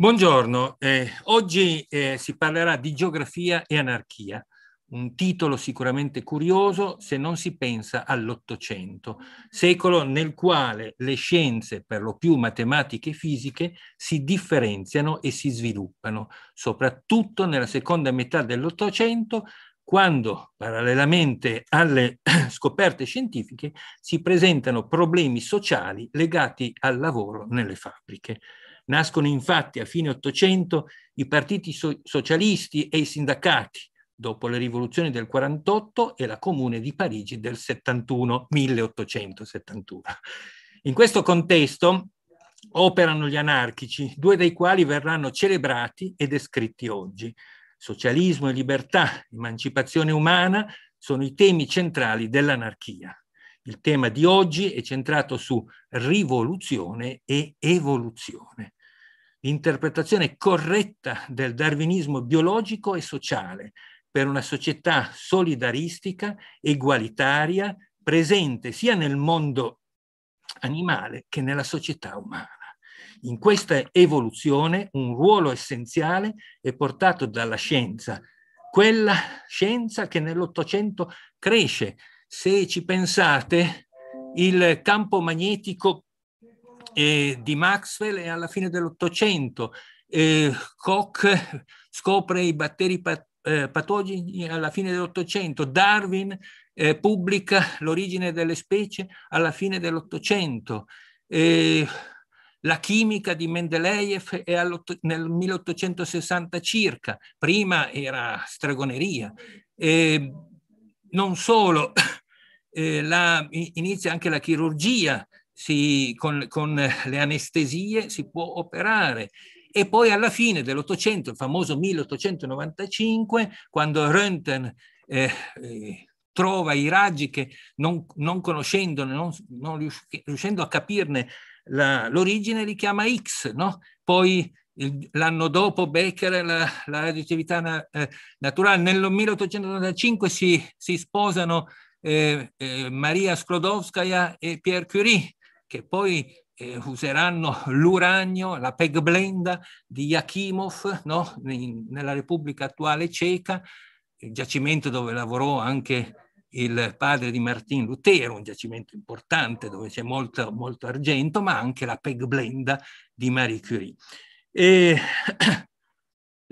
Buongiorno, eh, oggi eh, si parlerà di geografia e anarchia, un titolo sicuramente curioso se non si pensa all'Ottocento, secolo nel quale le scienze, per lo più matematiche e fisiche, si differenziano e si sviluppano, soprattutto nella seconda metà dell'Ottocento, quando parallelamente alle scoperte scientifiche si presentano problemi sociali legati al lavoro nelle fabbriche. Nascono infatti a fine Ottocento i partiti so- socialisti e i sindacati, dopo le rivoluzioni del 48 e la Comune di Parigi del 71, 1871. In questo contesto operano gli anarchici, due dei quali verranno celebrati e descritti oggi. Socialismo e libertà, emancipazione umana sono i temi centrali dell'anarchia. Il tema di oggi è centrato su rivoluzione e evoluzione interpretazione corretta del darwinismo biologico e sociale per una società solidaristica, egualitaria, presente sia nel mondo animale che nella società umana. In questa evoluzione un ruolo essenziale è portato dalla scienza, quella scienza che nell'Ottocento cresce. Se ci pensate, il campo magnetico eh, di Maxwell è alla fine dell'Ottocento. Eh, Koch scopre i batteri pat- eh, patogeni alla fine dell'Ottocento, Darwin eh, pubblica l'origine delle specie alla fine dell'Ottocento. La chimica di Mendeleev è nel 1860 circa, prima era stregoneria. E non solo, eh, la, inizia anche la chirurgia si, con, con eh, le anestesie si può operare. E poi alla fine dell'Ottocento, il famoso 1895, quando Röntgen eh, eh, trova i raggi che non, non conoscendone, non, non, riuscendo a capirne la, l'origine, li chiama X. No? Poi il, l'anno dopo Becker la, la radioattività na, eh, naturale. Nel 1895 si, si sposano eh, eh, Maria Sklodowska e Pierre Curie che poi eh, useranno l'uranio, la peg blenda di Yakimov no? In, nella Repubblica attuale ceca, il giacimento dove lavorò anche il padre di Martin Lutero, un giacimento importante dove c'è molto, molto argento, ma anche la peg blenda di Marie Curie. E...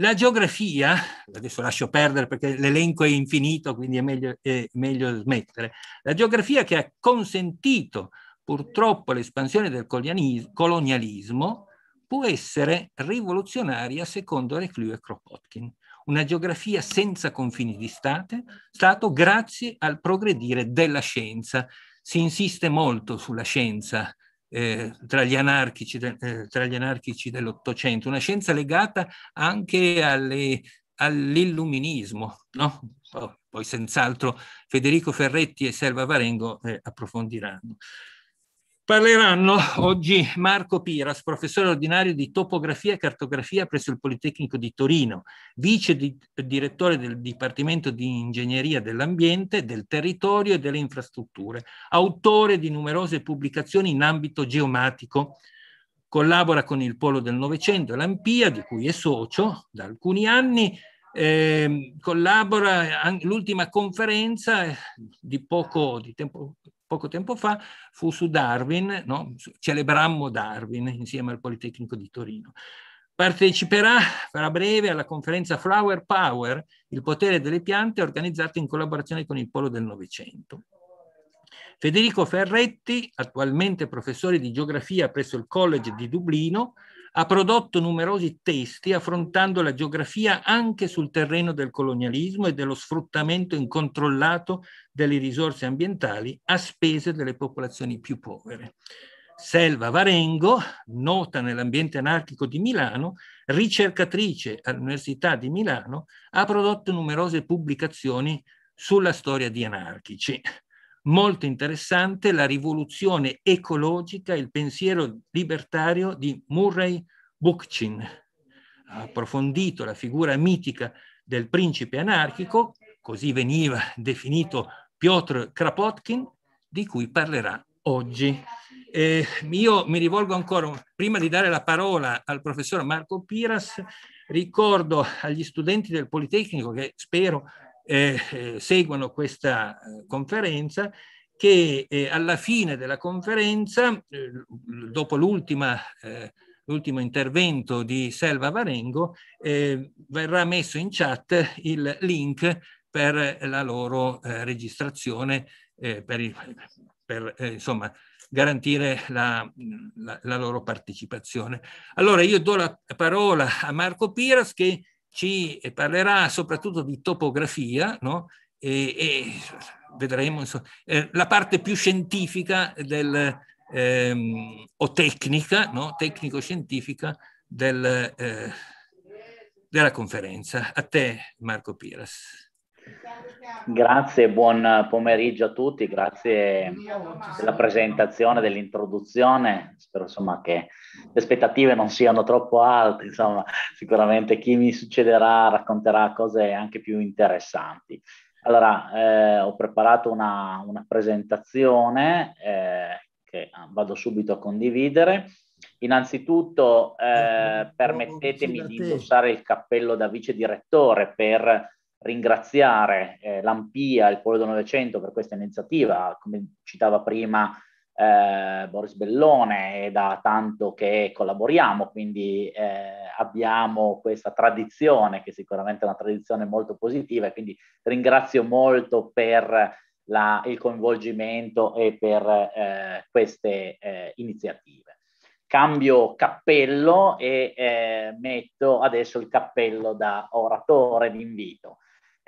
La geografia, adesso lascio perdere perché l'elenco è infinito, quindi è meglio, è meglio, smettere, la geografia che ha consentito Purtroppo l'espansione del colonialismo può essere rivoluzionaria secondo Reclue e Kropotkin, una geografia senza confini di state, stato grazie al progredire della scienza. Si insiste molto sulla scienza eh, tra, gli anarchici de, eh, dell'Ottocento, una scienza legata anche alle all'illuminismo, no? Poi senz'altro Federico Ferretti e Selva Varengo eh, approfondiranno. Parleranno oggi Marco Piras, professore ordinario di topografia e cartografia presso il Politecnico di Torino, vice di, direttore del Dipartimento di Ingegneria dell'Ambiente, del Territorio e delle Infrastrutture, autore di numerose pubblicazioni in ambito geomatico. Collabora con il Polo del Novecento e l'Ampia, di cui è socio da alcuni anni, eh, collabora l'ultima conferenza eh, di poco di tempo poco tempo fa fu su Darwin, no? celebrammo Darwin insieme al Politecnico di Torino. Parteciperà fra breve alla conferenza Flower Power, il potere delle piante, organizzata in collaborazione con il Polo del Novecento. Federico Ferretti, attualmente professore di geografia presso il College di Dublino, ha prodotto numerosi testi affrontando la geografia anche sul terreno del colonialismo e dello sfruttamento incontrollato delle risorse ambientali a spese delle popolazioni più povere. Selva Varengo, nota nell'ambiente anarchico di Milano, ricercatrice all'Università di Milano, ha prodotto numerose pubblicazioni sulla storia di anarchici molto interessante La rivoluzione ecologica il pensiero libertario di Murray Bookchin. Ha approfondito la figura mitica del principe anarchico, così veniva definito Piotr Kropotkin, di cui parlerà oggi. Eh, io mi rivolgo ancora, prima di dare la parola al professor Marco Piras, ricordo agli studenti del Politecnico che spero eh, eh, seguono questa eh, conferenza che eh, alla fine della conferenza, eh, dopo l'ultima l'ultimo intervento di Selva Varengo, eh, verrà messo in chat il link per la loro eh, registrazione, eh, per, per insomma, garantire la, la, la, loro partecipazione. Allora io do la parola a Marco Piras che ci parlerà soprattutto di topografia no? e, e, vedremo insomma, eh, la parte più scientifica del, ehm, o tecnica, no? tecnico-scientifica del, eh, della conferenza. A te Marco Piras. Grazie, buon pomeriggio a tutti, grazie della presentazione, dell'introduzione. Spero insomma, che le aspettative non siano troppo alte, insomma, sicuramente chi mi succederà racconterà cose anche più interessanti. Allora, eh, ho preparato una, una presentazione eh, che vado subito a condividere. Innanzitutto eh, permettetemi di indossare il cappello da vice direttore per ringraziare eh, l'Ampia, il Polo del Novecento per questa iniziativa, come citava prima eh, Boris Bellone, è da tanto che collaboriamo, quindi eh, abbiamo questa tradizione che sicuramente è una tradizione molto positiva e quindi ringrazio molto per la, il coinvolgimento e per eh, queste eh, iniziative cambio cappello e eh, metto adesso il cappello da oratore invito.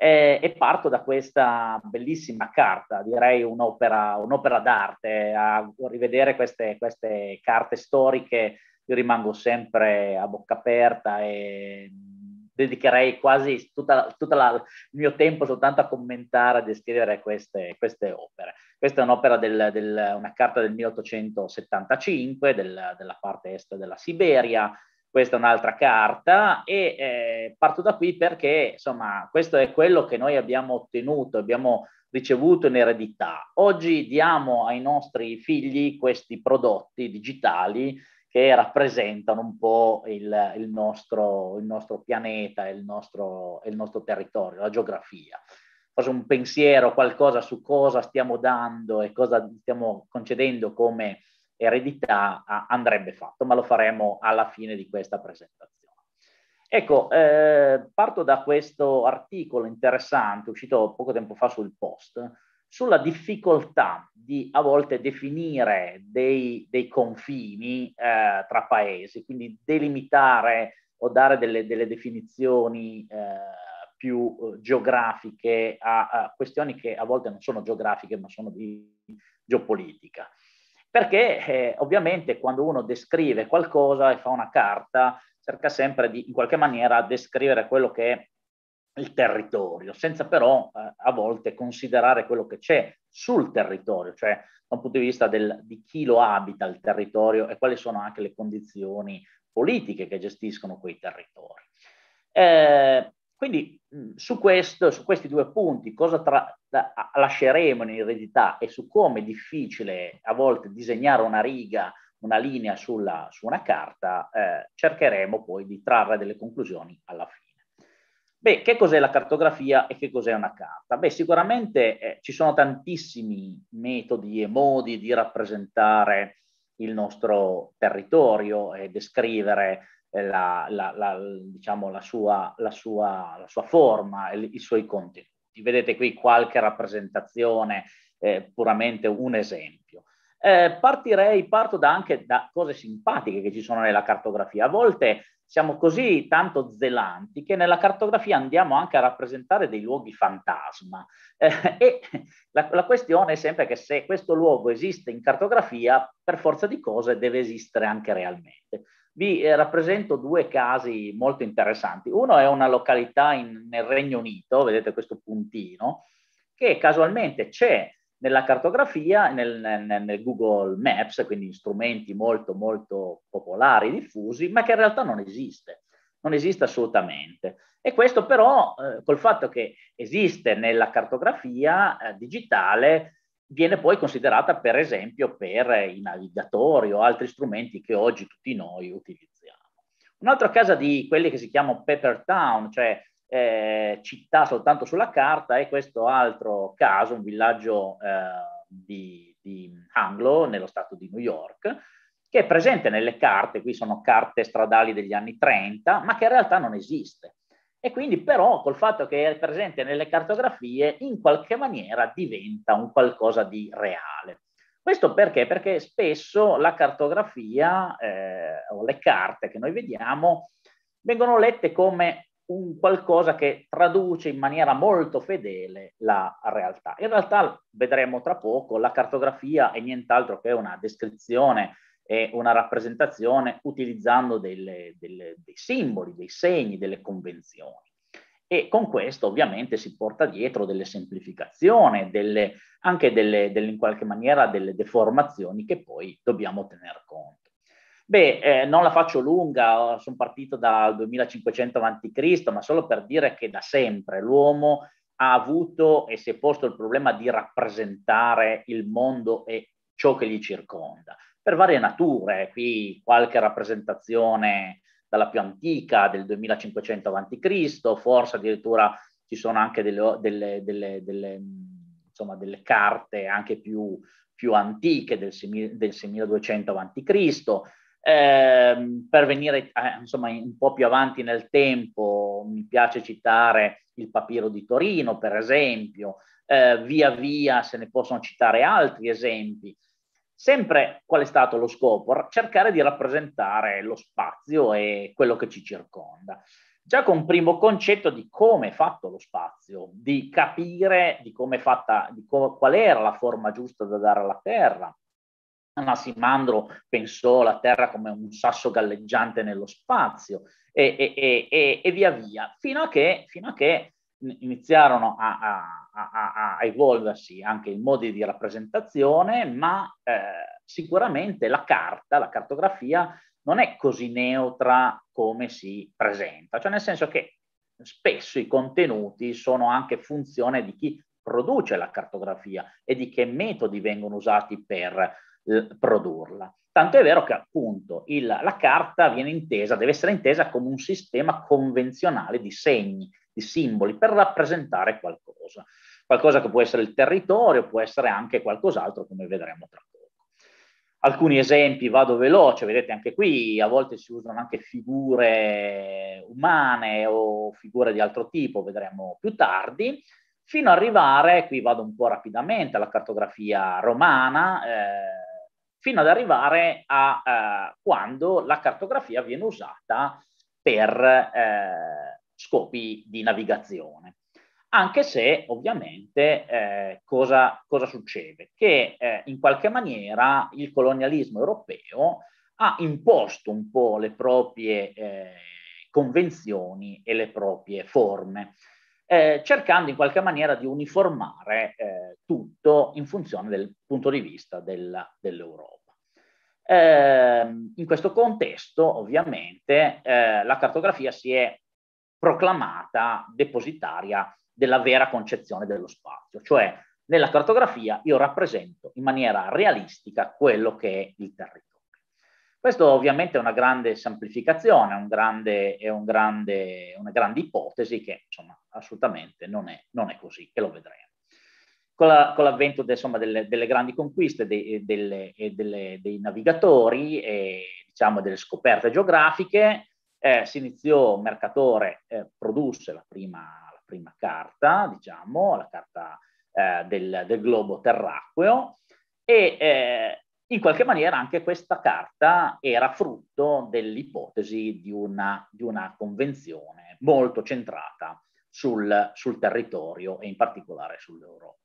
Eh, e parto da questa bellissima carta, direi un'opera, un'opera d'arte. A rivedere queste, queste carte storiche io rimango sempre a bocca aperta e dedicherei quasi tutto il mio tempo soltanto a commentare e descrivere queste, queste, opere. Questa è un'opera del, del, una carta del 1875, del, della parte est della Siberia, questa è un'altra carta e eh, parto da qui perché insomma questo è quello che noi abbiamo ottenuto, abbiamo ricevuto in eredità. Oggi diamo ai nostri figli questi prodotti digitali che rappresentano un po' il, il, nostro, il nostro, pianeta, il nostro, il nostro territorio, la geografia Forse un pensiero, qualcosa su cosa stiamo dando e cosa stiamo concedendo come eredità andrebbe fatto, ma lo faremo alla fine di questa presentazione. Ecco, eh, parto da questo articolo interessante uscito poco tempo fa sul post sulla difficoltà di a volte definire dei, dei confini eh, tra paesi, quindi delimitare o dare delle, delle definizioni eh, più eh, geografiche a, a, questioni che a volte non sono geografiche ma sono di geopolitica. Perché eh, ovviamente quando uno descrive qualcosa e fa una carta, cerca sempre di in qualche maniera descrivere quello che è il territorio, senza però eh, a volte considerare quello che c'è sul territorio, cioè da un punto di vista del, di chi lo abita il territorio e quali sono anche le condizioni politiche che gestiscono quei territori. Eh, quindi su, questo, su questi due punti, cosa tra, da, lasceremo in eredità e su come è difficile a volte disegnare una riga, una linea sulla, su una carta, eh, cercheremo poi di trarre delle conclusioni alla fine. Beh, che cos'è la cartografia e che cos'è una carta? Beh, sicuramente eh, ci sono tantissimi metodi e modi di rappresentare il nostro territorio e descrivere eh, la, la, la, diciamo, sua, sua, la, sua, forma, i suoi contenuti. Vedete qui qualche rappresentazione, eh, puramente un esempio. Eh, partirei, parto da anche da cose simpatiche che ci sono nella cartografia. A volte siamo così tanto zelanti che nella cartografia andiamo anche a rappresentare dei luoghi fantasma. Eh, e la, la questione è sempre che se questo luogo esiste in cartografia, per forza di cose deve esistere anche realmente vi eh, rappresento due casi molto interessanti. Uno è una località in, nel Regno Unito, vedete questo puntino, che casualmente c'è nella cartografia, nel, nel, nel, Google Maps, quindi strumenti molto molto popolari, diffusi, ma che in realtà non esiste, non esiste assolutamente. E questo però eh, col fatto che esiste nella cartografia eh, digitale viene poi considerata per esempio per i navigatori o altri strumenti che oggi tutti noi utilizziamo. Un'altra casa di quelli che si chiamano paper town, cioè eh, città soltanto sulla carta, è questo altro caso, un villaggio eh, di, di Anglo nello stato di New York, che è presente nelle carte, qui sono carte stradali degli anni 30, ma che in realtà non esiste. E quindi però col fatto che è presente nelle cartografie in qualche maniera diventa un qualcosa di reale. Questo perché? Perché spesso la cartografia eh, o le carte che noi vediamo vengono lette come un qualcosa che traduce in maniera molto fedele la realtà. In realtà, vedremo tra poco, la cartografia è nient'altro che una descrizione è una rappresentazione utilizzando delle, delle, dei simboli, dei segni, delle convenzioni. E con questo ovviamente si porta dietro delle semplificazioni, delle, anche delle, in qualche maniera delle deformazioni che poi dobbiamo tener conto. Beh, eh, non la faccio lunga, sono partito dal 2500 a.C., ma solo per dire che da sempre l'uomo ha avuto e si è posto il problema di rappresentare il mondo e ciò che gli circonda per varie nature, qui qualche rappresentazione dalla più antica del 2500 a.C., forse addirittura ci sono anche delle, delle, delle, delle insomma, carte anche più, più antiche del, del 6200 a.C. Eh, per venire eh, insomma un po' più avanti nel tempo, mi piace citare il papiro di Torino, per esempio, eh, via via se ne possono citare altri esempi. Sempre qual è stato lo scopo? Cercare di rappresentare lo spazio e quello che ci circonda. Già con un primo concetto di come è fatto lo spazio, di capire di come è fatta, di co- qual era la forma giusta da dare alla Terra. Nassimandro pensò la Terra come un sasso galleggiante nello spazio e, e, e, e via via, fino a che, fino a che iniziarono a, a, a, a, evolversi anche i modi di rappresentazione, ma eh, sicuramente la carta, la cartografia, non è così neutra come si presenta, cioè nel senso che spesso i contenuti sono anche funzione di chi produce la cartografia e di che metodi vengono usati per eh, produrla. Tanto è vero che appunto il, la carta viene intesa, deve essere intesa come un sistema convenzionale di segni di simboli per rappresentare qualcosa, qualcosa che può essere il territorio, può essere anche qualcos'altro come vedremo tra poco. Alcuni esempi, vado veloce, vedete anche qui a volte si usano anche figure umane o figure di altro tipo, vedremo più tardi, fino ad arrivare, qui vado un po' rapidamente, alla cartografia romana, eh, fino ad arrivare a eh, quando la cartografia viene usata per eh, scopi di navigazione. Anche se ovviamente eh, cosa, cosa, succede? Che eh, in qualche maniera il colonialismo europeo ha imposto un po' le proprie eh, convenzioni e le proprie forme, eh, cercando in qualche maniera di uniformare eh, tutto in funzione del punto di vista della, dell'Europa. Eh, in questo contesto, ovviamente, eh, la cartografia si è proclamata depositaria della vera concezione dello spazio, cioè nella cartografia io rappresento in maniera realistica quello che è il territorio. Questo ovviamente è una grande semplificazione, un grande, è un grande, una grande ipotesi che insomma, assolutamente non è, non è, così, e lo vedremo. Con, la, con l'avvento de, insomma, delle, delle, grandi conquiste dei, delle, delle, dei navigatori e diciamo, delle scoperte geografiche, eh, si iniziò, Mercatore eh, produsse la prima, la prima, carta, diciamo, la carta eh, del, del, globo terracqueo e eh, in qualche maniera anche questa carta era frutto dell'ipotesi di una, di una convenzione molto centrata sul, sul, territorio e in particolare sull'Europa.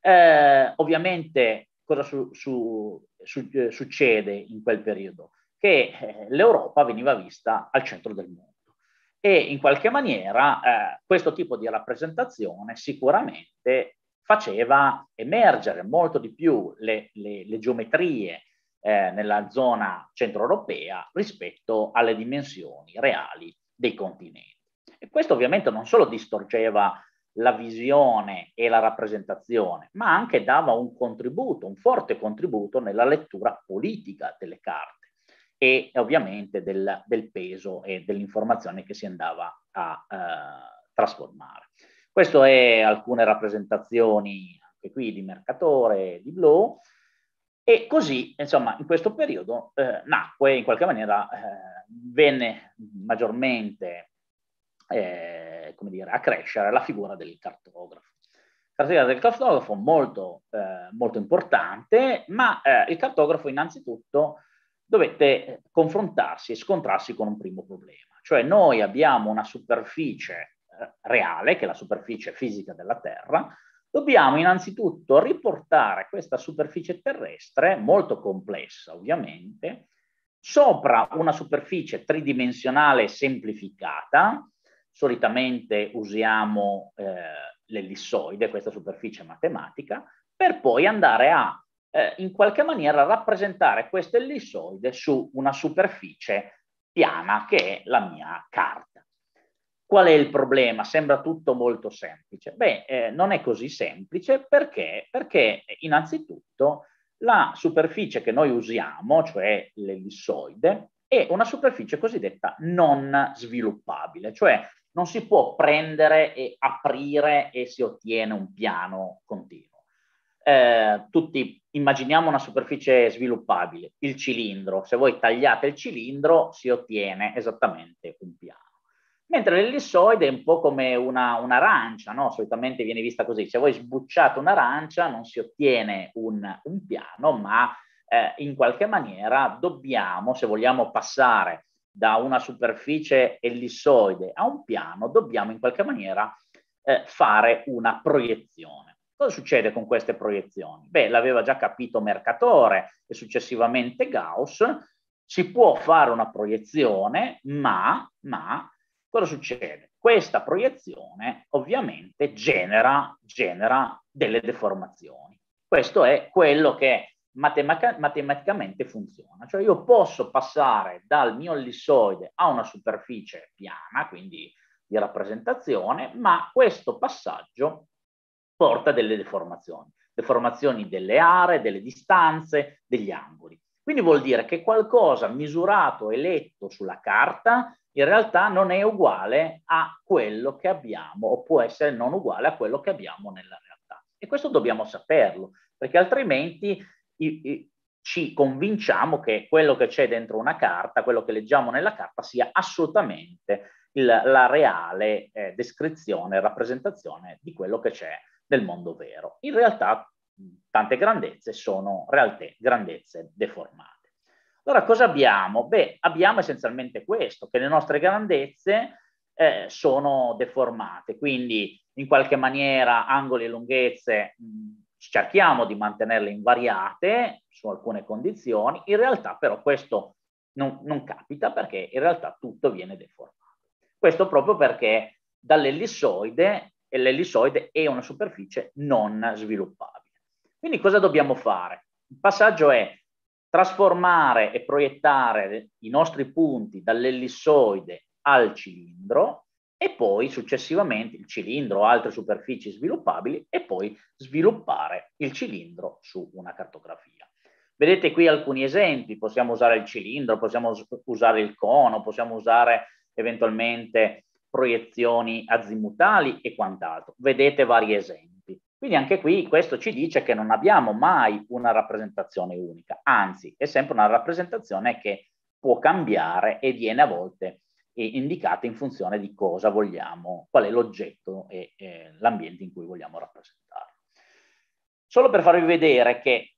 Eh, ovviamente cosa su, su, su, eh, succede in quel periodo? che eh, l'Europa veniva vista al centro del mondo. E in qualche maniera eh, questo tipo di rappresentazione sicuramente faceva emergere molto di più le, le, le geometrie eh, nella zona centroeuropea rispetto alle dimensioni reali dei continenti. E questo ovviamente non solo distorgeva la visione e la rappresentazione, ma anche dava un contributo, un forte contributo nella lettura politica delle carte e ovviamente del, del peso e dell'informazione che si andava a eh, trasformare. Queste sono alcune rappresentazioni anche qui di Mercatore, di Blow, e così, insomma, in questo periodo eh, nacque, in qualche maniera, eh, venne maggiormente, eh, come dire, a crescere la figura del cartografo. La figura del cartografo molto, eh, molto importante, ma eh, il cartografo innanzitutto dovette eh, confrontarsi e scontrarsi con un primo problema, cioè noi abbiamo una superficie eh, reale, che è la superficie fisica della Terra, dobbiamo innanzitutto riportare questa superficie terrestre, molto complessa ovviamente, sopra una superficie tridimensionale semplificata, solitamente usiamo eh, l'ellissoide, questa superficie matematica, per poi andare a eh, in qualche maniera rappresentare questa ellissoide su una superficie piana che è la mia carta. Qual è il problema? Sembra tutto molto semplice. Beh, eh, non è così semplice perché? Perché innanzitutto la superficie che noi usiamo, cioè l'ellissoide, è una superficie cosiddetta non sviluppabile, cioè non si può prendere e aprire e si ottiene un piano continuo. Eh, tutti immaginiamo una superficie sviluppabile, il cilindro. Se voi tagliate il cilindro si ottiene esattamente un piano. Mentre l'ellissoide è un po' come una, un'arancia, no? solitamente viene vista così. Se voi sbucciate un'arancia non si ottiene un, un piano, ma eh, in qualche maniera dobbiamo, se vogliamo passare da una superficie ellissoide a un piano, dobbiamo in qualche maniera eh, fare una proiezione. Cosa succede con queste proiezioni? Beh, l'aveva già capito Mercatore e successivamente Gauss, si può fare una proiezione, ma, ma cosa succede? Questa proiezione ovviamente genera, genera delle deformazioni. Questo è quello che matematica, matematicamente funziona, cioè io posso passare dal mio ellissoide a una superficie piana, quindi di rappresentazione, ma questo passaggio porta delle deformazioni, deformazioni delle aree, delle distanze, degli angoli. Quindi vuol dire che qualcosa misurato e letto sulla carta in realtà non è uguale a quello che abbiamo o può essere non uguale a quello che abbiamo nella realtà. E questo dobbiamo saperlo, perché altrimenti i, i, ci convinciamo che quello che c'è dentro una carta, quello che leggiamo nella carta, sia assolutamente il, la reale eh, descrizione, rappresentazione di quello che c'è del mondo vero. In realtà tante grandezze sono realtà, grandezze deformate. Allora cosa abbiamo? Beh, abbiamo essenzialmente questo, che le nostre grandezze eh, sono deformate, quindi in qualche maniera angoli e lunghezze mh, cerchiamo di mantenerle invariate su alcune condizioni, in realtà però questo non, non capita perché in realtà tutto viene deformato. Questo proprio perché dall'ellissoide e l'ellissoide è una superficie non sviluppabile. Quindi cosa dobbiamo fare? Il passaggio è trasformare e proiettare i nostri punti dall'ellissoide al cilindro e poi successivamente il cilindro o altre superfici sviluppabili e poi sviluppare il cilindro su una cartografia. Vedete qui alcuni esempi, possiamo usare il cilindro, possiamo usare il cono, possiamo usare eventualmente proiezioni azimutali e quant'altro. Vedete vari esempi. Quindi anche qui questo ci dice che non abbiamo mai una rappresentazione unica, anzi è sempre una rappresentazione che può cambiare e viene a volte eh, indicata in funzione di cosa vogliamo, qual è l'oggetto e eh, l'ambiente in cui vogliamo rappresentarlo. Solo per farvi vedere che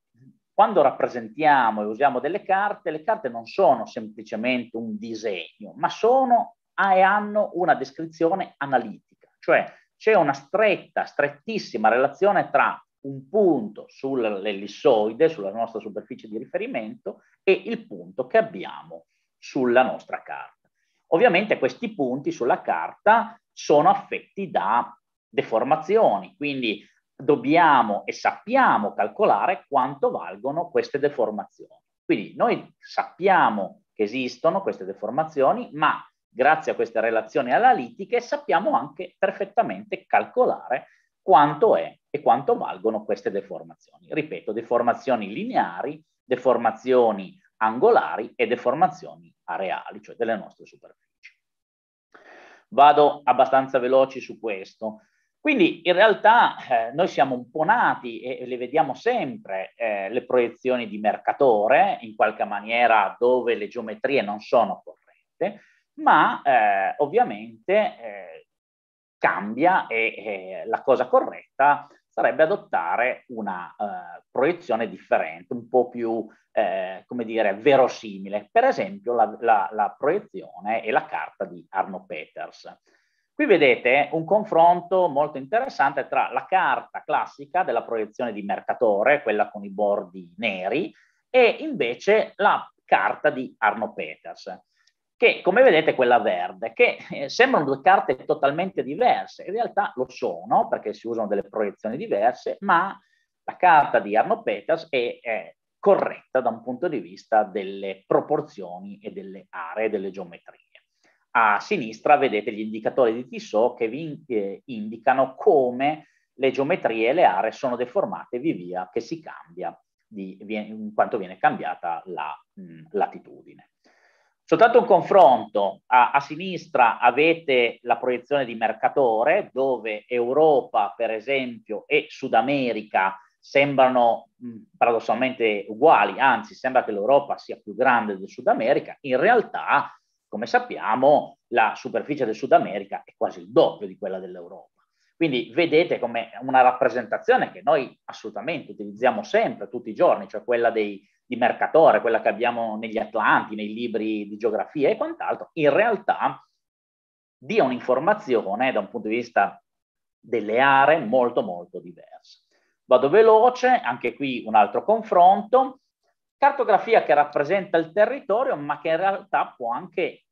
quando rappresentiamo e usiamo delle carte, le carte non sono semplicemente un disegno, ma sono Ah, e hanno una descrizione analitica, cioè c'è una stretta, strettissima relazione tra un punto sull'ellissoide, sulla nostra superficie di riferimento, e il punto che abbiamo sulla nostra carta. Ovviamente questi punti sulla carta sono affetti da deformazioni, quindi dobbiamo e sappiamo calcolare quanto valgono queste deformazioni. Quindi noi sappiamo che esistono queste deformazioni, ma grazie a queste relazioni analitiche, sappiamo anche perfettamente calcolare quanto è e quanto valgono queste deformazioni. Ripeto, deformazioni lineari, deformazioni angolari e deformazioni areali, cioè delle nostre superfici. Vado abbastanza veloci su questo. Quindi in realtà eh, noi siamo un po' nati e le vediamo sempre eh, le proiezioni di mercatore, in qualche maniera dove le geometrie non sono corrette, ma eh, ovviamente eh, cambia e, e, la cosa corretta sarebbe adottare una eh, proiezione differente, un po' più, eh, come dire, verosimile. Per esempio la, la, la proiezione e la carta di Arno Peters. Qui vedete un confronto molto interessante tra la carta classica della proiezione di Mercatore, quella con i bordi neri, e invece la carta di Arno Peters che come vedete è quella verde, che eh, sembrano due carte totalmente diverse, in realtà lo sono perché si usano delle proiezioni diverse, ma la carta di Arno Peters è, è corretta da un punto di vista delle proporzioni e delle aree, delle geometrie. A sinistra vedete gli indicatori di Tissot che vi eh, indicano come le geometrie e le aree sono deformate via via che si cambia di, in quanto viene cambiata la mh, mm, latitudine. Soltanto un confronto, a, a, sinistra avete la proiezione di Mercatore, dove Europa, per esempio, e Sud America sembrano paradossalmente uguali, anzi sembra che l'Europa sia più grande del Sud America, in realtà, come sappiamo, la superficie del Sud America è quasi il doppio di quella dell'Europa. Quindi vedete come una rappresentazione che noi assolutamente utilizziamo sempre, tutti i giorni, cioè quella dei, di Mercatore, quella che abbiamo negli Atlanti, nei libri di geografia e quant'altro, in realtà dia un'informazione da un punto di vista delle aree molto molto diversa. Vado veloce, anche qui un altro confronto. Cartografia che rappresenta il territorio, ma che in realtà può anche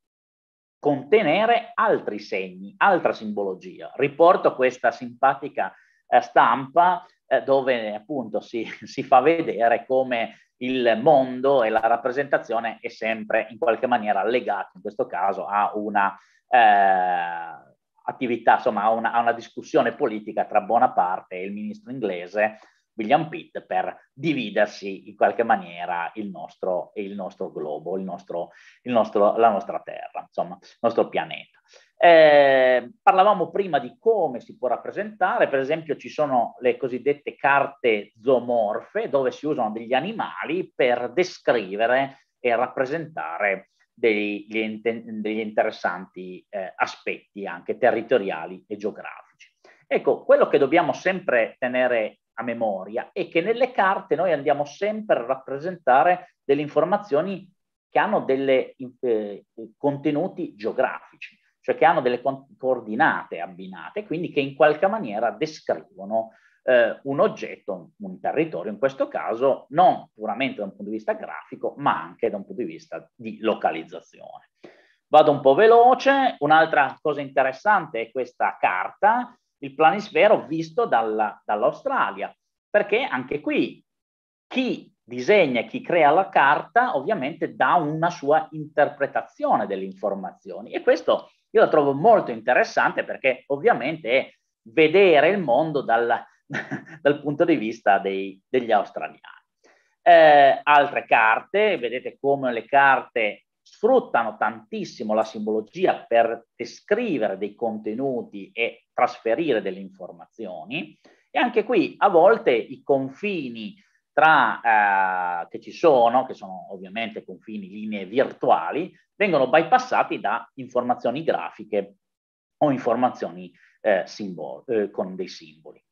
contenere altri segni, altra simbologia. Riporto questa simpatica eh, stampa eh, dove appunto si, si, fa vedere come il mondo e la rappresentazione è sempre in qualche maniera legato, in questo caso, a una eh, attività, insomma, a una, a una discussione politica tra Bonaparte e il ministro inglese William Pitt per dividersi in qualche maniera il nostro, il nostro globo, il nostro, il nostro, la nostra terra, insomma, il nostro pianeta. Eh, parlavamo prima di come si può rappresentare, per esempio ci sono le cosiddette carte zoomorfe dove si usano degli animali per descrivere e rappresentare degli, degli interessanti eh, aspetti anche territoriali e geografici. Ecco, quello che dobbiamo sempre tenere a memoria è che nelle carte noi andiamo sempre a rappresentare delle informazioni che hanno dei eh, contenuti geografici cioè che hanno delle co- coordinate abbinate, quindi che in qualche maniera descrivono eh, un oggetto, un territorio, in questo caso non puramente da un punto di vista grafico, ma anche da un punto di vista di localizzazione. Vado un po' veloce, un'altra cosa interessante è questa carta, il planisfero visto dalla, dall'Australia, perché anche qui chi disegna e chi crea la carta ovviamente dà una sua interpretazione delle informazioni e questo io la trovo molto interessante perché ovviamente è vedere il mondo dal, dal punto di vista dei, degli australiani. Eh, altre carte, vedete come le carte sfruttano tantissimo la simbologia per descrivere dei contenuti e trasferire delle informazioni e anche qui a volte i confini tra, eh, che ci sono, che sono ovviamente confini, linee virtuali, vengono bypassati da informazioni grafiche o informazioni eh, simbol- eh, con dei simboli.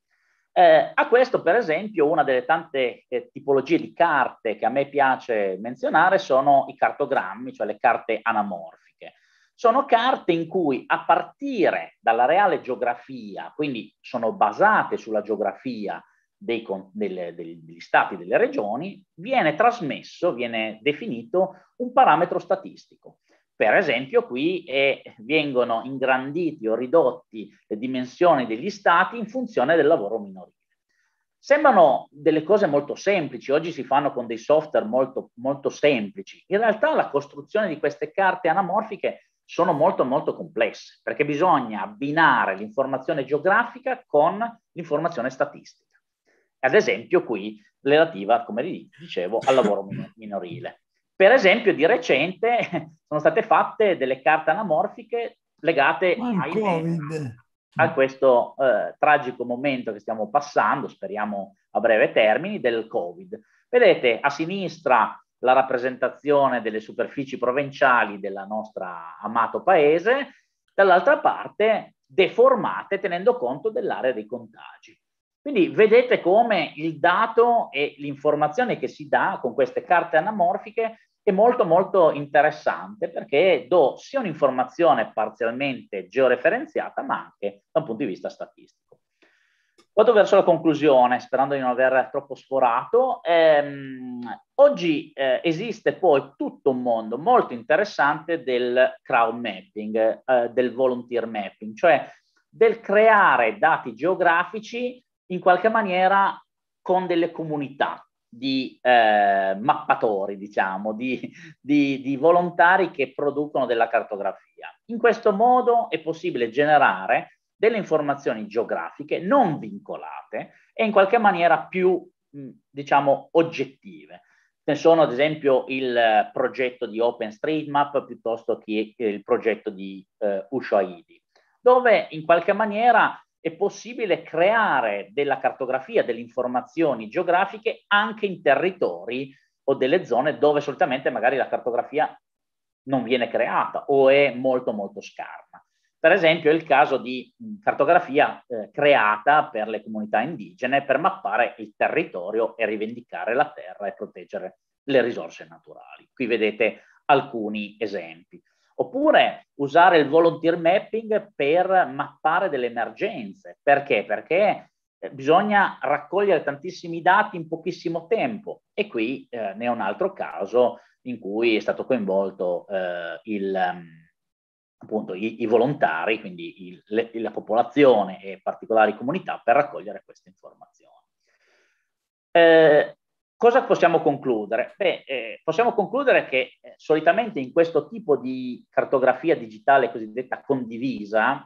Eh, a questo, per esempio, una delle tante eh, tipologie di carte che a me piace menzionare sono i cartogrammi, cioè le carte anamorfiche. Sono carte in cui a partire dalla reale geografia, quindi sono basate sulla geografia, dei, delle, degli stati, delle regioni, viene trasmesso, viene definito un parametro statistico. Per esempio qui è, eh, vengono ingranditi o ridotti le dimensioni degli stati in funzione del lavoro minorile. Sembrano delle cose molto semplici, oggi si fanno con dei software molto, molto semplici. In realtà la costruzione di queste carte anamorfiche sono molto molto complesse perché bisogna abbinare l'informazione geografica con l'informazione statistica. Ad esempio qui relativa, come dicevo, al lavoro minorile. Per esempio di recente sono state fatte delle carte anamorfiche legate ai, a questo eh, tragico momento che stiamo passando, speriamo a breve termine, del Covid. Vedete a sinistra la rappresentazione delle superfici provinciali del nostro amato paese, dall'altra parte deformate tenendo conto dell'area dei contagi. Quindi vedete come il dato e l'informazione che si dà con queste carte anamorfiche è molto molto interessante perché do sia un'informazione parzialmente georeferenziata ma anche da un punto di vista statistico. Vado verso la conclusione, sperando di non aver troppo sforato. Ehm, oggi eh, esiste poi tutto un mondo molto interessante del crowd mapping, eh, del volunteer mapping, cioè del creare dati geografici in qualche maniera con delle comunità di eh, mappatori, diciamo, di, di, di volontari che producono della cartografia. In questo modo è possibile generare delle informazioni geografiche non vincolate e in qualche maniera più, diciamo, oggettive. ne sono ad esempio il progetto di OpenStreetMap piuttosto che il progetto di eh, Ushuaidi, dove in qualche maniera è possibile creare della cartografia, delle informazioni geografiche anche in territori o delle zone dove solitamente magari la cartografia non viene creata o è molto molto scarna. Per esempio è il caso di cartografia eh, creata per le comunità indigene per mappare il territorio e rivendicare la terra e proteggere le risorse naturali. Qui vedete alcuni esempi. Oppure usare il volunteer mapping per mappare delle emergenze. Perché? Perché eh, bisogna raccogliere tantissimi dati in pochissimo tempo e qui eh, ne è un altro caso in cui è stato coinvolto eh, il, ehm, appunto, i, i, volontari, quindi il, le, la popolazione e particolari comunità per raccogliere queste informazioni. Eh, Cosa possiamo concludere? Beh, eh, possiamo concludere che eh, solitamente in questo tipo di cartografia digitale cosiddetta condivisa,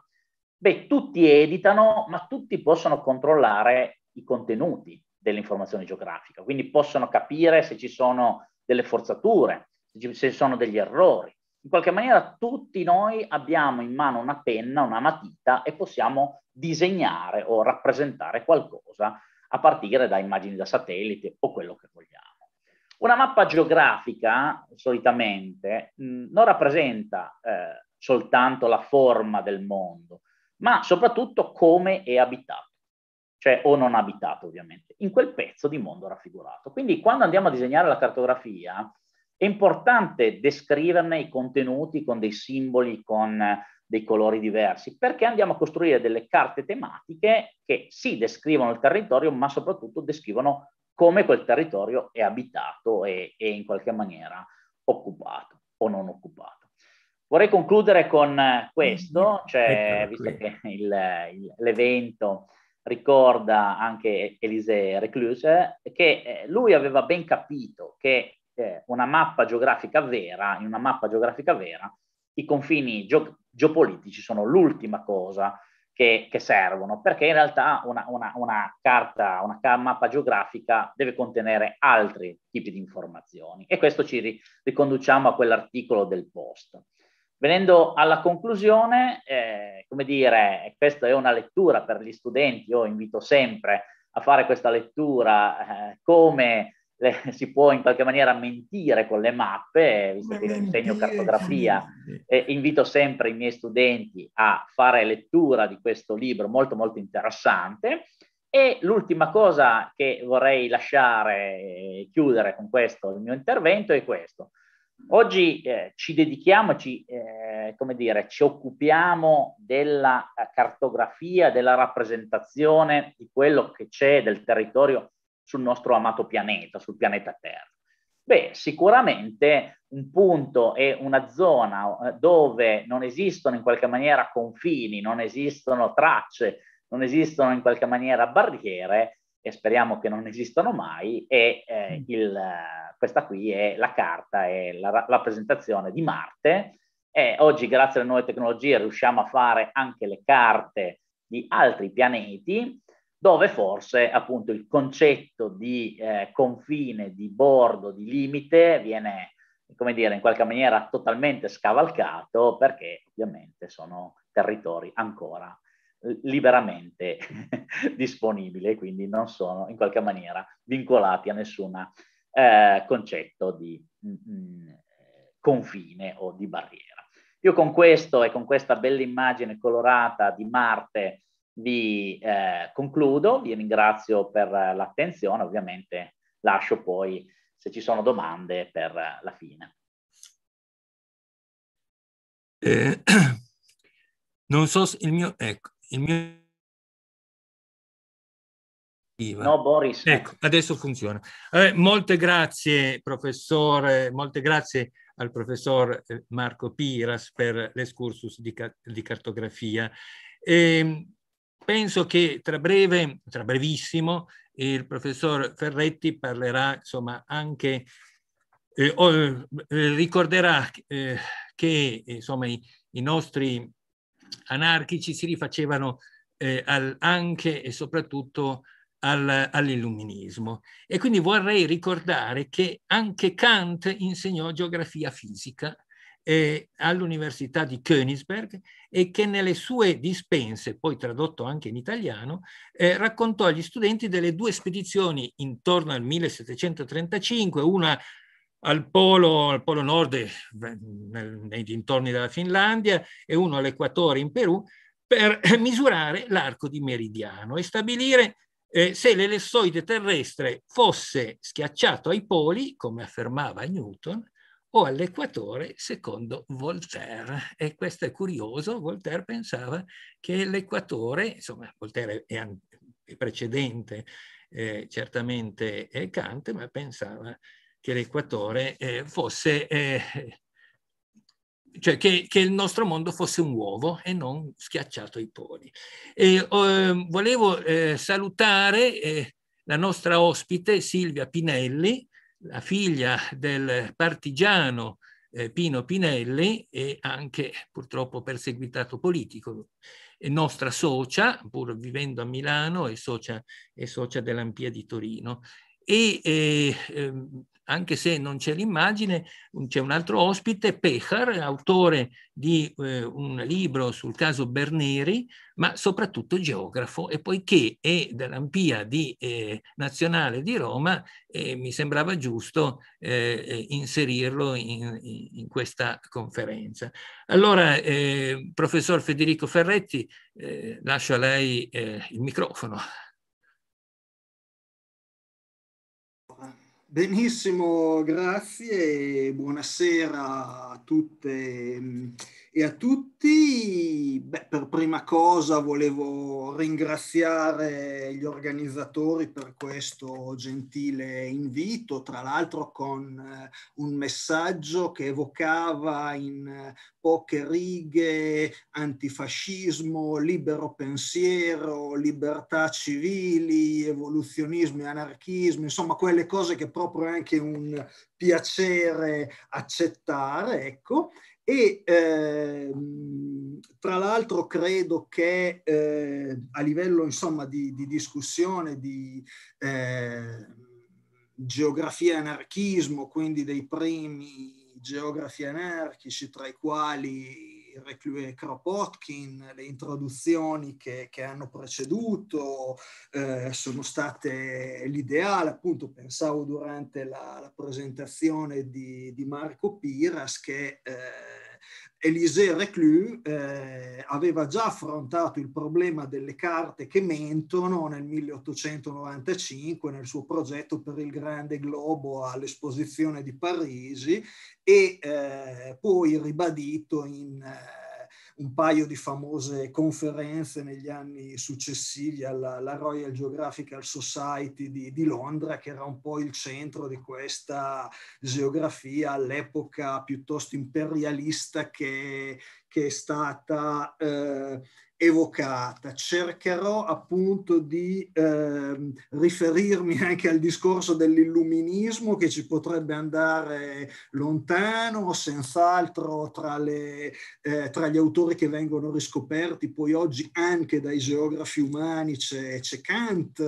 beh, tutti editano, ma tutti possono controllare i contenuti dell'informazione geografica, quindi possono capire se ci sono delle forzature, se ci sono degli errori. In qualche maniera tutti noi abbiamo in mano una penna, una matita e possiamo disegnare o rappresentare qualcosa a partire da immagini da satellite o quello che vogliamo. Una mappa geografica solitamente mh, non rappresenta eh, soltanto la forma del mondo, ma soprattutto come è abitato, cioè o non abitato ovviamente, in quel pezzo di mondo raffigurato. Quindi quando andiamo a disegnare la cartografia è importante descriverne i contenuti con dei simboli, con dei colori diversi, perché andiamo a costruire delle carte tematiche che sì descrivono il territorio, ma soprattutto descrivono come quel territorio è abitato e, e in qualche maniera occupato o non occupato. Vorrei concludere con eh, questo, mm-hmm. cioè, visto che il, il, l'evento ricorda anche Elise Recluse, che eh, lui aveva ben capito che eh, una mappa geografica vera, in una mappa geografica vera, i confini geo- geopolitici sono l'ultima cosa che, che, servono, perché in realtà una, una, una carta, una mappa geografica deve contenere altri tipi di informazioni e questo ci riconduciamo a quell'articolo del post. Venendo alla conclusione, eh, come dire, questa è una lettura per gli studenti, io invito sempre a fare questa lettura eh, come le, si può in qualche maniera mentire con le mappe, eh, visto che io insegno cartografia, e invito sempre i miei studenti a fare lettura di questo libro molto molto interessante. E l'ultima cosa che vorrei lasciare eh, chiudere con questo il mio intervento è questo. Oggi eh, ci dedichiamo, ci, eh, come dire, ci occupiamo della eh, cartografia, della rappresentazione di quello che c'è del territorio sul nostro amato pianeta, sul pianeta Terra? Beh, sicuramente un punto e una zona eh, dove non esistono in qualche maniera confini, non esistono tracce, non esistono in qualche maniera barriere, e speriamo che non esistano mai, e eh, mm. il, questa qui è la carta, è la rappresentazione di Marte. E oggi, grazie alle nuove tecnologie, riusciamo a fare anche le carte di altri pianeti dove forse appunto il concetto di eh, confine, di bordo, di limite viene, come dire, in qualche maniera totalmente scavalcato perché ovviamente sono territori ancora liberamente disponibili e quindi non sono in qualche maniera vincolati a nessun eh, concetto di mh, mm, mm, confine o di barriera. Io con questo e con questa bella immagine colorata di Marte vi eh, concludo, vi ringrazio per l'attenzione, ovviamente lascio poi se ci sono domande per la fine. Eh, non so se il mio... Ecco, il mio... No, Boris. Ecco, adesso funziona. Eh, molte grazie, professore, molte grazie al professor eh, Marco Piras per l'escursus di, di cartografia. E, ehm, Penso che tra breve, tra brevissimo, il professor Ferretti parlerà insomma anche, eh, o, eh, ricorderà eh, che insomma i, i, nostri anarchici si rifacevano eh, al, anche e soprattutto al, all'illuminismo. E quindi vorrei ricordare che anche Kant insegnò geografia fisica eh, all'Università di Königsberg e che nelle sue dispense, poi tradotto anche in italiano, eh, raccontò agli studenti delle due spedizioni intorno al 1735, una al polo, al polo nord eh, nel, nei dintorni della Finlandia e uno all'equatore in Perù, per misurare l'arco di meridiano e stabilire eh, se l'elessoide terrestre fosse schiacciato ai poli, come affermava Newton, o all'equatore secondo Voltaire. E questo è curioso, Voltaire pensava che l'equatore, insomma Voltaire è, è precedente eh, certamente è Kant, ma pensava che l'equatore eh, fosse... Eh, cioè che, che, il nostro mondo fosse un uovo e non schiacciato ai poli. E, eh, volevo eh, salutare eh, la nostra ospite Silvia Pinelli, la figlia del partigiano eh, Pino Pinelli e anche purtroppo perseguitato politico. E nostra socia, pur vivendo a Milano, e socia, socia dell'Ampia di Torino. E eh, ehm, anche se non c'è l'immagine, c'è un altro ospite, Pechar, autore di eh, un libro sul caso Bernieri, ma soprattutto geografo, e poiché è dell'Ampia di, eh, nazionale di Roma, eh, mi sembrava giusto eh, eh, inserirlo in, in, questa conferenza. Allora, eh, professor Federico Ferretti, lascio a lei il microfono. Benissimo, grazie, buonasera a tutte mm, e a tutti. Beh, per prima cosa volevo ringraziare gli organizzatori per questo gentile invito, tra l'altro con eh, un messaggio che evocava in eh, poche righe antifascismo, libero pensiero, libertà civili, evoluzionismo e anarchismo, insomma quelle cose che proprio è anche un piacere accettare, ecco. E ehm, tra l'altro credo che eh, a livello insomma, di, di, discussione di eh, geografia e anarchismo, quindi dei primi geografi anarchici, tra i quali Reclue e Kropotkin, le introduzioni che, che hanno preceduto eh, sono state l'ideale, appunto pensavo durante la, la presentazione di, di, Marco Piras che eh, Elisée Reclus eh, aveva già affrontato il problema delle carte che mentono nel 1895 nel suo progetto per il Grande Globo all'esposizione di Parigi e eh, poi ribadito in... Eh, un paio di famose conferenze negli anni successivi alla, alla Royal Geographical Society di, di, Londra, che era un po' il centro di questa geografia all'epoca piuttosto imperialista che, che è stata... Eh, evocata. Cercherò appunto di eh, riferirmi anche al discorso dell'illuminismo che ci potrebbe andare lontano, senz'altro tra, le, eh, tra gli autori che vengono riscoperti poi oggi anche dai geografi umani c'è, c'è Kant,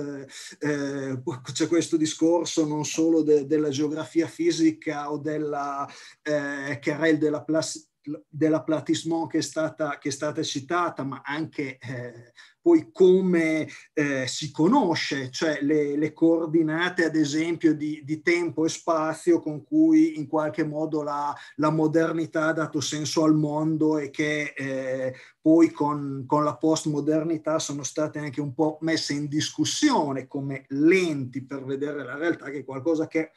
eh, c'è questo discorso non solo de, della geografia fisica o della eh, Carrel della plastica dell'aplatissement che, che, è stata citata, ma anche eh, poi come eh, si conosce, cioè le, le, coordinate ad esempio di, di, tempo e spazio con cui in qualche modo la, la modernità ha dato senso al mondo e che eh, poi con, con la postmodernità sono state anche un po' messe in discussione come lenti per vedere la realtà, che è qualcosa che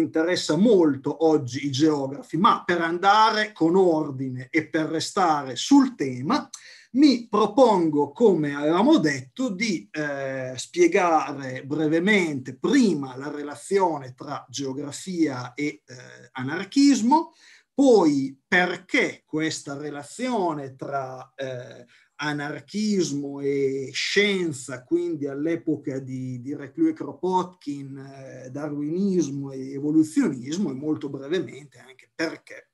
interessa molto oggi i geografi, ma per andare con ordine e per restare sul tema, mi propongo, come avevamo detto, di eh, spiegare brevemente prima la relazione tra geografia e eh, anarchismo, poi perché questa relazione tra eh, anarchismo e scienza, quindi all'epoca di, di Reclue Kropotkin, eh, darwinismo e evoluzionismo, e molto brevemente anche perché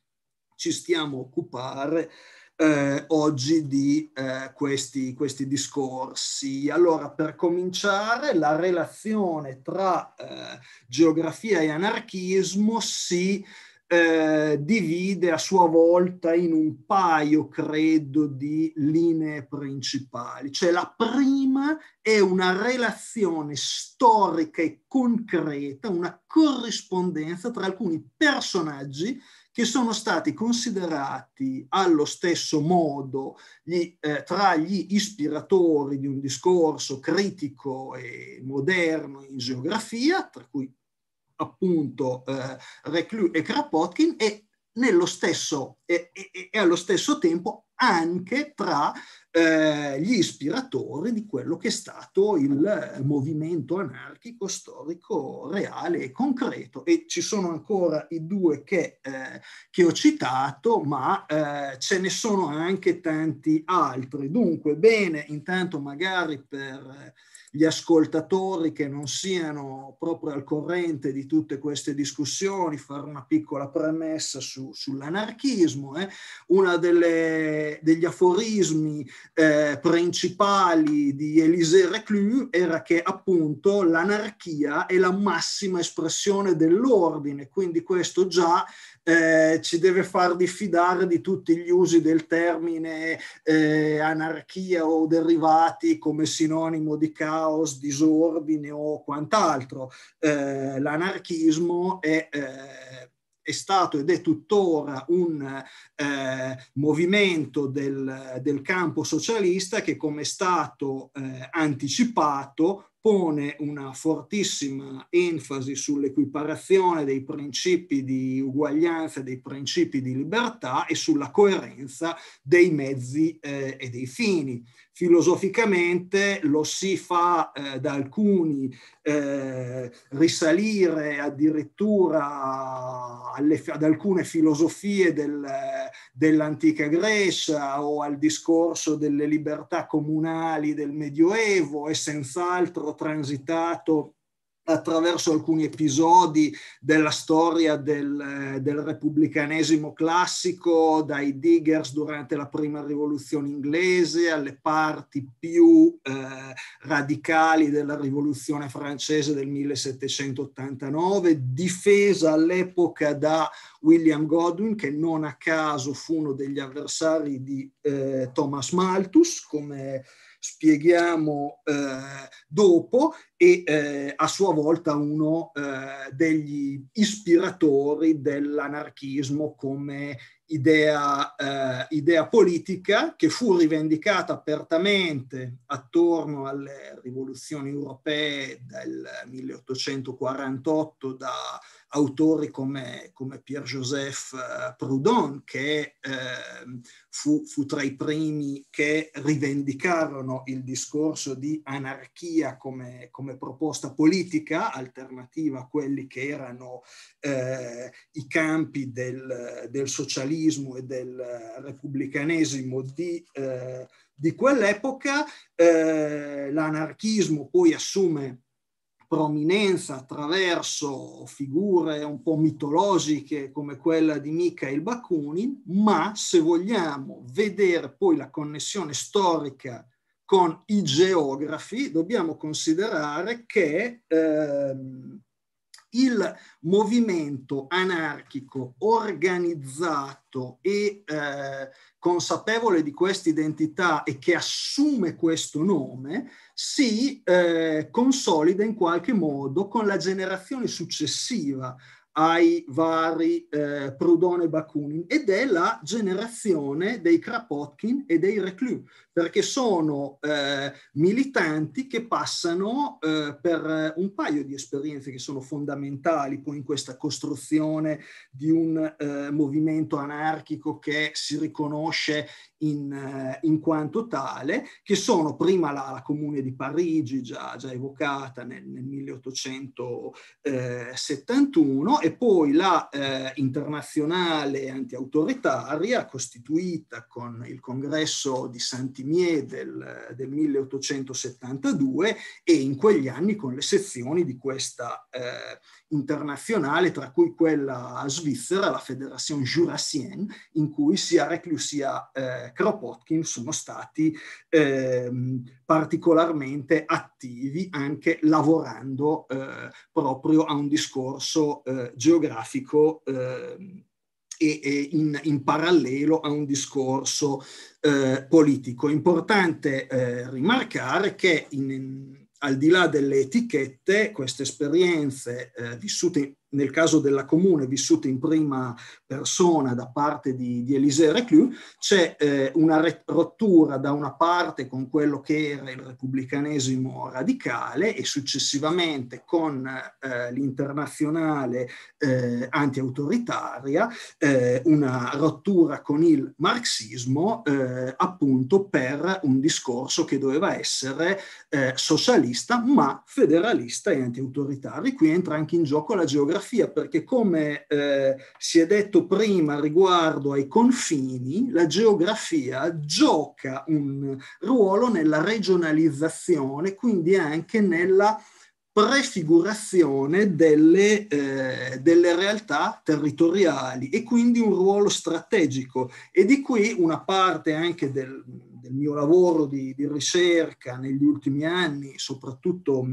ci stiamo a occupare eh, oggi di eh, questi, questi, discorsi. Allora, per cominciare, la relazione tra eh, geografia e anarchismo si eh, divide a sua volta in un paio, credo, di linee principali. Cioè la prima è una relazione storica e concreta, una corrispondenza tra alcuni personaggi che sono stati considerati allo stesso modo gli, eh, tra gli ispiratori di un discorso critico e moderno in geografia, tra cui appunto eh, Reclus e Kropotkin e, stesso, e, e, e allo stesso tempo anche tra eh, gli ispiratori di quello che è stato il eh, movimento anarchico storico reale e concreto. E ci sono ancora i due che, eh, che ho citato, ma eh, ce ne sono anche tanti altri. Dunque, bene, intanto magari per gli ascoltatori che non siano proprio al corrente di tutte queste discussioni, fare una piccola premessa su, sull'anarchismo. Eh. Uno degli aforismi eh, principali di Élisée Reclus era che appunto l'anarchia è la massima espressione dell'ordine, quindi questo già eh, ci deve far diffidare di tutti gli usi del termine eh, anarchia o derivati come sinonimo di caos caos, disordine o quant'altro. Eh, l'anarchismo è, eh, è, stato ed è tuttora un eh, movimento del, del, campo socialista che, come è stato eh, anticipato, pone una fortissima enfasi sull'equiparazione dei principi di uguaglianza, dei principi di libertà e sulla coerenza dei mezzi eh, e dei fini. Filosoficamente lo si fa eh, da alcuni eh, risalire addirittura alle, ad alcune filosofie del, dell'antica Grecia o al discorso delle libertà comunali del Medioevo e senz'altro transitato attraverso alcuni episodi della storia del, eh, del, repubblicanesimo classico, dai diggers durante la prima rivoluzione inglese alle parti più eh, radicali della rivoluzione francese del 1789, difesa all'epoca da William Godwin, che non a caso fu uno degli avversari di eh, Thomas Malthus come spieghiamo eh, dopo e eh, a sua volta uno eh, degli ispiratori dell'anarchismo come idea, eh, idea, politica che fu rivendicata apertamente attorno alle rivoluzioni europee del 1848 da autori come, come Pierre-Joseph eh, Proudhon, che eh, fu, fu, tra i primi che rivendicarono il discorso di anarchia come, come proposta politica alternativa a quelli che erano eh, i campi del, del, socialismo e del repubblicanesimo di, eh, di quell'epoca. Eh, l'anarchismo poi assume prominenza attraverso figure un po' mitologiche come quella di Mikhail Bakunin, ma se vogliamo vedere poi la connessione storica con i geografi, dobbiamo considerare che ehm, il movimento anarchico organizzato e eh, consapevole di questa identità e che assume questo nome si eh, consolida in qualche modo con la generazione successiva ai vari eh, Proudhon e Bakunin ed è la generazione dei Kropotkin e dei Reclus, perché sono eh, militanti che passano eh, per un paio di esperienze che sono fondamentali poi in questa costruzione di un eh, movimento anarchico che si riconosce in, eh, in, quanto tale, che sono prima la, la Comune di Parigi, già, già evocata nel, nel 1871, eh, e poi la eh, Internazionale Antiautoritaria, costituita con il Congresso di Sant'Ignacio Martinier del, del 1872 e in quegli anni con le sezioni di questa eh, internazionale, tra cui quella svizzera, la Federazione Jurassienne, in cui sia Reclus sia eh, Kropotkin sono stati eh, particolarmente attivi anche lavorando eh, proprio a un discorso eh, geografico ehm, e, e in, in, parallelo a un discorso eh, politico. È importante eh, rimarcare che in, in, al di là delle etichette, queste esperienze eh, vissute nel caso della comune vissuta in prima persona da parte di, di Elisée Reclus, c'è eh, una rottura da una parte con quello che era il repubblicanesimo radicale e successivamente con eh, l'internazionale eh, antiautoritaria, eh, una rottura con il marxismo eh, appunto per un discorso che doveva essere eh, socialista ma federalista e antiautoritario. Qui entra anche in gioco la geografia geografia perché come eh, si è detto prima riguardo ai confini, la geografia gioca un ruolo nella regionalizzazione, quindi anche nella prefigurazione delle, eh, delle, realtà territoriali e quindi un ruolo strategico e di qui una parte anche del, del mio lavoro di, di, ricerca negli ultimi anni, soprattutto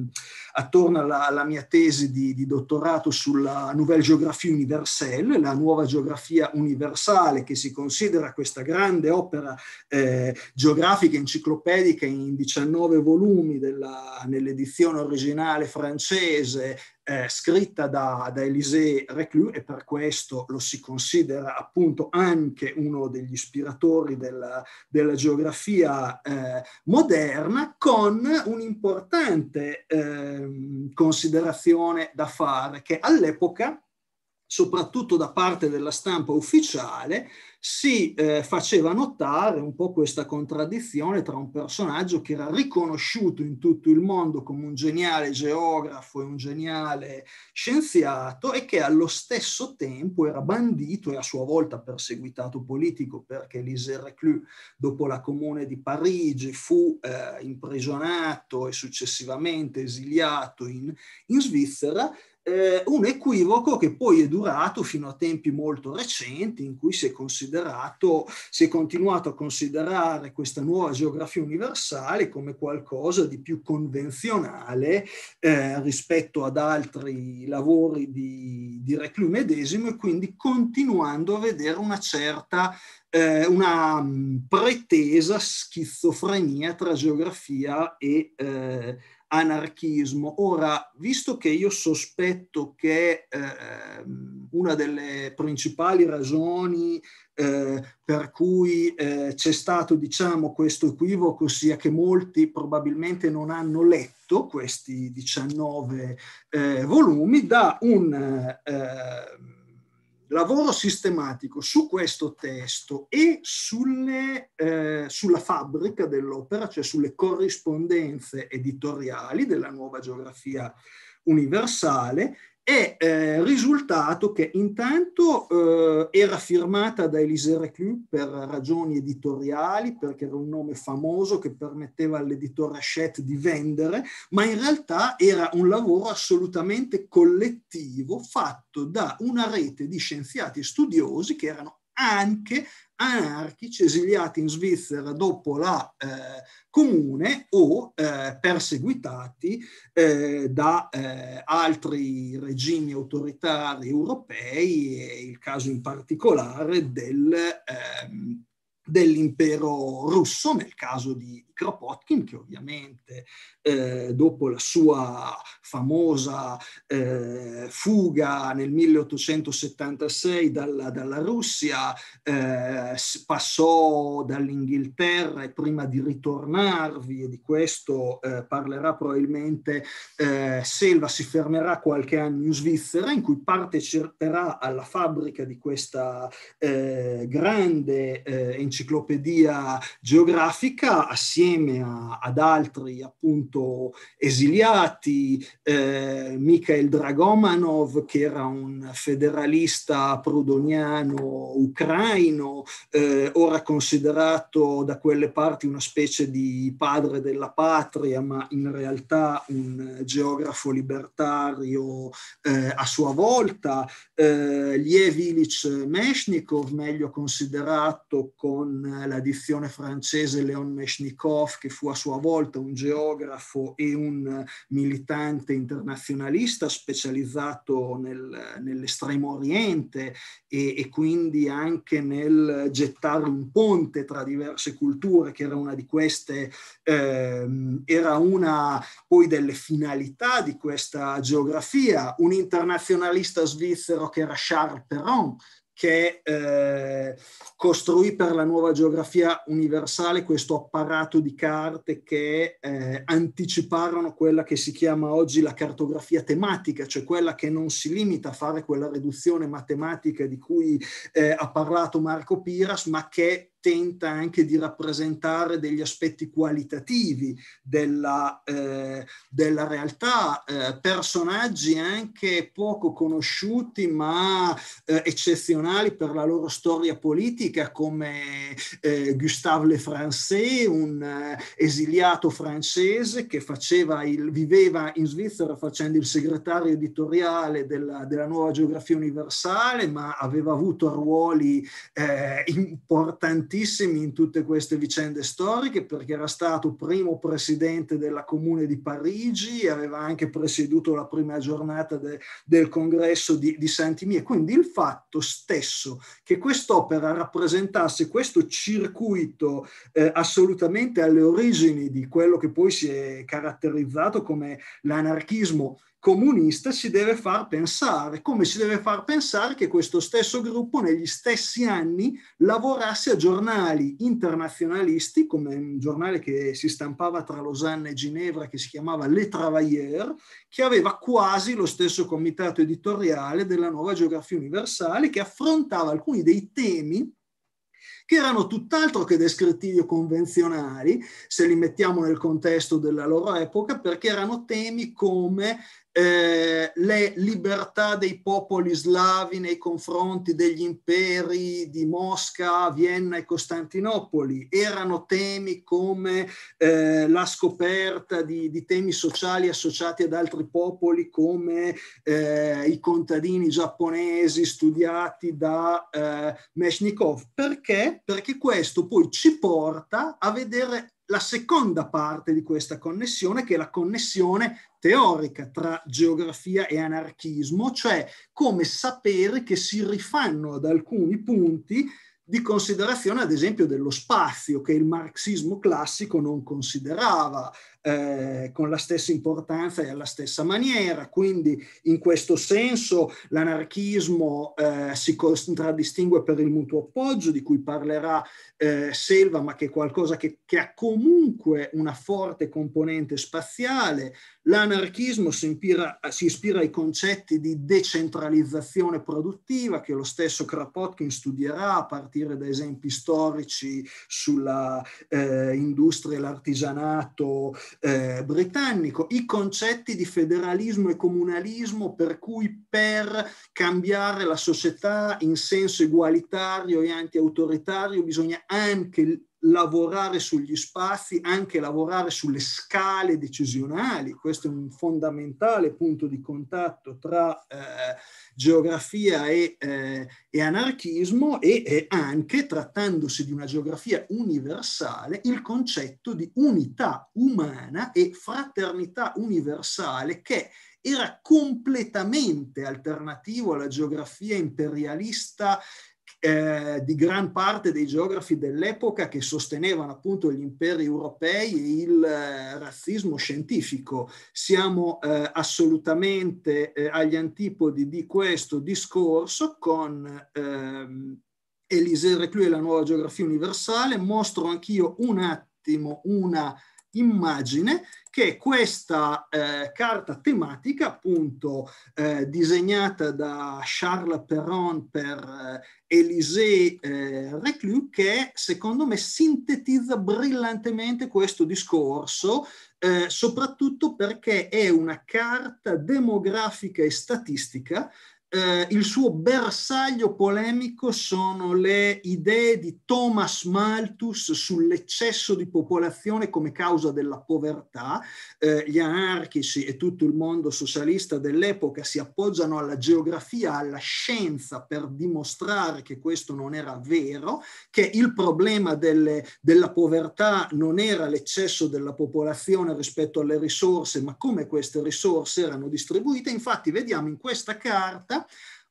attorno alla, alla mia tesi di, di, dottorato sulla Nouvelle Geographie Universelle, la nuova geografia universale che si considera questa grande opera eh, geografica enciclopedica in 19 volumi della, nell'edizione originale francese eh, scritta da, da Élisée Reclus e per questo lo si considera appunto anche uno degli ispiratori della, della geografia eh, moderna, con un'importante eh, considerazione da fare che all'epoca soprattutto da parte della stampa ufficiale, si eh, faceva notare un po' questa contraddizione tra un personaggio che era riconosciuto in tutto il mondo come un geniale geografo e un geniale scienziato e che allo stesso tempo era bandito e a sua volta perseguitato politico perché Lise Reclus dopo la comune di Parigi fu eh, imprigionato e successivamente esiliato in, in Svizzera eh, un equivoco che poi è durato fino a tempi molto recenti in cui si è considerato, si è continuato a considerare questa nuova geografia universale come qualcosa di più convenzionale eh, rispetto ad altri lavori di, di Reclus medesimo e quindi continuando a vedere una certa eh, una pretesa schizofrenia tra geografia e eh, anarchismo. Ora, visto che io sospetto che eh, una delle principali ragioni eh, per cui eh, c'è stato diciamo, questo equivoco sia che molti probabilmente non hanno letto questi 19 eh, volumi, da un eh, lavoro sistematico su questo testo e sulle, eh, sulla fabbrica dell'opera, cioè sulle corrispondenze editoriali della nuova geografia universale, è eh, risultato che intanto eh, era firmata da Elise Reclus per ragioni editoriali, perché era un nome famoso che permetteva all'editore Hachette di vendere, ma in realtà era un lavoro assolutamente collettivo fatto da una rete di scienziati e studiosi che erano anche anarchici esiliati in Svizzera dopo la eh, comune o eh, perseguitati eh, da eh, altri regimi autoritari europei e il caso in particolare del, ehm, dell'impero russo nel caso di Kropotkin che ovviamente eh, dopo la sua famosa eh, fuga nel 1876 dalla, dalla Russia eh, passò dall'Inghilterra e prima di ritornarvi, e di questo eh, parlerà probabilmente eh, Selva, si fermerà qualche anno in Svizzera in cui parteciperà alla fabbrica di questa eh, grande enciclopedia geografica assieme insieme a, ad altri appunto esiliati, eh, Mikhail Dragomanov che era un federalista prudoniano ucraino, eh, ora considerato da quelle parti una specie di padre della patria, ma in realtà un geografo libertario eh, a sua volta, eh, Ilich Meshnikov, meglio considerato con eh, la dizione francese Leon Meshnikov, che fu a sua volta un geografo e un eh, militante internazionalista specializzato nel, eh, nell'estremo oriente e, e, quindi anche nel gettare un ponte tra diverse culture, che era una di queste, eh, era una poi delle finalità di questa geografia, un internazionalista svizzero che era Charles Perron, che eh, costruì per la nuova geografia universale questo apparato di carte che eh, anticiparono quella che si chiama oggi la cartografia tematica, cioè quella che non si limita a fare quella riduzione matematica di cui eh, ha parlato Marco Piras, ma che tenta anche di rappresentare degli aspetti qualitativi della, eh, della realtà, eh, personaggi anche poco conosciuti ma eh, eccezionali per la loro storia politica come eh, Gustave Le Français, un eh, esiliato francese che il, viveva in Svizzera facendo il segretario editoriale della, della, nuova geografia universale ma aveva avuto ruoli eh, importanti importantissimi in tutte queste vicende storiche perché era stato primo presidente della Comune di Parigi, aveva anche presieduto la prima giornata de, del congresso di, di Sant'Imie. Quindi il fatto stesso che quest'opera rappresentasse questo circuito eh, assolutamente alle origini di quello che poi si è caratterizzato come l'anarchismo comunista si deve far pensare, come si deve far pensare che questo stesso gruppo negli stessi anni lavorasse a giornali internazionalisti, come un giornale che si stampava tra Losanna e Ginevra che si chiamava Le Travailleurs, che aveva quasi lo stesso comitato editoriale della Nuova Geografia Universale, che affrontava alcuni dei temi che erano tutt'altro che descrittivi o convenzionali, se li mettiamo nel contesto della loro epoca, perché erano temi come eh, le libertà dei popoli slavi nei confronti degli imperi di Mosca, Vienna e Costantinopoli. Erano temi come eh, la scoperta di, di, temi sociali associati ad altri popoli come eh, i contadini giapponesi studiati da eh, Meshnikov. Perché? Perché questo poi ci porta a vedere la seconda parte di questa connessione, che è la connessione teorica tra geografia e anarchismo, cioè come sapere che si rifanno ad alcuni punti di considerazione, ad esempio, dello spazio, che il marxismo classico non considerava, eh, con la stessa importanza e alla stessa maniera. Quindi in questo senso l'anarchismo eh, si contraddistingue per il mutuo appoggio di cui parlerà eh, Selva, ma che è qualcosa che, che ha comunque una forte componente spaziale. L'anarchismo si ispira, si ispira ai concetti di decentralizzazione produttiva che lo stesso Kropotkin studierà a partire da esempi storici sulla eh, industria e l'artigianato eh, britannico, i concetti di federalismo e comunalismo per cui per cambiare la società in senso egualitario e anti-autoritario bisogna anche lavorare sugli spazi, anche lavorare sulle scale decisionali. Questo è un fondamentale punto di contatto tra eh, geografia e, eh, e anarchismo e, e, anche, trattandosi di una geografia universale, il concetto di unità umana e fraternità universale che era completamente alternativo alla geografia imperialista eh, di gran parte dei geografi dell'epoca che sostenevano appunto gli imperi europei e il eh, razzismo scientifico. Siamo eh, assolutamente eh, agli antipodi di questo discorso con ehm, Elisée Reclus e la nuova geografia universale. Mostro anch'io un attimo una immagine che è questa eh, carta tematica appunto eh, disegnata da Charles Perron per eh, Élysée eh, Reclus che secondo me sintetizza brillantemente questo discorso eh, soprattutto perché è una carta demografica e statistica eh, il suo bersaglio polemico sono le idee di Thomas Malthus sull'eccesso di popolazione come causa della povertà. Eh, gli anarchici e tutto il mondo socialista dell'epoca si appoggiano alla geografia, alla scienza per dimostrare che questo non era vero, che il problema delle, della povertà non era l'eccesso della popolazione rispetto alle risorse, ma come queste risorse erano distribuite. Infatti vediamo in questa carta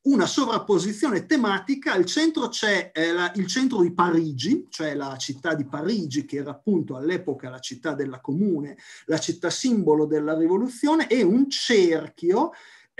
una sovrapposizione tematica, al centro c'è eh, la, il centro di Parigi, cioè la città di Parigi che era appunto all'epoca la città della comune, la città simbolo della rivoluzione e un cerchio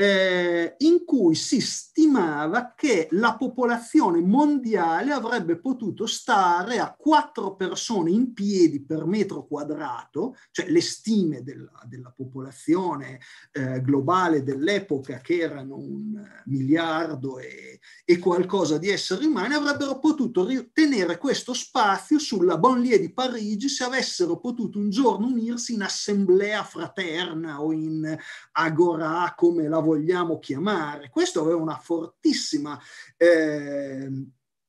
eh, in cui si stimava che la popolazione mondiale avrebbe potuto stare a quattro persone in piedi per metro quadrato, cioè le stime della, della popolazione eh, globale dell'epoca, che erano un eh, miliardo e, e qualcosa di esseri umani, avrebbero potuto tenere questo spazio sulla Bonlieu di Parigi se avessero potuto un giorno unirsi in assemblea fraterna o in agorà come la vogliamo chiamare. Questo aveva una fortissima... Eh,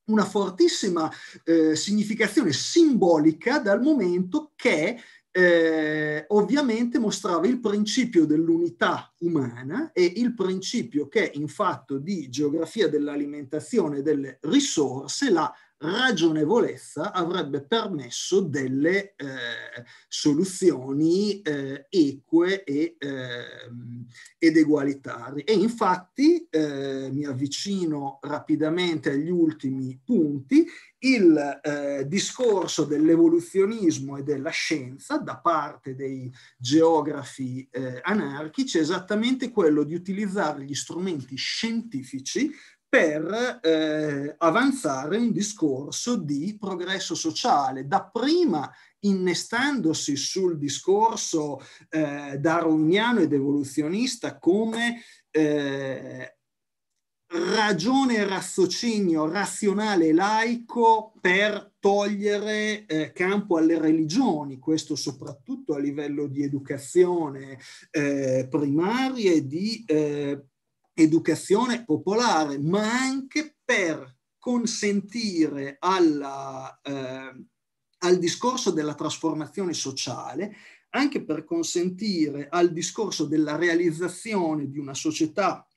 una fortissima eh, significazione simbolica dal momento che eh, ovviamente mostrava il principio dell'unità umana e il principio che in fatto di geografia dell'alimentazione delle risorse la ragionevolezza avrebbe permesso delle eh, soluzioni eh, eque e, eh, ed egualitarie. E infatti, eh, mi avvicino rapidamente agli ultimi punti, il eh, discorso dell'evoluzionismo e della scienza da parte dei geografi eh, anarchici è esattamente quello di utilizzare gli strumenti scientifici per eh, avanzare un discorso di progresso sociale, dapprima innestandosi sul discorso eh, darwiniano ed evoluzionista come eh, ragione e raziocinio razionale laico per togliere eh, campo alle religioni, questo soprattutto a livello di educazione eh, primaria e di eh, educazione popolare, ma anche per consentire alla, eh, al discorso della trasformazione sociale, anche per consentire al discorso della realizzazione di una società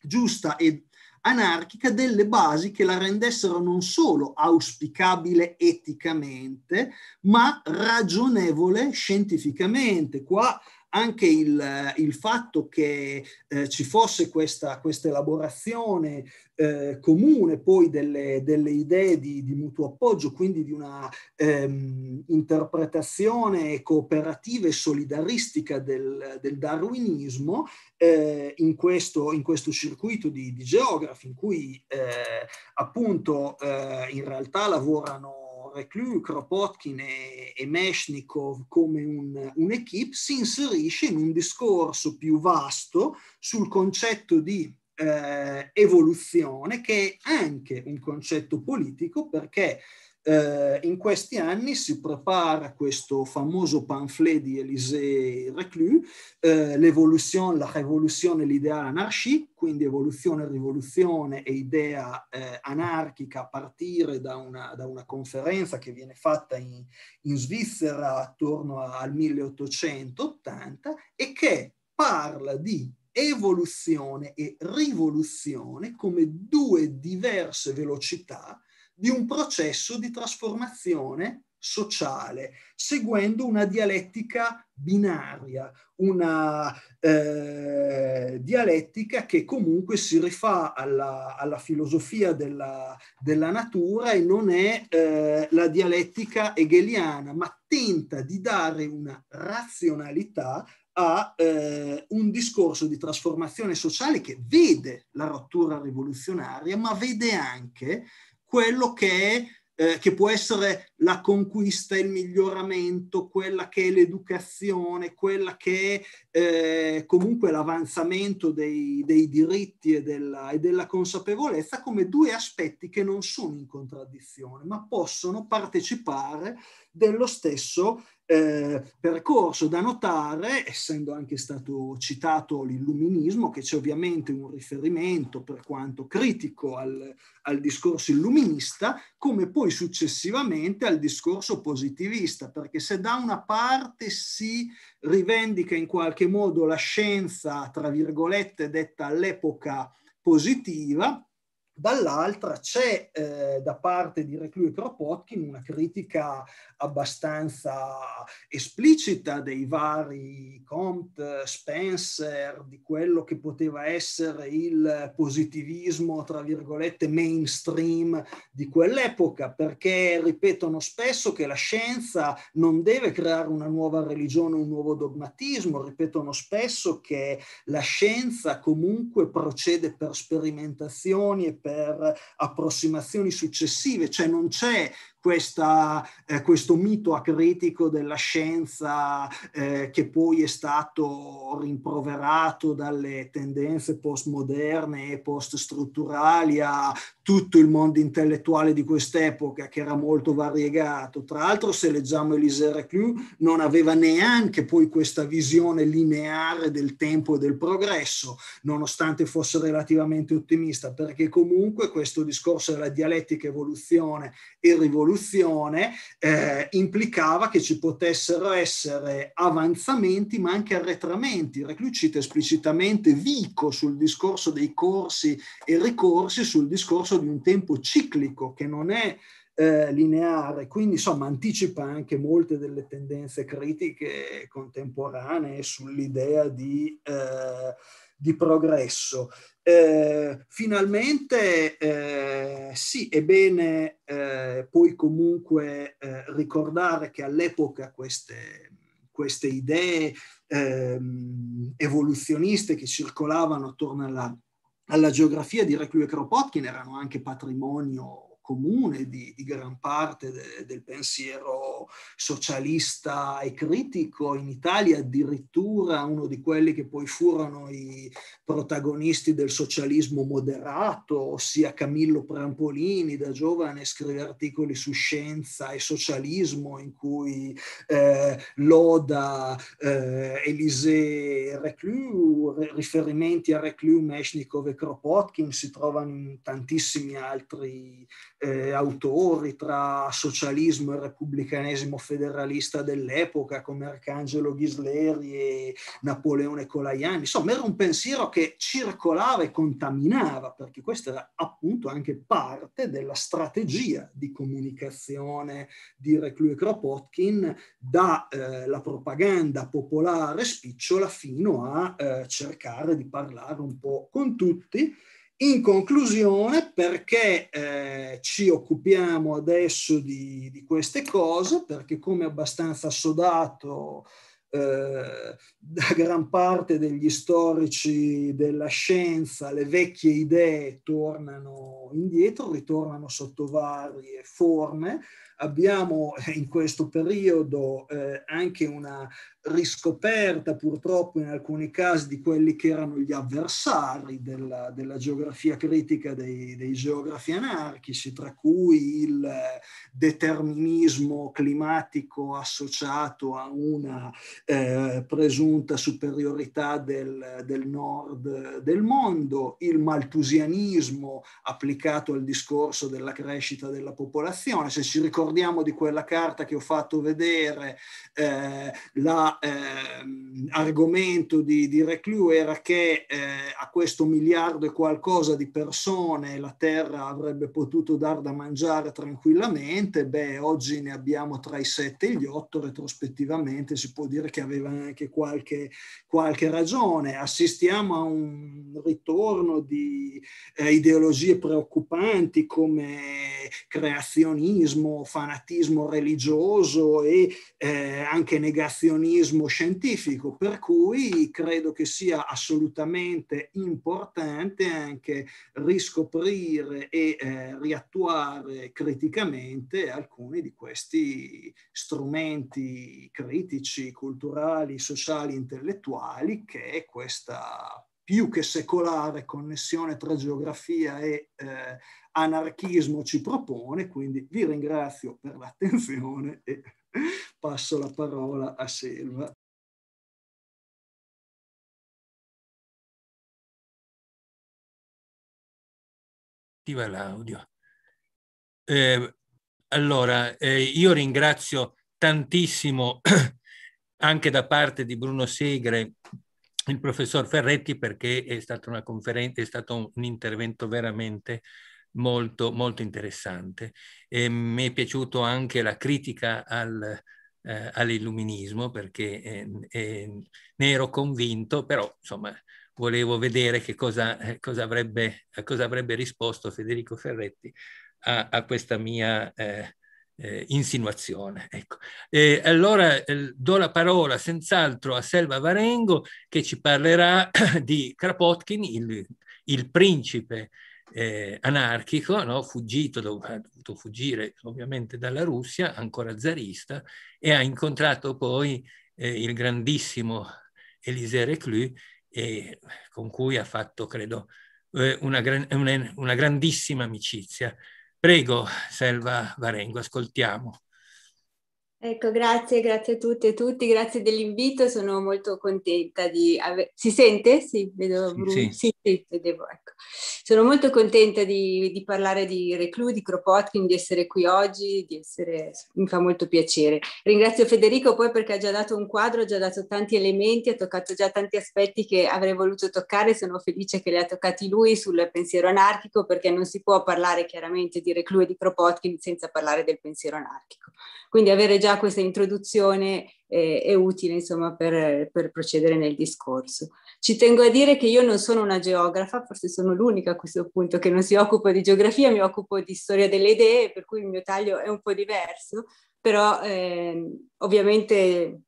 giusta e anarchica delle basi che la rendessero non solo auspicabile eticamente, ma ragionevole scientificamente. Qua anche il, il fatto che eh, ci fosse questa, questa elaborazione eh, comune poi delle, delle idee di, di, mutuo appoggio, quindi di una ehm, interpretazione cooperativa e solidaristica del, del darwinismo eh, in, questo, in, questo, circuito di, di geografi in cui eh, appunto eh, in realtà lavorano Reclus, Kropotkin e, e Meshnikov come un, un'equipe, si inserisce in un discorso più vasto sul concetto di eh, evoluzione, che è anche un concetto politico perché eh, in questi anni si prepara questo famoso pamphlet di Élisée Reclus, eh, L'évolution, la rivoluzione, l'idea anarchica, quindi evoluzione, rivoluzione e idea eh, anarchica a partire da una, da una, conferenza che viene fatta in, in Svizzera attorno al 1880 e che parla di evoluzione e rivoluzione come due diverse velocità di un processo di trasformazione sociale, seguendo una dialettica binaria, una eh, dialettica che comunque si rifà alla, alla filosofia della, della, natura e non è eh, la dialettica hegeliana, ma tenta di dare una razionalità a eh, un discorso di trasformazione sociale che vede la rottura rivoluzionaria, ma vede anche quello che è eh, che può essere la conquista, il miglioramento, quella che è l'educazione, quella che è eh, comunque l'avanzamento dei, dei diritti e della, e della, consapevolezza come due aspetti che non sono in contraddizione, ma possono partecipare dello stesso eh, percorso da notare, essendo anche stato citato l'illuminismo, che c'è ovviamente un riferimento per quanto critico al, al, discorso illuminista, come poi successivamente al discorso positivista, perché se da una parte si rivendica in qualche modo la scienza, tra virgolette, detta all'epoca positiva, Dall'altra c'è eh, da parte di Reclue e Kropotkin una critica abbastanza esplicita dei vari Comte, Spencer, di quello che poteva essere il positivismo, tra virgolette, mainstream di quell'epoca, perché ripetono spesso che la scienza non deve creare una nuova religione, un nuovo dogmatismo, ripetono spesso che la scienza comunque procede per sperimentazioni e per per approssimazioni successive, cioè non c'è questa, eh, questo mito acritico della scienza eh, che poi è stato rimproverato dalle tendenze postmoderne e poststrutturali a tutto il mondo intellettuale di quest'epoca che era molto variegato. Tra l'altro se leggiamo Elisée Reclus non aveva neanche poi questa visione lineare del tempo e del progresso, nonostante fosse relativamente ottimista, perché comunque questo discorso della dialettica evoluzione e rivoluzione rivoluzione eh, implicava che ci potessero essere avanzamenti ma anche arretramenti. Reclus cita esplicitamente Vico sul discorso dei corsi e ricorsi, sul discorso di un tempo ciclico che non è eh, lineare, quindi insomma anticipa anche molte delle tendenze critiche contemporanee sull'idea di, eh, di progresso. Eh, finalmente eh, sì, è bene eh, poi comunque eh, ricordare che all'epoca queste, queste idee ehm, evoluzioniste che circolavano attorno alla, alla geografia di Reclue e Kropotkin erano anche patrimonio comune di, di gran parte de, del pensiero socialista e critico, in Italia addirittura uno di quelli che poi furono i protagonisti del socialismo moderato, ossia Camillo Prampolini, da giovane scrive articoli su scienza e socialismo in cui eh, loda eh, Elisée Reclus, riferimenti a Reclus, Meshnikov e Kropotkin si trovano in tantissimi altri eh, autori tra socialismo e repubblicanesimo federalista dell'epoca come Arcangelo Ghisleri e Napoleone Colaiani. Insomma, era un pensiero che circolava e contaminava, perché questa era appunto anche parte della strategia di comunicazione di Reclue Kropotkin dalla eh, propaganda popolare spicciola fino a eh, cercare di parlare un po' con tutti in conclusione, perché eh, ci occupiamo adesso di, di, queste cose? Perché come abbastanza assodato eh, da gran parte degli storici della scienza, le vecchie idee tornano indietro, ritornano sotto varie forme. Abbiamo eh, in questo periodo eh, anche una riscoperta purtroppo in alcuni casi di quelli che erano gli avversari della, della geografia critica dei, dei, geografi anarchici, tra cui il eh, determinismo climatico associato a una eh, presunta superiorità del, del nord del mondo, il maltusianismo applicato al discorso della crescita della popolazione. Se ci ricordiamo di quella carta che ho fatto vedere, eh, la ma ehm, argomento di, di Reclus era che eh, a questo miliardo e qualcosa di persone la Terra avrebbe potuto dar da mangiare tranquillamente, beh oggi ne abbiamo tra i 7 e gli 8 retrospettivamente, si può dire che aveva anche qualche, qualche ragione. Assistiamo a un ritorno di eh, ideologie preoccupanti come creazionismo, fanatismo religioso e eh, anche negazionismo meccanismo scientifico, per cui credo che sia assolutamente importante anche riscoprire e eh, riattuare criticamente alcuni di questi strumenti critici, culturali, sociali, intellettuali che questa più che secolare connessione tra geografia e eh, anarchismo ci propone, quindi vi ringrazio per l'attenzione e passo la parola a Selva. Attiva l'audio. Eh, allora, eh, io ringrazio tantissimo anche da parte di Bruno Segre il professor Ferretti perché è stata una conferenza, è stato un intervento veramente molto, molto interessante. E mi è piaciuta anche la critica al, eh, all'illuminismo perché eh, eh, ne ero convinto, però insomma volevo vedere che cosa, eh, cosa, avrebbe, cosa avrebbe, risposto Federico Ferretti a, a questa mia eh, eh, insinuazione. Ecco. allora do la parola senz'altro a Selva Varengo che ci parlerà di Kropotkin, il, il principe eh, anarchico, no? fuggito, ha dovuto fuggire ovviamente dalla Russia, ancora zarista, e ha incontrato poi eh, il grandissimo Élisée Reclus, eh, con cui ha fatto, credo, eh, una, una, una grandissima amicizia. Prego, Selva Varengo, ascoltiamo. Ecco, grazie, grazie a tutte e tutti, grazie dell'invito, sono molto contenta di aver... Si sente? Sì, vedo sì, sì. sì, sì vedevo, ecco. Sono molto contenta di, di parlare di Reclus, di Kropotkin, di essere qui oggi, di essere... mi fa molto piacere. Ringrazio Federico poi perché ha già dato un quadro, ha già dato tanti elementi, ha toccato già tanti aspetti che avrei voluto toccare, sono felice che li ha toccati lui sul pensiero anarchico perché non si può parlare chiaramente di Reclus e di Kropotkin senza parlare del pensiero anarchico. Quindi avere già già questa introduzione eh, è utile insomma, per, per, procedere nel discorso. Ci tengo a dire che io non sono una geografa, forse sono l'unica a questo punto che non si occupa di geografia, mi occupo di storia delle idee, per cui il mio taglio è un po' diverso, però eh, ovviamente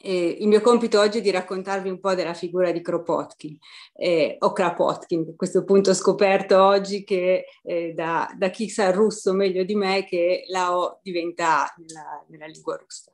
eh, il mio compito oggi è di raccontarvi un po' della figura di Kropotkin eh, o Krapotkin. A questo punto ho scoperto oggi che eh, da, da, chi sa il russo meglio di me che la O diventa nella, nella lingua russa.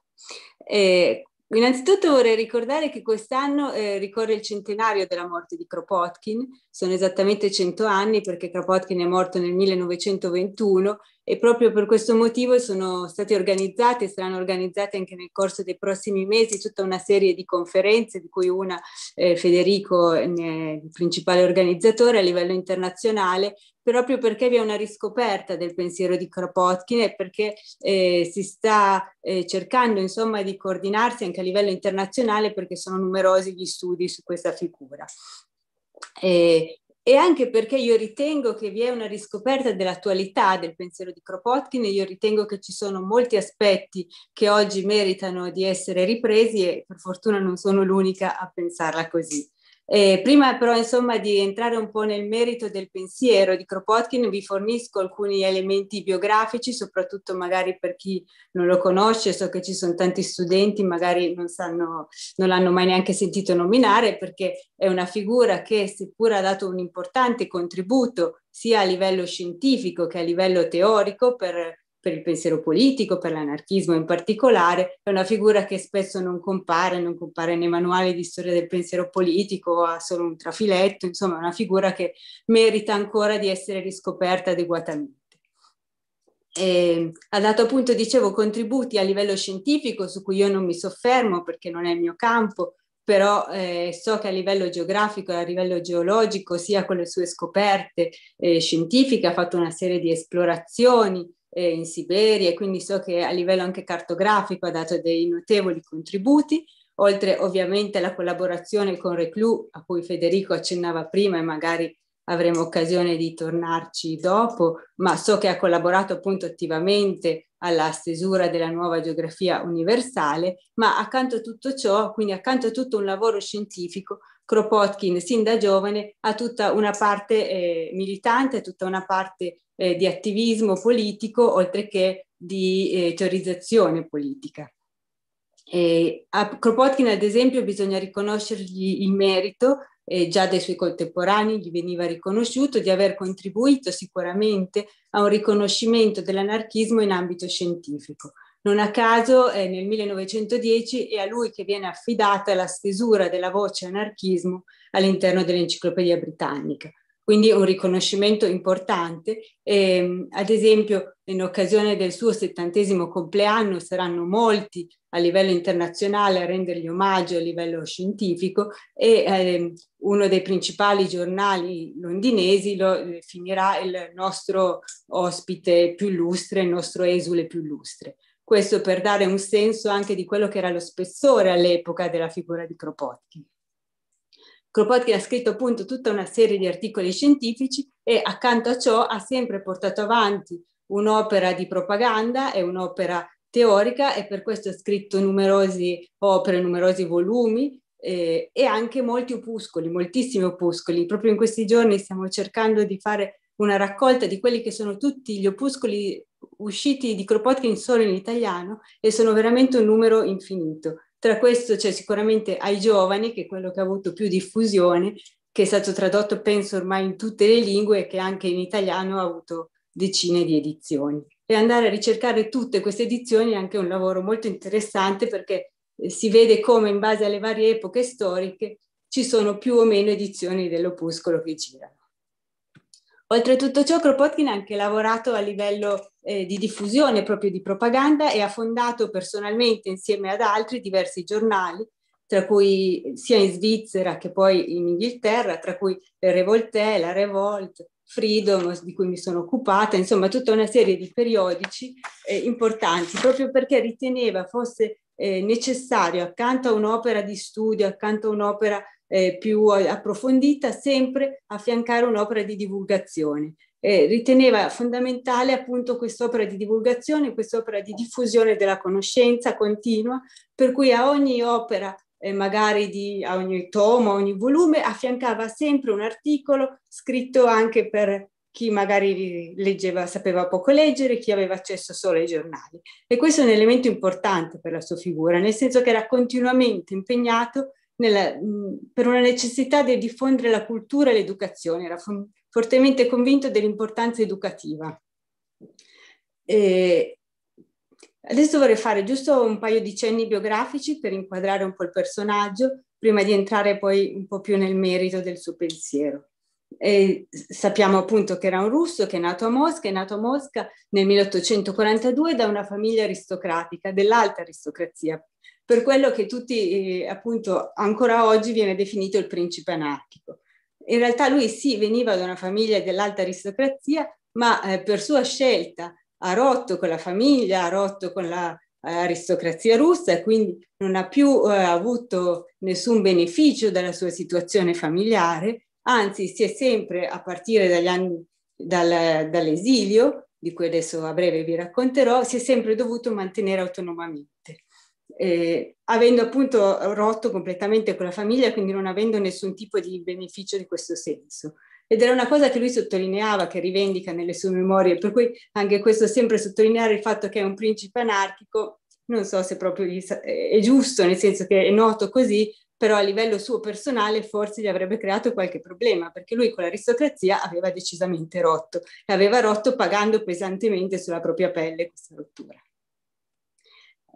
Innanzitutto vorrei ricordare che quest'anno eh, ricorre il centenario della morte di Kropotkin, sono esattamente 100 anni perché Kropotkin è morto nel 1921 e proprio per questo motivo sono state organizzate, e saranno organizzate anche nel corso dei prossimi mesi tutta una serie di conferenze, di cui una eh, Federico è il principale organizzatore a livello internazionale, proprio perché vi è una riscoperta del pensiero di Kropotkin e perché eh, si sta eh, cercando insomma di coordinarsi anche a livello internazionale perché sono numerosi gli studi su questa figura. Eh, e anche perché io ritengo che vi è una riscoperta dell'attualità del pensiero di Kropotkin e io ritengo che ci sono molti aspetti che oggi meritano di essere ripresi e per fortuna non sono l'unica a pensarla così. Eh, prima però insomma di entrare un po' nel merito del pensiero di Kropotkin vi fornisco alcuni elementi biografici, soprattutto magari per chi non lo conosce, so che ci sono tanti studenti, magari non, sanno, non l'hanno mai neanche sentito nominare perché è una figura che seppur ha dato un importante contributo sia a livello scientifico che a livello teorico per per il pensiero politico, per l'anarchismo in particolare, è una figura che spesso non compare, non compare nei manuali di storia del pensiero politico, ha solo un trafiletto, insomma è una figura che merita ancora di essere riscoperta adeguatamente. Eh, ha dato appunto, dicevo, contributi a livello scientifico su cui io non mi soffermo perché non è il mio campo, però eh, so che a livello geografico e a livello geologico, sia con le sue scoperte eh, scientifiche, ha fatto una serie di esplorazioni, eh, in Siberia e quindi so che a livello anche cartografico ha dato dei notevoli contributi, oltre ovviamente alla collaborazione con Reclus a cui Federico accennava prima e magari avremo occasione di tornarci dopo, ma so che ha collaborato appunto attivamente alla stesura della nuova geografia universale, ma accanto a tutto ciò, quindi accanto a tutto un lavoro scientifico, Kropotkin sin da giovane ha tutta una parte eh, militante, tutta una parte eh, di attivismo politico, oltre che di eh, teorizzazione politica. E a Kropotkin, ad esempio, bisogna riconoscergli il merito eh, già dai suoi contemporanei gli veniva riconosciuto, di aver contribuito sicuramente a un riconoscimento dell'anarchismo in ambito scientifico. Non a caso eh, nel 1910 è a lui che viene affidata la stesura della voce anarchismo all'interno dell'enciclopedia britannica. Quindi un riconoscimento importante. E, ehm, ad esempio, in occasione del suo settantesimo compleanno saranno molti a livello internazionale a rendergli omaggio a livello scientifico e eh, uno dei principali giornali londinesi lo definirà eh, il nostro ospite più illustre, il nostro esule più illustre. Questo per dare un senso anche di quello che era lo spessore all'epoca della figura di Kropotkin. Kropotkin ha scritto appunto tutta una serie di articoli scientifici e accanto a ciò ha sempre portato avanti un'opera di propaganda e un'opera teorica e per questo ha scritto numerosi opere, numerosi volumi eh, e anche molti opuscoli, moltissimi opuscoli. Proprio in questi giorni stiamo cercando di fare una raccolta di quelli che sono tutti gli opuscoli usciti di Kropotkin solo in italiano e sono veramente un numero infinito. Tra questo c'è sicuramente Ai Giovani, che è quello che ha avuto più diffusione, che è stato tradotto penso ormai in tutte le lingue e che anche in italiano ha avuto decine di edizioni e andare a ricercare tutte queste edizioni è anche un lavoro molto interessante perché eh, si vede come in base alle varie epoche storiche ci sono più o meno edizioni dell'opuscolo che girano. Oltre a tutto ciò, Kropotkin ha anche lavorato a livello eh, di diffusione, proprio di propaganda, e ha fondato personalmente insieme ad altri diversi giornali, tra cui sia in Svizzera che poi in Inghilterra, tra cui le Revoltè, la Revolte, Freedom di cui mi sono occupata, insomma tutta una serie di periodici eh, importanti, proprio perché riteneva fosse eh, necessario, accanto a un'opera di studio, accanto a un'opera eh, più approfondita, sempre affiancare un'opera di divulgazione. Eh, riteneva fondamentale appunto quest'opera di divulgazione, quest'opera di diffusione della conoscenza continua, per cui a ogni opera eh, magari di, a ogni tomo, ogni volume, affiancava sempre un articolo scritto anche per chi magari leggeva, sapeva poco leggere, chi aveva accesso solo ai giornali. E questo è un elemento importante per la sua figura, nel senso che era continuamente impegnato nella, per una necessità di diffondere la cultura e l'educazione, era fortemente convinto dell'importanza educativa. E, Adesso vorrei fare giusto un paio di cenni biografici per inquadrare un po' il personaggio, prima di entrare poi un po' più nel merito del suo pensiero. E sappiamo appunto che era un russo, che è nato a Mosca, è nato a Mosca nel 1842 da una famiglia aristocratica, dell'alta aristocrazia, per quello che tutti eh, appunto ancora oggi viene definito il principe anarchico. In realtà lui sì, veniva da una famiglia dell'alta aristocrazia, ma eh, per sua scelta ha rotto con la famiglia, ha rotto con l'aristocrazia eh, russa e quindi non ha più eh, avuto nessun beneficio dalla sua situazione familiare, anzi si è sempre a partire dagli anni dal, dall'esilio, di cui adesso a breve vi racconterò, si è sempre dovuto mantenere autonomamente. Eh, avendo appunto rotto completamente con la famiglia, quindi non avendo nessun tipo di beneficio di questo senso. Ed era una cosa che lui sottolineava, che rivendica nelle sue memorie, per cui anche questo sempre sottolineare il fatto che è un principe anarchico, non so se proprio eh, è giusto, nel senso che è noto così, però a livello suo personale forse gli avrebbe creato qualche problema, perché lui con l'aristocrazia aveva decisamente rotto, l'aveva rotto pagando pesantemente sulla propria pelle questa rottura.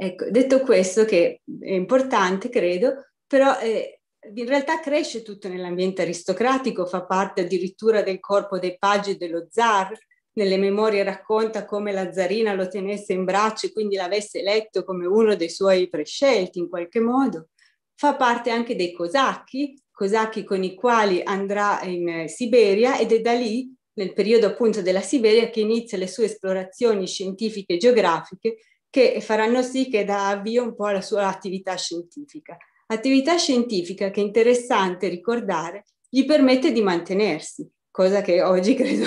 Ecco, detto questo, che è importante, credo, però eh, in realtà cresce tutto nell'ambiente aristocratico, fa parte addirittura del corpo dei pagi dello zar, nelle memorie racconta come la zarina lo tenesse in braccio e quindi l'avesse eletto come uno dei suoi prescelti in qualche modo. Fa parte anche dei cosacchi, cosacchi con i quali andrà in eh, Siberia ed è da lì, nel periodo appunto della Siberia, che inizia le sue esplorazioni scientifiche e geografiche che faranno sì che dà avvio un po' alla sua attività scientifica attività scientifica che è interessante ricordare gli permette di mantenersi, cosa che oggi credo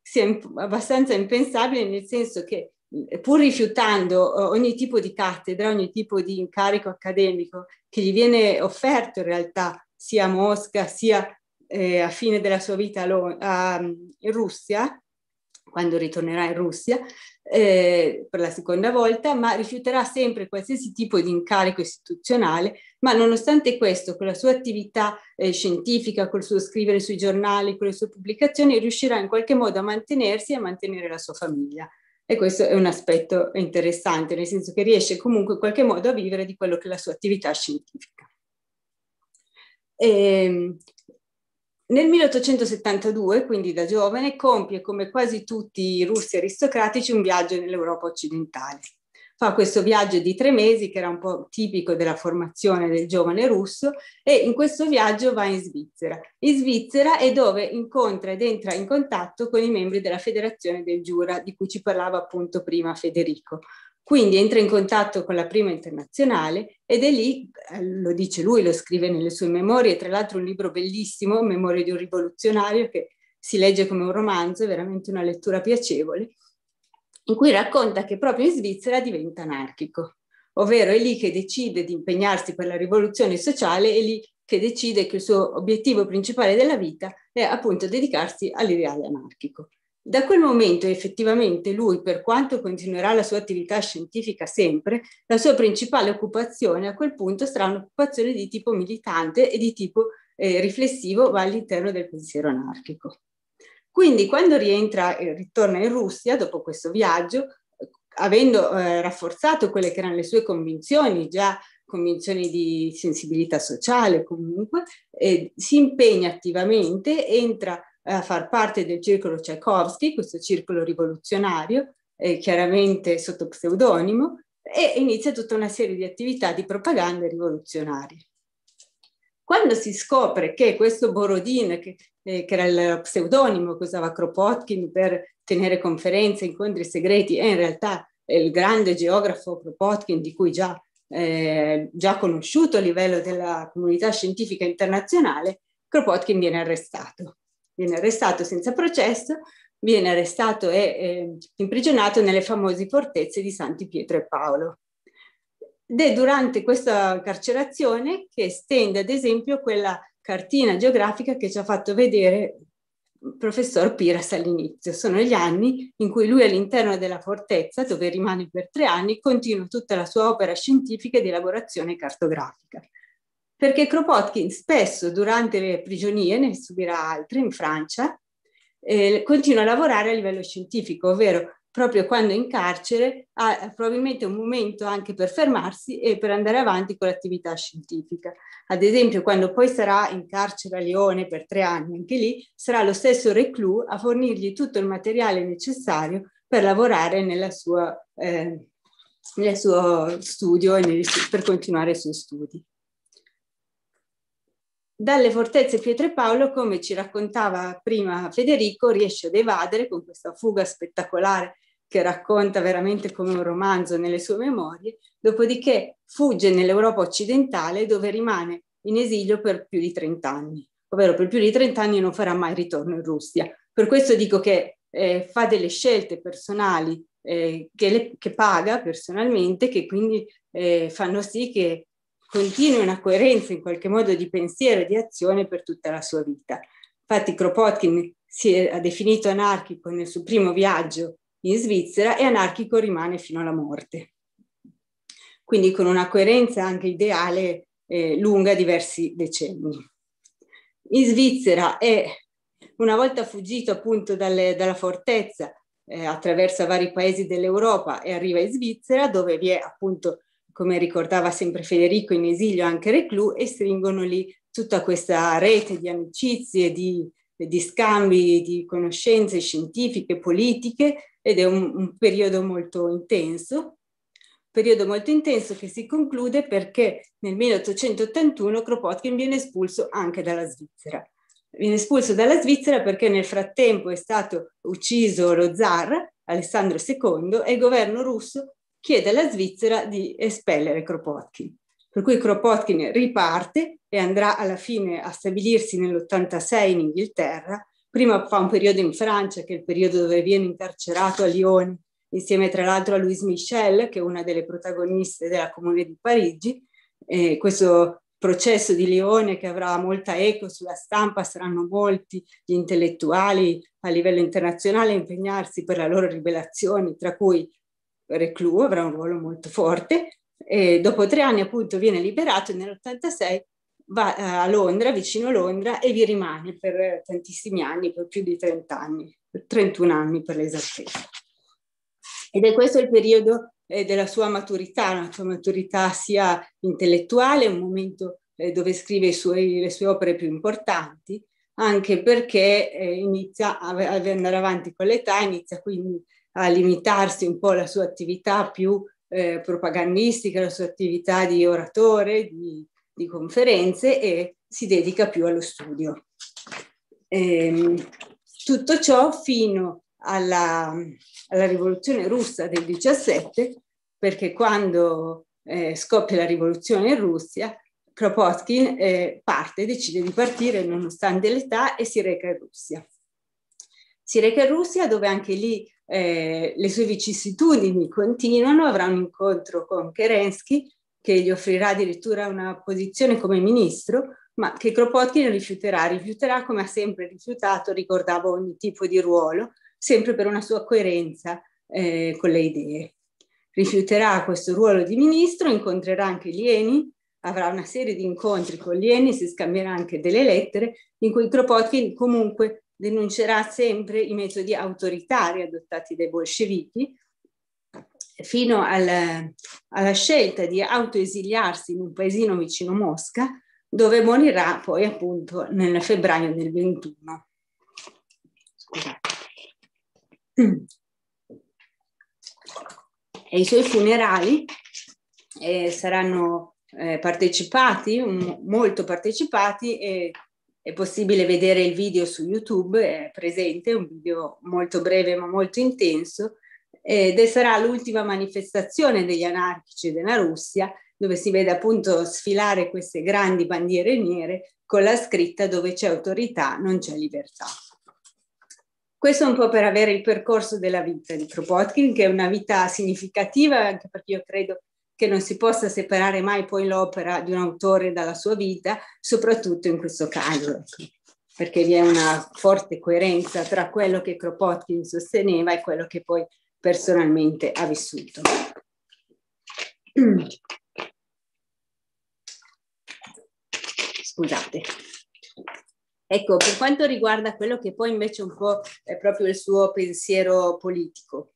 sia abbastanza impensabile, nel senso che eh, pur rifiutando eh, ogni tipo di cattedra, ogni tipo di incarico accademico che gli viene offerto in realtà sia a Mosca sia eh, a fine della sua vita a, a, in Russia, quando ritornerà in Russia, eh, per la seconda volta, ma rifiuterà sempre qualsiasi tipo di incarico istituzionale, ma nonostante questo, con la sua attività eh, scientifica, col suo scrivere sui giornali, con le sue pubblicazioni, riuscirà in qualche modo a mantenersi e a mantenere la sua famiglia. E questo è un aspetto interessante, nel senso che riesce comunque in qualche modo a vivere di quello che è la sua attività scientifica. E, ehm, nel 1872, quindi da giovane, compie come quasi tutti i russi aristocratici un viaggio nell'Europa occidentale. Fa questo viaggio di tre mesi, che era un po' tipico della formazione del giovane russo, e in questo viaggio va in Svizzera. In Svizzera è dove incontra ed entra in contatto con i membri della Federazione del Giura, di cui ci parlava appunto prima Federico. Quindi entra in contatto con la prima internazionale ed è lì, eh, lo dice lui, lo scrive nelle sue memorie, tra l'altro un libro bellissimo, Memorie di un rivoluzionario, che si legge come un romanzo, è veramente una lettura piacevole, in cui racconta che proprio in Svizzera diventa anarchico, ovvero è lì che decide di impegnarsi per la rivoluzione sociale, è lì che decide che il suo obiettivo principale della vita è appunto dedicarsi all'ideale anarchico. Da quel momento effettivamente lui, per quanto continuerà la sua attività scientifica sempre, la sua principale occupazione a quel punto sarà un'occupazione di tipo militante e di tipo eh, riflessivo va all'interno del pensiero anarchico. Quindi quando rientra e ritorna in Russia dopo questo viaggio, avendo eh, rafforzato quelle che erano le sue convinzioni, già convinzioni di sensibilità sociale comunque, eh, si impegna attivamente, entra a far parte del circolo Tchaikovsky, questo circolo rivoluzionario, eh, chiaramente sotto pseudonimo, e inizia tutta una serie di attività di propaganda rivoluzionaria. Quando si scopre che questo Borodin, che, eh, che era il pseudonimo che usava Kropotkin per tenere conferenze, incontri segreti, è in realtà il grande geografo Kropotkin di cui già, eh, già conosciuto a livello della comunità scientifica internazionale, Kropotkin viene arrestato viene arrestato senza processo, viene arrestato e eh, imprigionato nelle famose fortezze di Santi Pietro e Paolo. Ed è durante questa carcerazione che stende ad esempio quella cartina geografica che ci ha fatto vedere il professor Piras all'inizio. Sono gli anni in cui lui all'interno della fortezza, dove rimane per tre anni, continua tutta la sua opera scientifica di elaborazione cartografica perché Kropotkin spesso durante le prigionie, ne subirà altre in Francia, eh, continua a lavorare a livello scientifico, ovvero proprio quando è in carcere ha probabilmente un momento anche per fermarsi e per andare avanti con l'attività scientifica. Ad esempio, quando poi sarà in carcere a Lione per tre anni, anche lì sarà lo stesso Reclus a fornirgli tutto il materiale necessario per lavorare nella sua, eh, nel suo studio e nel, per continuare i suoi studi dalle fortezze Pietro e Paolo, come ci raccontava prima Federico, riesce ad evadere con questa fuga spettacolare che racconta veramente come un romanzo nelle sue memorie, dopodiché fugge nell'Europa occidentale dove rimane in esilio per più di 30 anni, ovvero per più di 30 anni non farà mai ritorno in Russia. Per questo dico che eh, fa delle scelte personali eh, che, le, che, paga personalmente, che quindi eh, fanno sì che continua una coerenza in qualche modo di pensiero e di azione per tutta la sua vita. Infatti Kropotkin si è definito anarchico nel suo primo viaggio in Svizzera e anarchico rimane fino alla morte. Quindi con una coerenza anche ideale eh, lunga diversi decenni. In Svizzera è, una volta fuggito appunto dalle, dalla fortezza, eh, attraversa vari paesi dell'Europa e arriva in Svizzera dove vi è appunto come ricordava sempre Federico, in esilio anche reclus, e stringono lì tutta questa rete di amicizie, di, di scambi, di conoscenze scientifiche, politiche, ed è un, un periodo molto intenso periodo molto intenso che si conclude perché nel 1881 Kropotkin viene espulso anche dalla Svizzera. Viene espulso dalla Svizzera perché nel frattempo è stato ucciso lo zar Alessandro II e il governo russo chiede alla Svizzera di espellere Kropotkin. Per cui Kropotkin riparte e andrà alla fine a stabilirsi nell'86 in Inghilterra, prima fa un periodo in Francia, che è il periodo dove viene incarcerato a Lione, insieme tra l'altro a Louise Michel, che è una delle protagoniste della Comune di Parigi. Eh, questo processo di Lione che avrà molta eco sulla stampa, saranno molti gli intellettuali a livello internazionale a impegnarsi per la loro rivelazione, tra cui recluso, avrà un ruolo molto forte. E dopo tre anni appunto viene liberato nell'86 va eh, a Londra, vicino a Londra, e vi rimane per tantissimi anni, per più di 30 anni, 31 anni per l'esattezza. Ed è questo il periodo eh, della sua maturità, la sua maturità sia intellettuale, un momento eh, dove scrive suoi, le sue opere più importanti, anche perché eh, inizia ad andare avanti con l'età, inizia quindi a limitarsi un po' la sua attività più eh, propagandistica, la sua attività di oratore, di, di conferenze e si dedica più allo studio. Ehm, tutto ciò fino alla, alla, rivoluzione russa del 17, perché quando eh, scoppia la rivoluzione in Russia, Kropotkin eh, parte, decide di partire nonostante l'età e si reca in Russia. Si reca in Russia dove anche lì eh, le sue vicissitudini continuano, avrà un incontro con Kerensky che gli offrirà addirittura una posizione come ministro, ma che Kropotkin rifiuterà, rifiuterà come ha sempre rifiutato, ricordavo ogni tipo di ruolo, sempre per una sua coerenza eh, con le idee. Rifiuterà questo ruolo di ministro, incontrerà anche Lieni, avrà una serie di incontri con gli eni, si scambierà anche delle lettere, in cui Kropotkin comunque denuncerà sempre i metodi autoritari adottati dai bolscevichi, fino alla, alla scelta di autoesiliarsi in un paesino vicino Mosca, dove morirà poi appunto nel febbraio del 21. Scusate. E i suoi funerali eh, saranno eh, partecipati, un, molto partecipati e è possibile vedere il video su YouTube, è presente, un video molto breve ma molto intenso ed sarà l'ultima manifestazione degli anarchici della Russia dove si vede appunto sfilare queste grandi bandiere nere con la scritta dove c'è autorità non c'è libertà. Questo un po' per avere il percorso della vita di Kropotkin, che è una vita significativa, anche perché io credo che non si possa separare mai poi l'opera di un autore dalla sua vita, soprattutto in questo caso, perché vi è una forte coerenza tra quello che Kropotkin sosteneva e quello che poi personalmente ha vissuto. Scusate. Ecco, per quanto riguarda quello che poi invece un po' è proprio il suo pensiero politico,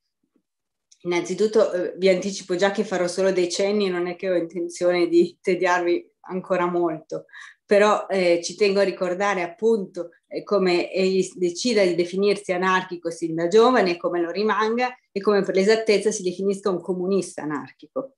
Innanzitutto eh, vi anticipo già che farò solo decenni, non è che ho intenzione di tediarvi ancora molto, però eh, ci tengo a ricordare appunto eh, come egli decida di definirsi anarchico sin da giovane, come lo rimanga e come per l'esattezza si definisca un comunista anarchico.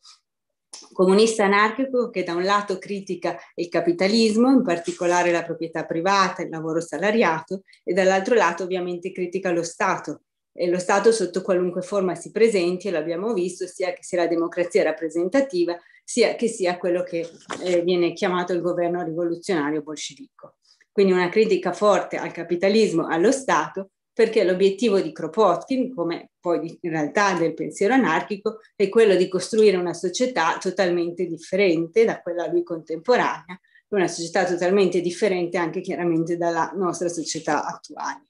Comunista anarchico che da un lato critica il capitalismo, in particolare la proprietà privata, il lavoro salariato, e dall'altro lato ovviamente critica lo Stato, eh, lo Stato sotto qualunque forma si presenti, e l'abbiamo visto, sia che sia la democrazia rappresentativa, sia che sia quello che eh, viene chiamato il governo rivoluzionario bolscevico. Quindi una critica forte al capitalismo, allo Stato, perché l'obiettivo di Kropotkin, come poi in realtà del pensiero anarchico, è quello di costruire una società totalmente differente da quella a lui contemporanea, una società totalmente differente anche chiaramente dalla nostra società attuale.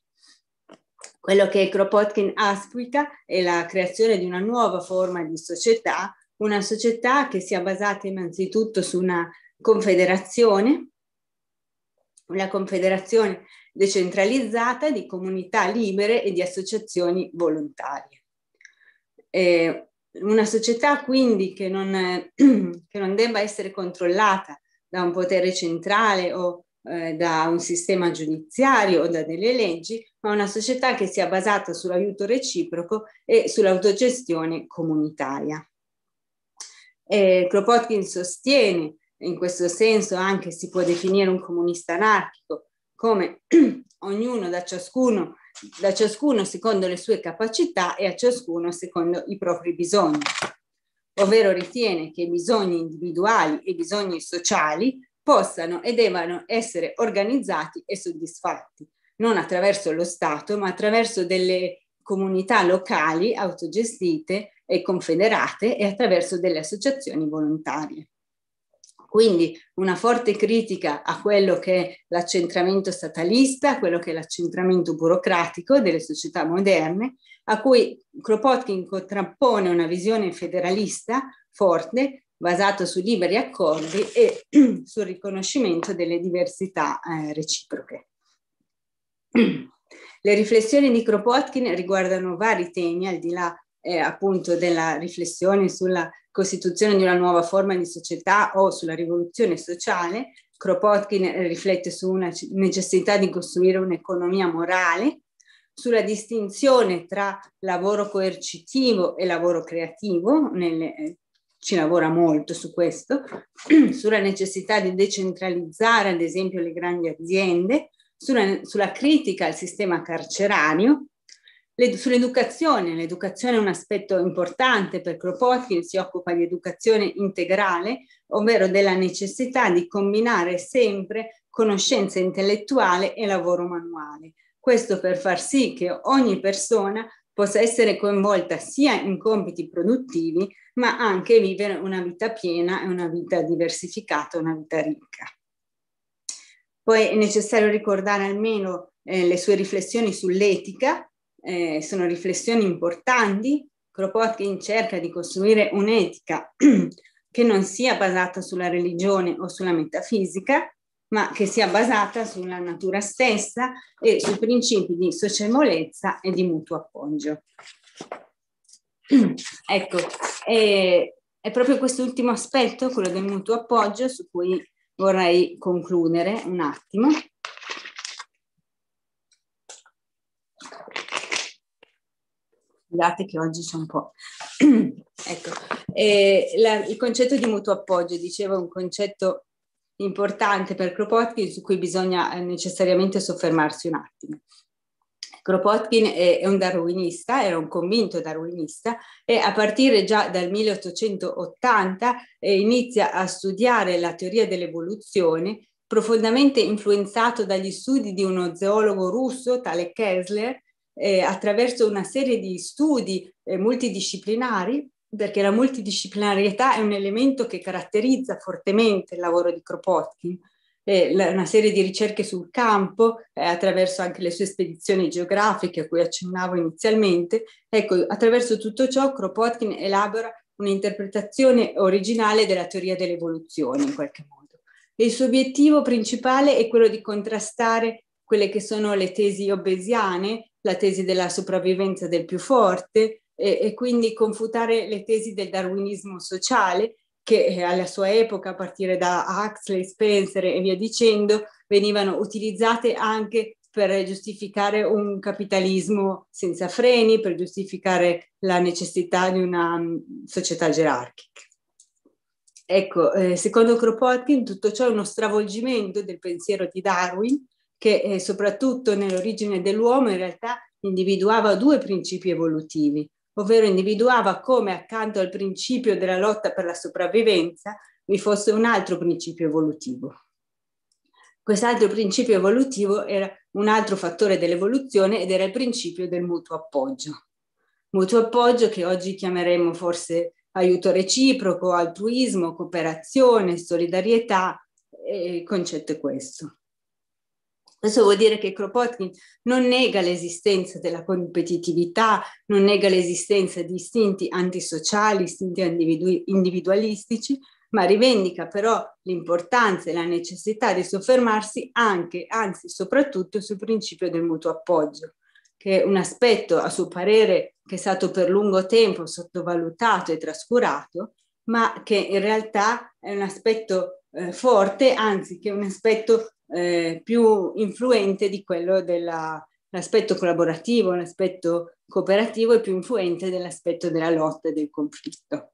Quello che Kropotkin auspica è la creazione di una nuova forma di società, una società che sia basata innanzitutto su una confederazione, una confederazione decentralizzata di comunità libere e di associazioni volontarie. Eh, una società quindi che non, che non debba essere controllata da un potere centrale o eh, da un sistema giudiziario o da delle leggi, ma una società che sia basata sull'aiuto reciproco e sull'autogestione comunitaria. Eh, Kropotkin sostiene, in questo senso anche si può definire un comunista anarchico, come ognuno da ciascuno, da ciascuno secondo le sue capacità e a ciascuno secondo i propri bisogni, ovvero ritiene che i bisogni individuali e i bisogni sociali possano e devono essere organizzati e soddisfatti, non attraverso lo Stato, ma attraverso delle comunità locali autogestite e confederate e attraverso delle associazioni volontarie. Quindi una forte critica a quello che è l'accentramento statalista, a quello che è l'accentramento burocratico delle società moderne, a cui Kropotkin contrappone una visione federalista forte basato su liberi accordi e sul riconoscimento delle diversità eh, reciproche. Le riflessioni di Kropotkin riguardano vari temi, al di là eh, appunto della riflessione sulla costituzione di una nuova forma di società o sulla rivoluzione sociale, Kropotkin riflette su una necessità di costruire un'economia morale, sulla distinzione tra lavoro coercitivo e lavoro creativo nelle eh, ci lavora molto su questo, sulla necessità di decentralizzare ad esempio le grandi aziende, sulla, sulla critica al sistema carcerario, le, sull'educazione, l'educazione è un aspetto importante per Kropotkin, si occupa di educazione integrale, ovvero della necessità di combinare sempre conoscenza intellettuale e lavoro manuale. Questo per far sì che ogni persona possa essere coinvolta sia in compiti produttivi, ma anche vivere una vita piena e una vita diversificata, una vita ricca. Poi è necessario ricordare almeno eh, le sue riflessioni sull'etica, eh, sono riflessioni importanti. Kropotkin cerca di costruire un'etica che non sia basata sulla religione o sulla metafisica, ma che sia basata sulla natura stessa e sui principi di socievolezza e di mutuo appoggio. Ecco, è, è proprio quest'ultimo aspetto, quello del mutuo appoggio, su cui vorrei concludere un attimo. Scusate che oggi c'è un po'. ecco, eh, la, il concetto di mutuo appoggio, dicevo, è un concetto importante per Kropotkin su cui bisogna eh, necessariamente soffermarsi un attimo. Kropotkin è, un darwinista, era un convinto darwinista e a partire già dal 1880 eh, inizia a studiare la teoria dell'evoluzione, profondamente influenzato dagli studi di uno zoologo russo, tale Kessler, eh, attraverso una serie di studi multidisciplinari perché la multidisciplinarietà è un elemento che caratterizza fortemente il lavoro di Kropotkin. Eh, una serie di ricerche sul campo, eh, attraverso anche le sue spedizioni geografiche a cui accennavo inizialmente, ecco, attraverso tutto ciò Kropotkin elabora un'interpretazione originale della teoria dell'evoluzione in qualche modo. E il suo obiettivo principale è quello di contrastare quelle che sono le tesi obesiane, la tesi della sopravvivenza del più forte, e, e quindi confutare le tesi del darwinismo sociale che eh, alla sua epoca, a partire da Huxley, Spencer e via dicendo, venivano utilizzate anche per giustificare un capitalismo senza freni, per giustificare la necessità di una mm, società gerarchica. Ecco, eh, secondo Kropotkin tutto ciò è uno stravolgimento del pensiero di Darwin che eh, soprattutto nell'origine dell'uomo in realtà individuava due principi evolutivi, ovvero individuava come accanto al principio della lotta per la sopravvivenza vi fosse un altro principio evolutivo. Quest'altro principio evolutivo era un altro fattore dell'evoluzione ed era il principio del mutuo appoggio. Mutuo appoggio che oggi chiameremo forse aiuto reciproco, altruismo, cooperazione, solidarietà, il concetto è questo. Questo vuol dire che Kropotkin non nega l'esistenza della competitività, non nega l'esistenza di istinti antisociali, istinti individu- individualistici, ma rivendica però l'importanza e la necessità di soffermarsi anche, anzi soprattutto, sul principio del mutuo appoggio, che è un aspetto, a suo parere, che è stato per lungo tempo sottovalutato e trascurato, ma che in realtà è un aspetto eh, forte, anzi che è un aspetto eh, più influente di quello dell'aspetto collaborativo, l'aspetto cooperativo e più influente dell'aspetto della lotta e del conflitto.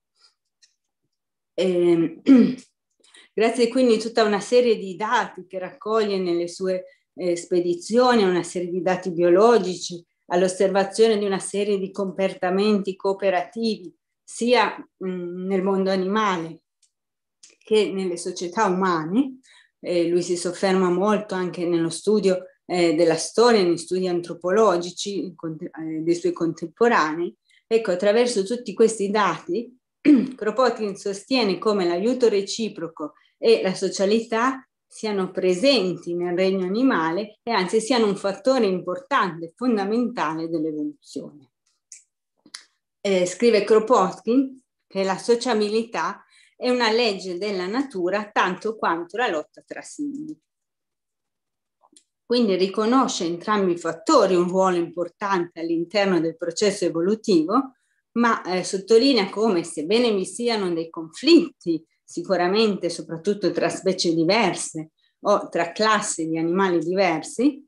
Eh, grazie quindi a tutta una serie di dati che raccoglie nelle sue eh, spedizioni, una serie di dati biologici, all'osservazione di una serie di comportamenti cooperativi, sia mh, nel mondo animale che nelle società umane, eh, lui si sofferma molto anche nello studio eh, della storia, negli studi antropologici eh, dei suoi contemporanei. Ecco, attraverso tutti questi dati, Kropotkin sostiene come l'aiuto reciproco e la socialità siano presenti nel regno animale e anzi siano un fattore importante, fondamentale dell'evoluzione. Eh, scrive Kropotkin che la sociabilità è una legge della natura tanto quanto la lotta tra simili. Quindi riconosce entrambi i fattori un ruolo importante all'interno del processo evolutivo, ma eh, sottolinea come sebbene vi siano dei conflitti, sicuramente soprattutto tra specie diverse o tra classi di animali diversi,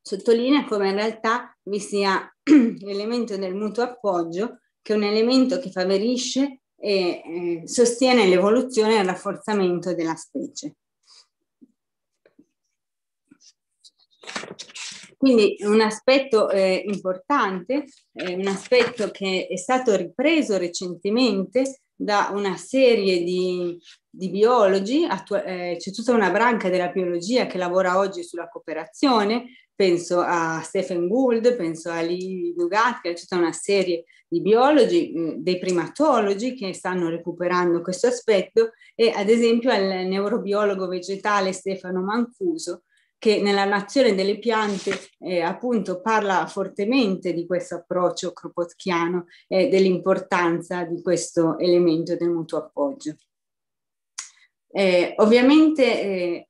sottolinea come in realtà vi sia l'elemento del mutuo appoggio, che è un elemento che favorisce e eh, sostiene l'evoluzione e il rafforzamento della specie. Quindi un aspetto eh, importante, eh, un aspetto che è stato ripreso recentemente da una serie di, di biologi, eh, c'è tutta una branca della biologia che lavora oggi sulla cooperazione, penso a Stephen Gould, penso a Lee Nugati, c'è tutta una serie di di biologi, mm, dei primatologi che stanno recuperando questo aspetto e ad esempio al neurobiologo vegetale Stefano Mancuso che nella nazione delle piante eh, appunto parla fortemente di questo approccio kropotchiano e dell'importanza di questo elemento del mutuo appoggio. Eh, ovviamente eh,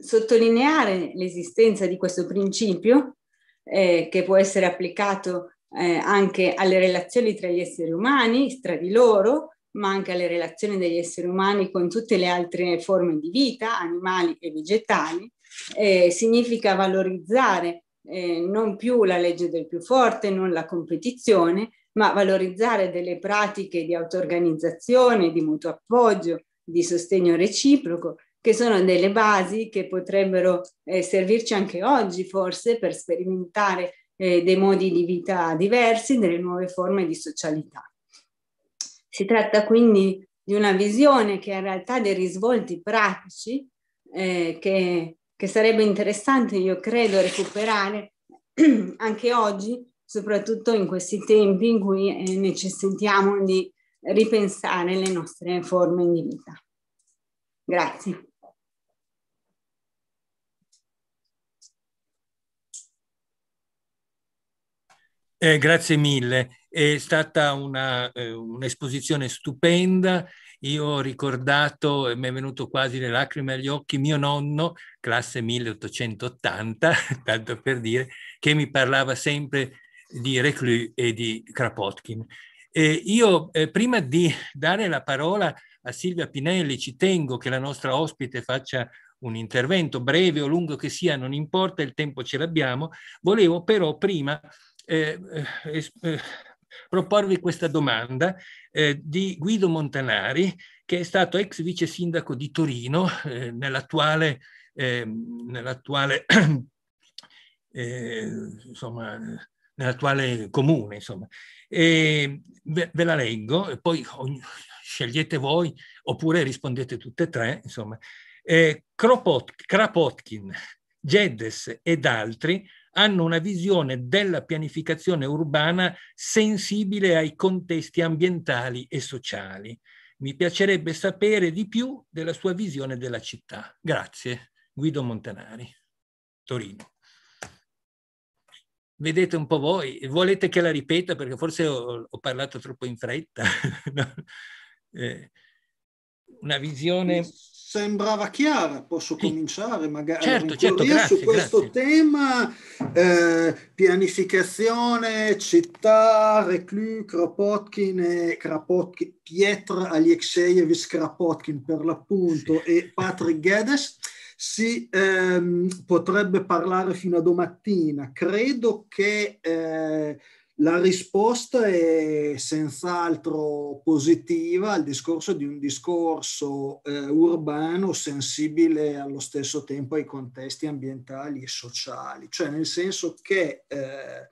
sottolineare l'esistenza di questo principio eh, che può essere applicato eh, anche alle relazioni tra gli esseri umani, tra di loro, ma anche alle relazioni degli esseri umani con tutte le altre forme di vita, animali e vegetali, eh, significa valorizzare eh, non più la legge del più forte, non la competizione, ma valorizzare delle pratiche di auto-organizzazione, di mutuo appoggio, di sostegno reciproco, che sono delle basi che potrebbero eh, servirci anche oggi forse per sperimentare eh, dei modi di vita diversi, delle nuove forme di socialità. Si tratta quindi di una visione che ha in realtà dei risvolti pratici eh, che, che sarebbe interessante, io credo, recuperare anche oggi, soprattutto in questi tempi in cui eh, necessitiamo di ripensare le nostre forme di vita. Grazie. Eh, grazie mille, è stata una, eh, un'esposizione stupenda. Io ho ricordato, eh, mi è venuto quasi le lacrime agli occhi, mio nonno, classe 1880, tanto per dire, che mi parlava sempre di Reclus e di Kropotkin. Eh, io, prima di dare la parola a Silvia Pinelli, ci tengo che la nostra ospite faccia un intervento, breve o lungo che sia, non importa, il tempo ce l'abbiamo, volevo però prima eh, eh, eh, proporvi questa domanda eh, di Guido Montanari, che è stato ex vice sindaco di Torino eh, nell'attuale, ehm, nell'attuale, insomma, nell'attuale comune. Insomma. E ve, ve la leggo e poi ogni, scegliete voi oppure rispondete tutte e tre. Insomma. Eh, Kropot, Krapotkin, Geddes ed altri hanno una visione della pianificazione urbana sensibile ai contesti ambientali e sociali. Mi piacerebbe sapere di più della sua visione della città. Grazie. Guido Montanari, Torino. Vedete un po' voi, volete che la ripeta perché forse ho, ho parlato troppo in fretta. no? eh, una visione sembrava chiara, posso sì. cominciare magari certo, certo, grazie, su questo grazie. tema, eh, pianificazione, città, Reclus, Kropotkin e Krapotkin, Pietr Alexeyevich Kropotkin per l'appunto sì. e Patrick Geddes, si ehm, potrebbe parlare fino a domattina. Credo che... Eh, la risposta è senz'altro positiva al discorso di un discorso eh, urbano sensibile allo stesso tempo ai contesti ambientali e sociali, cioè nel senso che eh,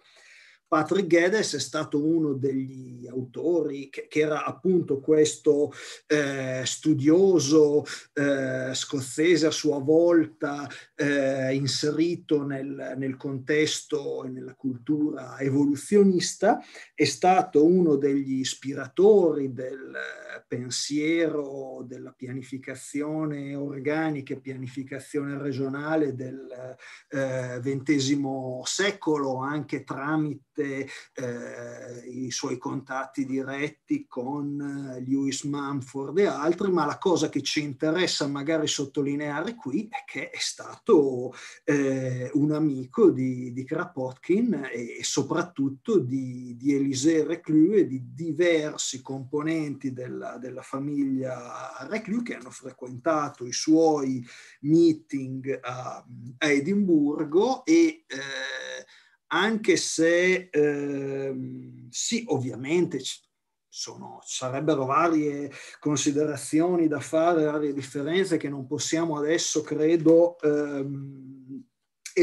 Patrick Geddes è stato uno degli autori che, che era appunto questo eh, studioso eh, scozzese a sua volta eh, inserito nel, nel, contesto e nella cultura evoluzionista, è stato uno degli ispiratori del eh, pensiero della pianificazione organica e pianificazione regionale del XX eh, secolo anche tramite parte eh, i suoi contatti diretti con eh, Lewis Mumford e altri, ma la cosa che ci interessa magari sottolineare qui è che è stato eh, un amico di, di Kropotkin e, soprattutto di, di Elisée Reclus e di diversi componenti della, della famiglia Reclus che hanno frequentato i suoi meeting a, a Edimburgo e eh, anche se ehm, sì, ovviamente sono, sarebbero varie considerazioni da fare, varie differenze che non possiamo adesso, credo, ehm,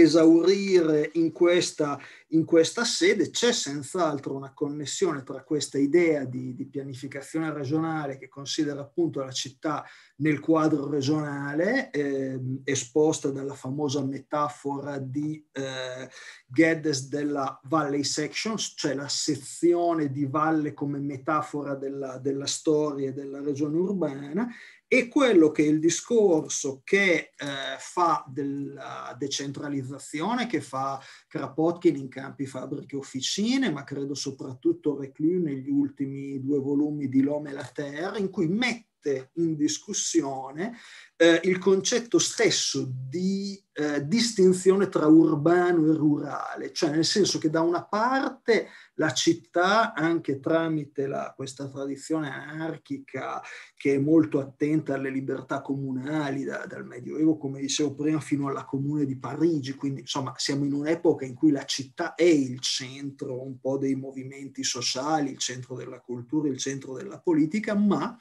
esaurire in questa, in questa sede, c'è senz'altro una connessione tra questa idea di, di, pianificazione regionale che considera appunto la città nel quadro regionale, eh, esposta dalla famosa metafora di eh, Geddes della Valley Sections, cioè la sezione di valle come metafora della, della storia e della regione urbana, e quello che è il discorso che eh, fa della decentralizzazione, che fa Kropotkin in campi, fabbriche, officine, ma credo soprattutto Reclus negli ultimi due volumi di L'Homme e la Terra, in cui mette in discussione eh, il concetto stesso di eh, distinzione tra urbano e rurale, cioè nel senso che da una parte la città, anche tramite la, questa tradizione anarchica che è molto attenta alle libertà comunali da, dal Medioevo, come dicevo prima, fino alla comune di Parigi, quindi insomma siamo in un'epoca in cui la città è il centro un po' dei movimenti sociali, il centro della cultura, il centro della politica, ma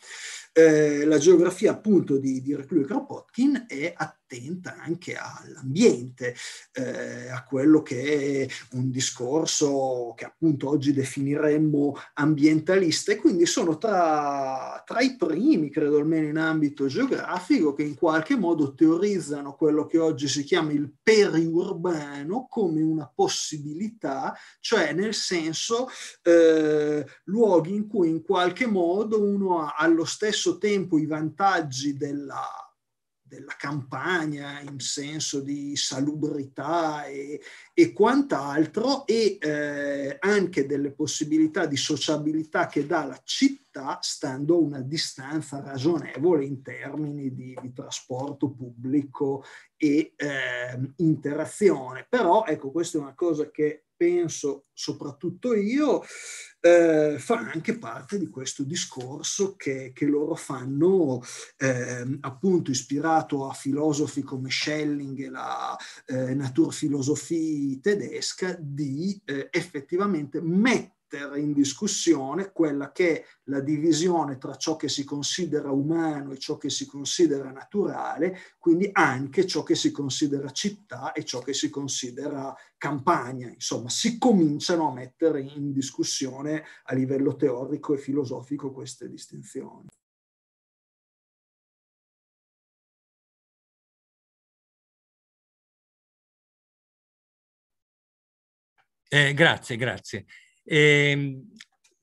eh, la geografia appunto di, di Reclus Kropotkin è attenta anche all'ambiente, eh, a quello che è un discorso che appunto oggi definiremmo ambientalista e quindi sono tra, tra i primi, credo almeno in ambito geografico, che in qualche modo teorizzano quello che oggi si chiama il periurbano come una possibilità, cioè nel senso eh, luoghi in cui in qualche modo uno ha allo stesso tempo i vantaggi della della campagna in senso di salubrità e, e quant'altro e eh, anche delle possibilità di sociabilità che dà la città stando a una distanza ragionevole in termini di, di trasporto pubblico e eh, interazione. Però ecco, questa è una cosa che penso soprattutto io, eh, fa anche parte di questo discorso che, che loro fanno eh, appunto ispirato a filosofi come Schelling e la eh, naturfilosofia tedesca di eh, effettivamente mettere mettere in discussione quella che è la divisione tra ciò che si considera umano e ciò che si considera naturale, quindi anche ciò che si considera città e ciò che si considera campagna. Insomma, si cominciano a mettere in discussione a livello teorico e filosofico queste distinzioni. Eh, grazie, grazie. Ehm,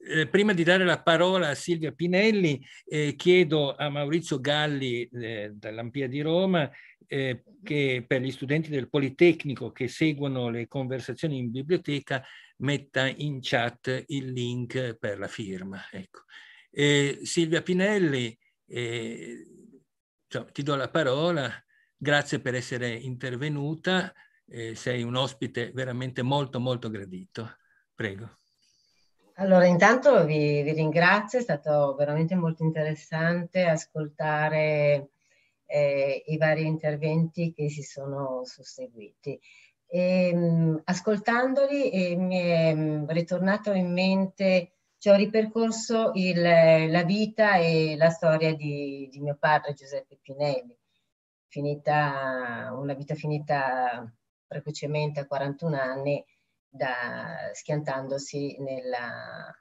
eh, prima di dare la parola a Silvia Pinelli, eh, chiedo a Maurizio Galli eh, dall'Ampia di Roma eh, che per gli studenti del Politecnico che seguono le conversazioni in biblioteca metta in chat il link per la firma. Ecco. Eh, Silvia Pinelli, cioè, ti do la parola, grazie per essere intervenuta, sei un ospite veramente molto molto gradito. Prego. Allora, intanto vi, vi, ringrazio, è stato veramente molto interessante ascoltare eh, i vari interventi che si sono susseguiti. E, ehm, mh, ascoltandoli eh, mi è mh, mm, ritornato in mente, cioè ho ripercorso il, la vita e la storia di, di mio padre Giuseppe Pinelli, finita, una vita finita precocemente a 41 anni da, schiantandosi nella,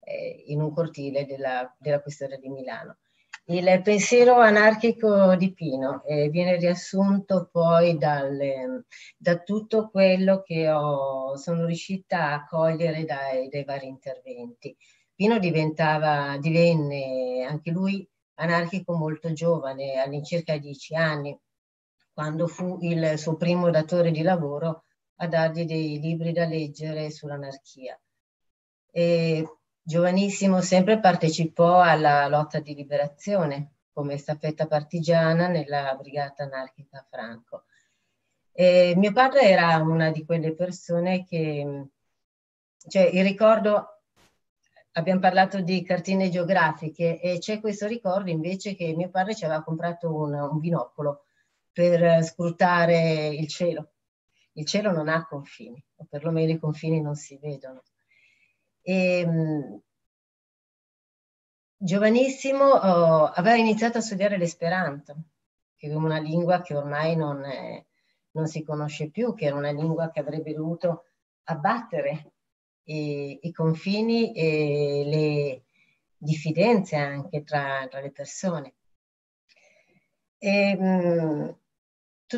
eh, in un cortile della, della questura di Milano. Il pensiero anarchico di Pino eh, viene riassunto poi dal, da tutto quello che ho, sono riuscita a cogliere dai, dai vari interventi. Pino divenne anche lui anarchico molto giovane, all'incirca dieci anni, quando fu il suo primo datore di lavoro a dargli dei libri da leggere sull'anarchia. E, giovanissimo sempre partecipò alla lotta di liberazione come staffetta partigiana nella brigata anarchica Franco. E mio padre era una di quelle persone che, cioè il ricordo, abbiamo parlato di cartine geografiche e c'è questo ricordo invece che mio padre ci aveva comprato un, un binocolo per eh, scrutare il cielo il cielo non ha confini, o perlomeno i confini non si vedono. E, ehm, giovanissimo oh, aveva iniziato a studiare l'esperanto, che è una lingua che ormai non, è, non si conosce più, che era una lingua che avrebbe dovuto abbattere i, i confini e le diffidenze anche tra, tra le persone. E, ehm, mh,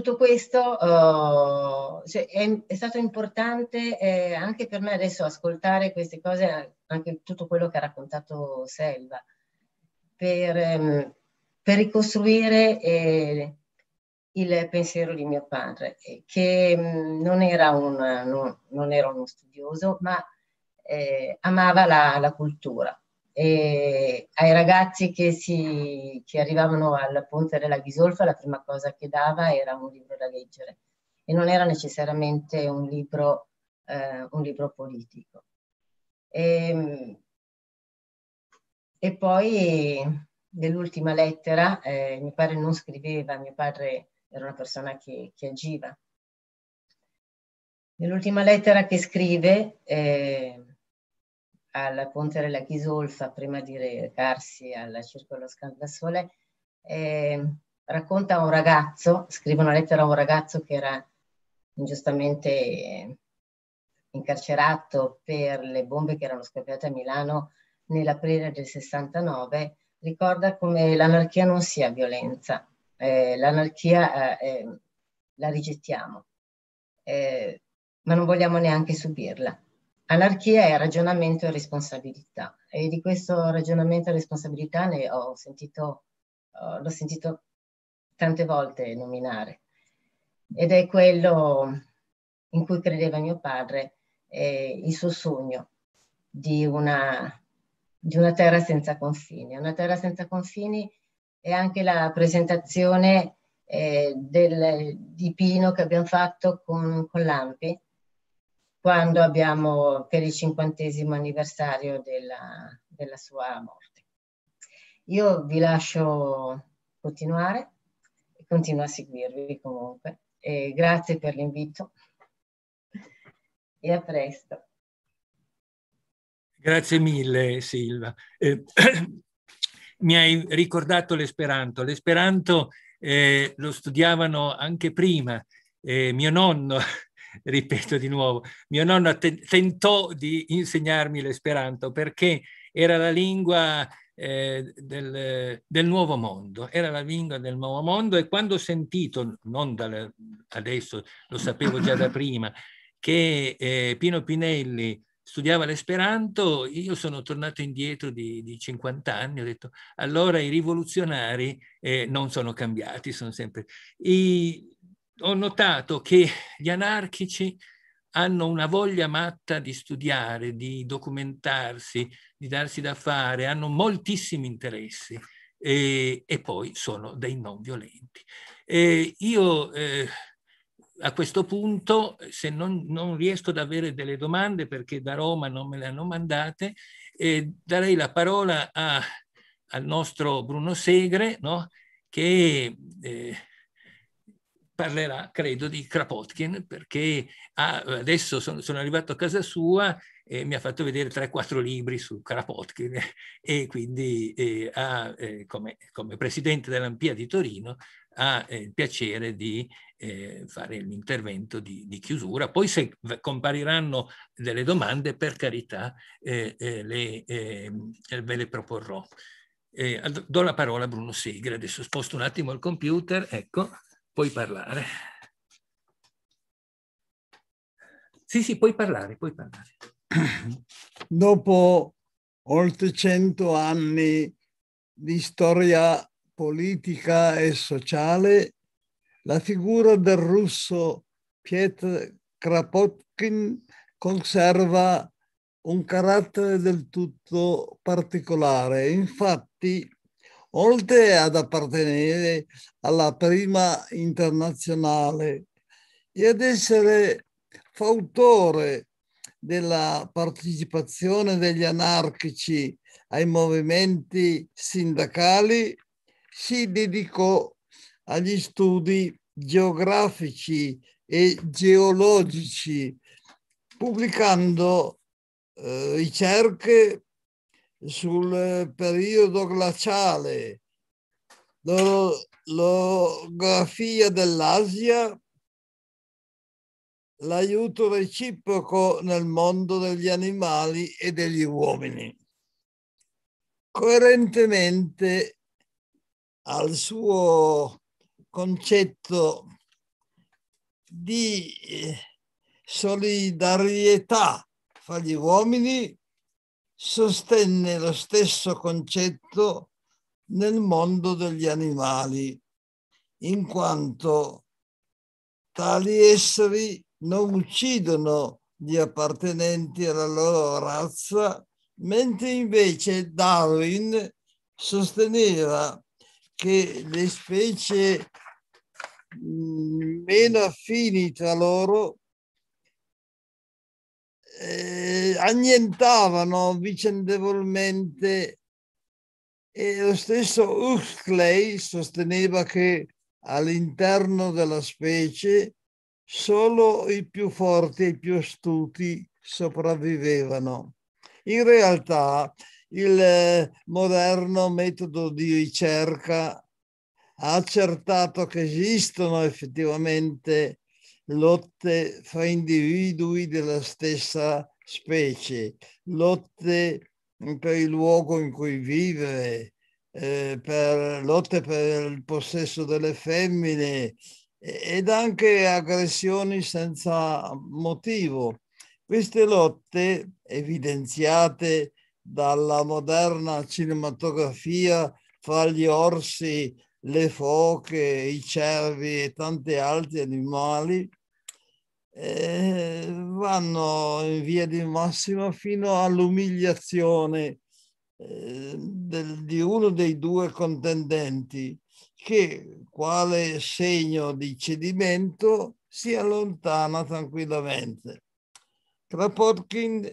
tutto questo uh, cioè, è, è, stato importante eh, anche per me adesso ascoltare queste cose, anche tutto quello che ha raccontato Selva, per, ehm, per ricostruire eh, il pensiero di mio padre, eh, che mh, mm, non, era un, non, non, era uno studioso, ma eh, amava la, la cultura e ai ragazzi che, si, che arrivavano al ponte della Ghisolfa la prima cosa che dava era un libro da leggere e non era necessariamente un libro, eh, un libro politico. E, ehm, e poi nell'ultima lettera eh, mio padre non scriveva, mio padre era una persona che, che agiva. Nell'ultima lettera che scrive eh, al Ponte della Chisolfa prima di recarsi al Circolo Scandasole, eh, racconta a un ragazzo, scrive una lettera a un ragazzo che era ingiustamente incarcerato per le bombe che erano scoppiate a Milano nell'aprile del 69, ricorda come l'anarchia non sia violenza, eh, l'anarchia eh, eh la rigettiamo, eh, ma non vogliamo neanche subirla. Anarchia è ragionamento e responsabilità e di questo ragionamento e responsabilità ne ho sentito, uh, l'ho sentito tante volte nominare ed è quello in cui credeva mio padre, eh, il suo sogno di una, di una terra senza confini. Una terra senza confini è anche la presentazione eh, del, di che abbiamo fatto con, con l'Ampi, quando abbiamo per il cinquantesimo anniversario della, della sua morte. Io vi lascio continuare e continuo a seguirvi comunque. E grazie per l'invito e a presto. Grazie mille Silva. Eh, mi hai ricordato l'esperanto. L'esperanto eh, lo studiavano anche prima. Eh, mio nonno ripeto di nuovo, mio nonno te- tentò di insegnarmi l'esperanto perché era la lingua eh, del, del, nuovo mondo, era la lingua del nuovo mondo e quando ho sentito, non dal, adesso lo sapevo già da prima, che eh, Pino Pinelli studiava l'esperanto, io sono tornato indietro di, di, 50 anni, ho detto allora i rivoluzionari eh, non sono cambiati, sono sempre... I, ho notato che gli anarchici hanno una voglia matta di studiare, di documentarsi, di darsi da fare, hanno moltissimi interessi e, e poi sono dei non violenti. E io eh, a questo punto, se non, non, riesco ad avere delle domande perché da Roma non me le hanno mandate, eh, darei la parola a, al nostro Bruno Segre, no? che... Eh, parlerà, credo, di Krapotkin, perché ha, ah, adesso sono, sono, arrivato a casa sua e mi ha fatto vedere 3-4 libri su Krapotkin e quindi eh, ha, eh, come, come, presidente dell'Ampia di Torino ha eh, il piacere di eh, fare l'intervento di, di, chiusura. Poi se compariranno delle domande, per carità, eh, eh, le, ve le proporrò. do la parola a Bruno Segre, adesso sposto un attimo il computer, ecco. Puoi parlare. Sì, sì, puoi parlare, puoi parlare. Dopo oltre cento anni di storia politica e sociale, la figura del russo Pietro Kropotkin conserva un carattere del tutto particolare. Infatti, oltre ad appartenere alla prima internazionale e ad essere fautore della partecipazione degli anarchici ai movimenti sindacali, si dedicò agli studi geografici e geologici, pubblicando eh, ricerche sul eh, periodo glaciale, l'orografia dell'Asia, l'aiuto reciproco nel mondo degli animali e degli uomini. Coerentemente al suo concetto di eh, solidarietà fra gli uomini, sostenne lo stesso concetto nel mondo degli animali, in quanto tali esseri non uccidono gli appartenenti alla loro razza, mentre invece Darwin sosteneva che le specie mm, meno affini tra loro eh, annientavano vicendevolmente e lo stesso Huxley sosteneva che all'interno della specie solo i più forti e i più astuti sopravvivevano. In realtà il eh, moderno metodo di ricerca ha accertato che esistono effettivamente lotte fra individui della stessa specie, lotte per il luogo in cui vivere, eh, per lotte per il possesso delle femmine ed anche aggressioni senza motivo. Queste lotte, evidenziate dalla moderna cinematografia fra gli orsi, le foche, i cervi e tanti altri animali, eh, vanno in via di massima fino all'umiliazione eh, di uno dei due contendenti che quale segno di cedimento si allontana tranquillamente. Kropotkin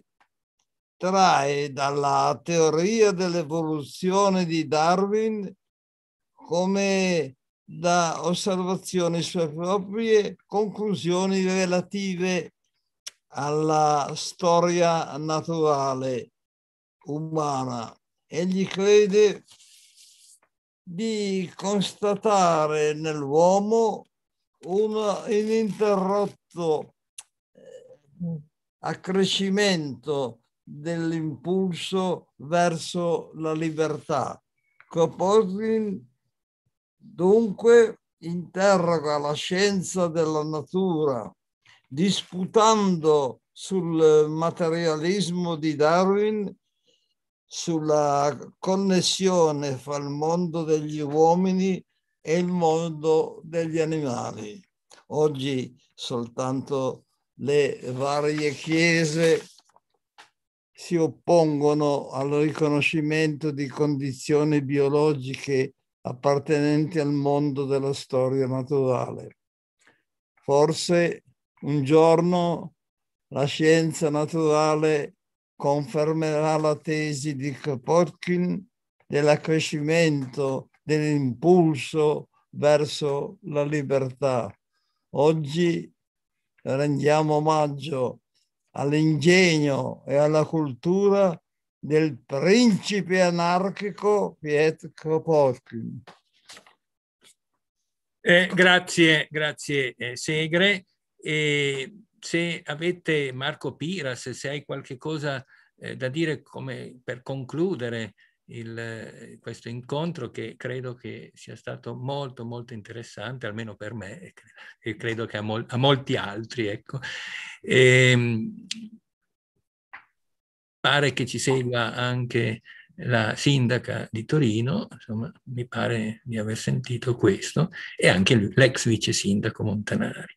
trae dalla teoria dell'evoluzione di Darwin come da osservazioni sulle proprie conclusioni relative alla storia naturale umana. Egli crede di constatare nell'uomo un ininterrotto eh, accrescimento dell'impulso verso la libertà. Kropotkin Dunque interroga la scienza della natura, disputando sul materialismo di Darwin, sulla connessione fra il mondo degli uomini e il mondo degli animali. Oggi soltanto le varie chiese si oppongono al riconoscimento di condizioni biologiche appartenenti al mondo della storia naturale. Forse un giorno la scienza naturale confermerà la tesi di Kropotkin dell'accrescimento dell'impulso verso la libertà. Oggi rendiamo omaggio all'ingegno e alla cultura del principe anarchico Piet Kropotkin. Eh, grazie, grazie eh, Segre. E se avete Marco Piras, se, se hai qualche cosa eh, da dire come per concludere il, eh, questo incontro che credo che sia stato molto molto interessante, almeno per me e credo che a, mol a molti altri. Ecco. E, ehm, Pare che ci segua anche la sindaca di Torino, insomma, mi pare di aver sentito questo, e anche l'ex vice sindaco Montanari.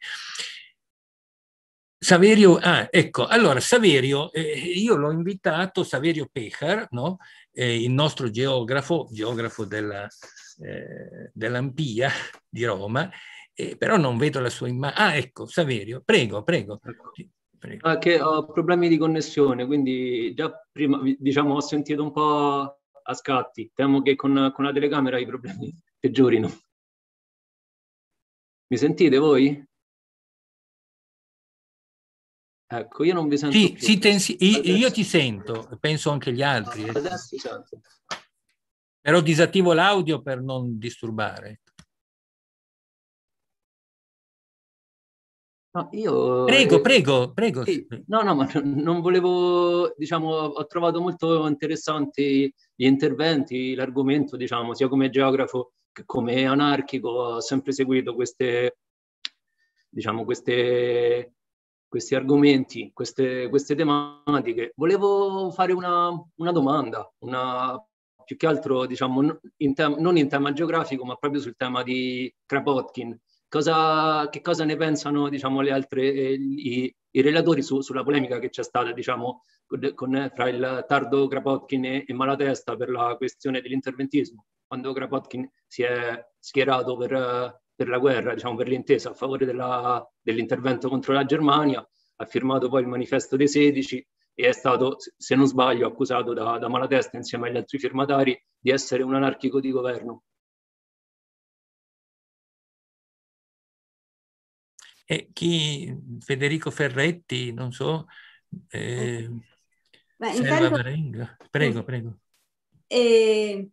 Saverio, ah, ecco, allora Saverio, eh, io l'ho invitato, Saverio Pecar, no? eh, il nostro geografo, geografo della, eh, dell'Ampia di Roma, eh, però non vedo la sua immagine. Ah, ecco, Saverio, prego, prego. Ecco. Prego. Ah, che ho problemi di connessione, quindi già prima diciamo, ho sentito un po' a scatti. Temo che con, con la telecamera i problemi peggiorino. Mi sentite voi? Ecco, io non vi sento. Sì, sì, ten- io ti sento, penso anche gli altri. Eh. Adesso sento. Però disattivo l'audio per non disturbare. No, io... Prego, eh, prego, prego. Sì, no, no, ma non volevo, diciamo, ho trovato molto interessanti gli interventi, l'argomento, diciamo, sia come geografo che come anarchico, ho sempre seguito queste, diciamo, queste, questi argomenti, queste, queste tematiche. Volevo fare una, una domanda, una, più che altro, diciamo, in non in tema geografico, ma proprio sul tema di Kropotkin. Cosa, che cosa ne pensano diciamo, le altre, eh, i, i relatori su, sulla polemica che c'è stata diciamo, con, con, tra il tardo Kropotkin e, e Malatesta per la questione dell'interventismo, quando Kropotkin si è schierato per, per la guerra, diciamo, per l'intesa a favore della, dell'intervento contro la Germania, ha firmato poi il manifesto dei 16 e è stato, se non sbaglio, accusato da, da Malatesta insieme agli altri firmatari di essere un anarchico di governo. E chi, Federico Ferretti, non so, eh, Beh, intanto... Prego, prego. Eh,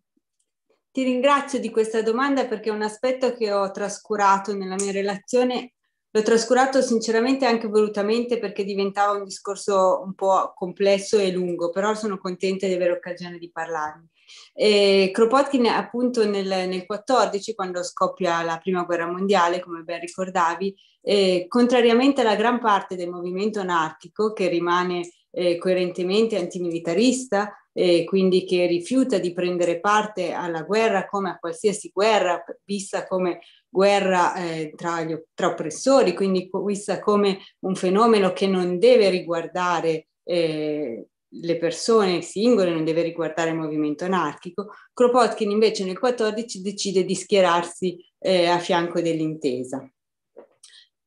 ti ringrazio di questa domanda perché è un aspetto che ho trascurato nella mia relazione. L'ho trascurato sinceramente anche volutamente perché diventava un discorso un po' complesso e lungo, però sono contenta di avere occasione di parlarne. E Kropotkin appunto nel, nel 14, quando scoppia la prima guerra mondiale, come ben ricordavi, eh, contrariamente alla gran parte del movimento anarchico che rimane eh, coerentemente antimilitarista, eh, quindi che rifiuta di prendere parte alla guerra come a qualsiasi guerra, vista come guerra eh, tra, gli, tra oppressori, quindi vista come un fenomeno che non deve riguardare eh, le persone singole, non deve riguardare il movimento anarchico. Kropotkin invece nel 14 decide di schierarsi eh, a fianco dell'intesa.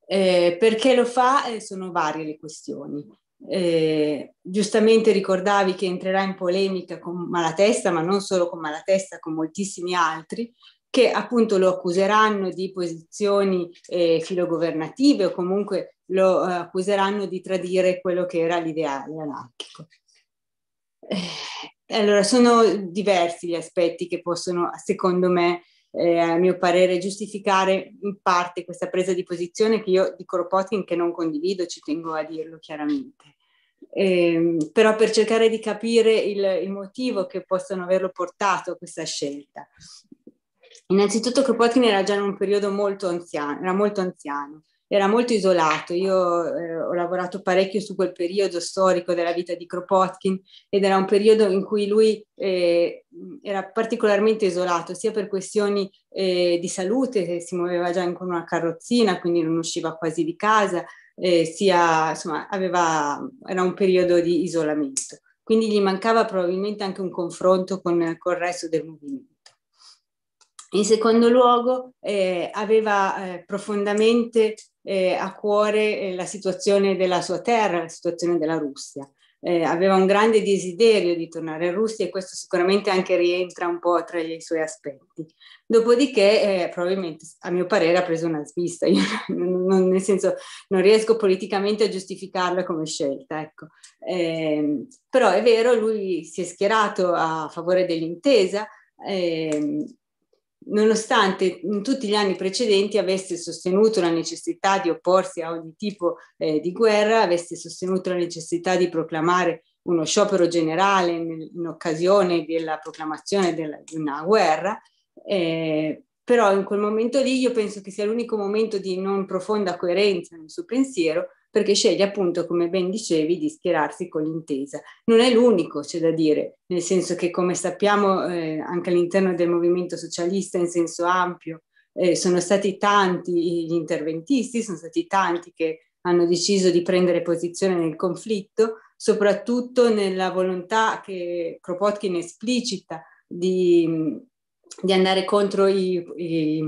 Eh, perché lo fa? Eh, sono varie le questioni. Eh, giustamente ricordavi che entrerà in polemica con Malatesta, ma non solo con Malatesta, con moltissimi altri, che appunto lo accuseranno di posizioni eh, filogovernative o comunque lo eh, accuseranno di tradire quello che era l'ideale anarchico. Eh, allora, sono diversi gli aspetti che possono, secondo me, eh, a mio parere, giustificare in parte questa presa di posizione che io di Kropotkin che non condivido, ci tengo a dirlo chiaramente. Eh, però per cercare di capire il, il motivo che possono averlo portato a questa scelta. Innanzitutto Kropotkin era già in un periodo molto anziano, era molto anziano era molto isolato. Io eh, ho lavorato parecchio su quel periodo storico della vita di Kropotkin ed era un periodo in cui lui eh, era particolarmente isolato, sia per questioni eh, di salute, si muoveva già con una carrozzina, quindi non usciva quasi di casa, eh, sia insomma aveva, era un periodo di isolamento. Quindi gli mancava probabilmente anche un confronto con, con il resto del movimento. In secondo luogo, eh, aveva eh, profondamente eh, a cuore eh, la situazione della sua terra, la situazione della Russia. Eh, aveva un grande desiderio di tornare in Russia e questo sicuramente anche rientra un po' tra i suoi aspetti. Dopodiché, eh, probabilmente, a mio parere, ha preso una svista, Io non, non, nel senso non riesco politicamente a giustificarla come scelta. Ecco. Ehm, però è vero, lui si è schierato a favore dell'intesa. Ehm, nonostante in tutti gli anni precedenti avesse sostenuto la necessità di opporsi a ogni tipo eh, di guerra, avesse sostenuto la necessità di proclamare uno sciopero generale in, in occasione della proclamazione della, di una guerra, eh, però in quel momento lì io penso che sia l'unico momento di non profonda coerenza nel suo pensiero, perché sceglie appunto, come ben dicevi, di schierarsi con l'intesa. Non è l'unico, c'è da dire, nel senso che come sappiamo eh, anche all'interno del movimento socialista in senso ampio eh, sono stati tanti gli interventisti, sono stati tanti che hanno deciso di prendere posizione nel conflitto, soprattutto nella volontà che Kropotkin esplicita di, di andare contro i, i,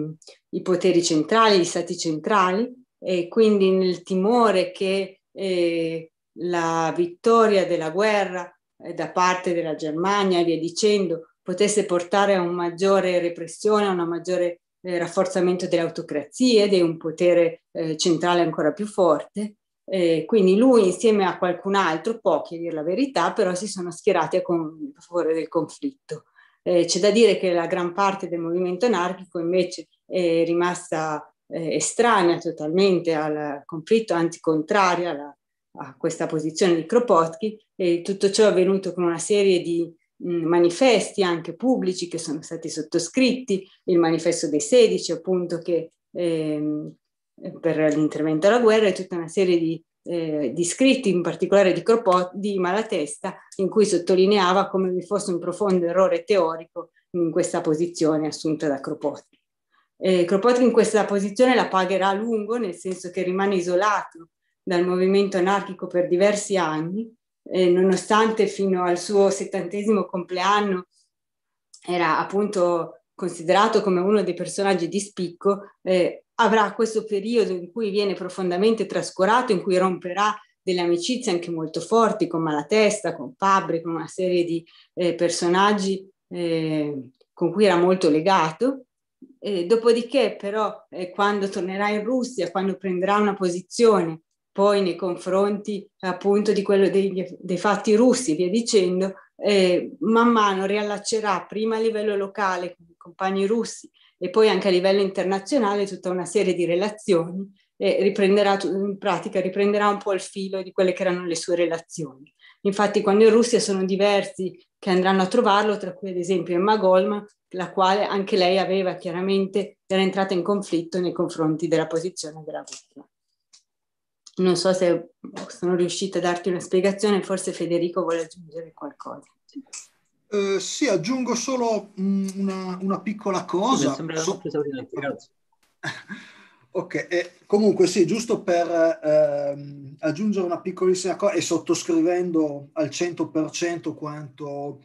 i poteri centrali, gli stati centrali, e quindi nel timore che eh, la vittoria della guerra eh, da parte della Germania via dicendo potesse portare a una maggiore repressione, a un maggiore eh, rafforzamento delle autocrazie, ed è un potere eh, centrale ancora più forte. quindi lui insieme a qualcun altro, pochi a dire la verità, però si sono schierati a, con- a favore del conflitto. Eh, c'è da dire che la gran parte del movimento anarchico invece è rimasta eh, estranea totalmente al conflitto, anzi contraria alla, a questa posizione di Kropotkin e tutto ciò è avvenuto con una serie di mh, manifesti anche pubblici che sono stati sottoscritti, il manifesto dei 16 appunto che ehm, per l'intervento alla guerra e tutta una serie di, eh, di scritti, in particolare di, Kropot, di Malatesta, in cui sottolineava come vi fosse un profondo errore teorico in questa posizione assunta da Kropotkin. Eh, Kropotkin in questa posizione la pagherà a lungo, nel senso che rimane isolato dal movimento anarchico per diversi anni, eh, nonostante fino al suo settantesimo compleanno era appunto considerato come uno dei personaggi di spicco, eh, avrà questo periodo in cui viene profondamente trascurato, in cui romperà delle amicizie anche molto forti con Malatesta, con Fabri, con una serie di eh, personaggi eh, con cui era molto legato eh, dopodiché però eh, quando tornerà in Russia, quando prenderà una posizione poi nei confronti appunto di quello degli, dei fatti russi, via dicendo, eh, man mano riallaccerà prima a livello locale con i compagni russi e poi anche a livello internazionale tutta una serie di relazioni e riprenderà in pratica riprenderà un po' il filo di quelle che erano le sue relazioni. Infatti quando in Russia sono diversi che andranno a trovarlo, tra cui ad esempio Emma Goldman, la quale anche lei aveva chiaramente, era entrata in conflitto nei confronti della posizione della vittima. Non so se sono riuscita a darti una spiegazione, forse Federico vuole aggiungere qualcosa. Uh, sì, aggiungo solo mm, una, una piccola cosa. Mi sembra so- grazie. Ok, e eh, comunque sì, giusto per eh, aggiungere una piccolissima cosa e sottoscrivendo al 100% quanto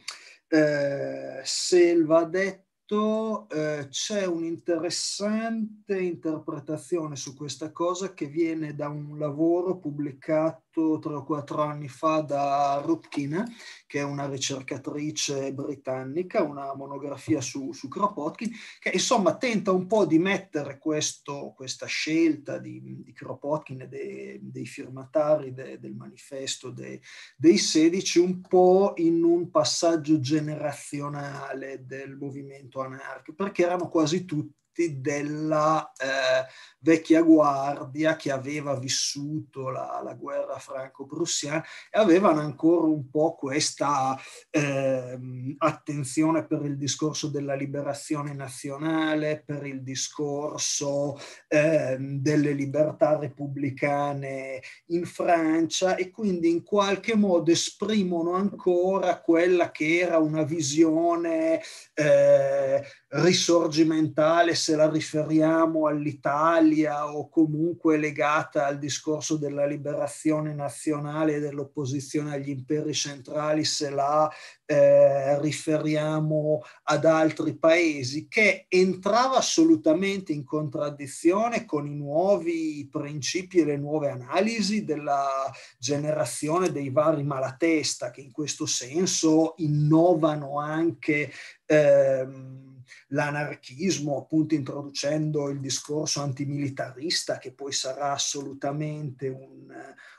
eh, se va detto, eh, c'è un'interessante interpretazione su questa cosa che viene da un lavoro pubblicato 3 o 4 anni fa da Rupkin, che è una ricercatrice britannica, una monografia su, su Kropotkin, che insomma tenta un po' di mettere questo, questa scelta di, di Kropotkin e de, dei firmatari de, del manifesto de, dei 16 un po' in un passaggio generazionale del movimento anarchico, perché erano quasi tutti tutti della eh, vecchia guardia che aveva vissuto la, la guerra franco-prussiana e avevano ancora un po' questa eh, attenzione per il discorso della liberazione nazionale, per il discorso eh, delle libertà repubblicane in Francia e quindi in qualche modo esprimono ancora quella che era una visione eh, risorgimentale se la riferiamo all'Italia o comunque legata al discorso della liberazione nazionale e dell'opposizione agli imperi centrali se la eh, riferiamo ad altri paesi, che entrava assolutamente in contraddizione con i nuovi principi e le nuove analisi della generazione dei vari malatesta, che in questo senso innovano anche ehm, l'anarchismo, appunto introducendo il discorso antimilitarista che poi sarà assolutamente un,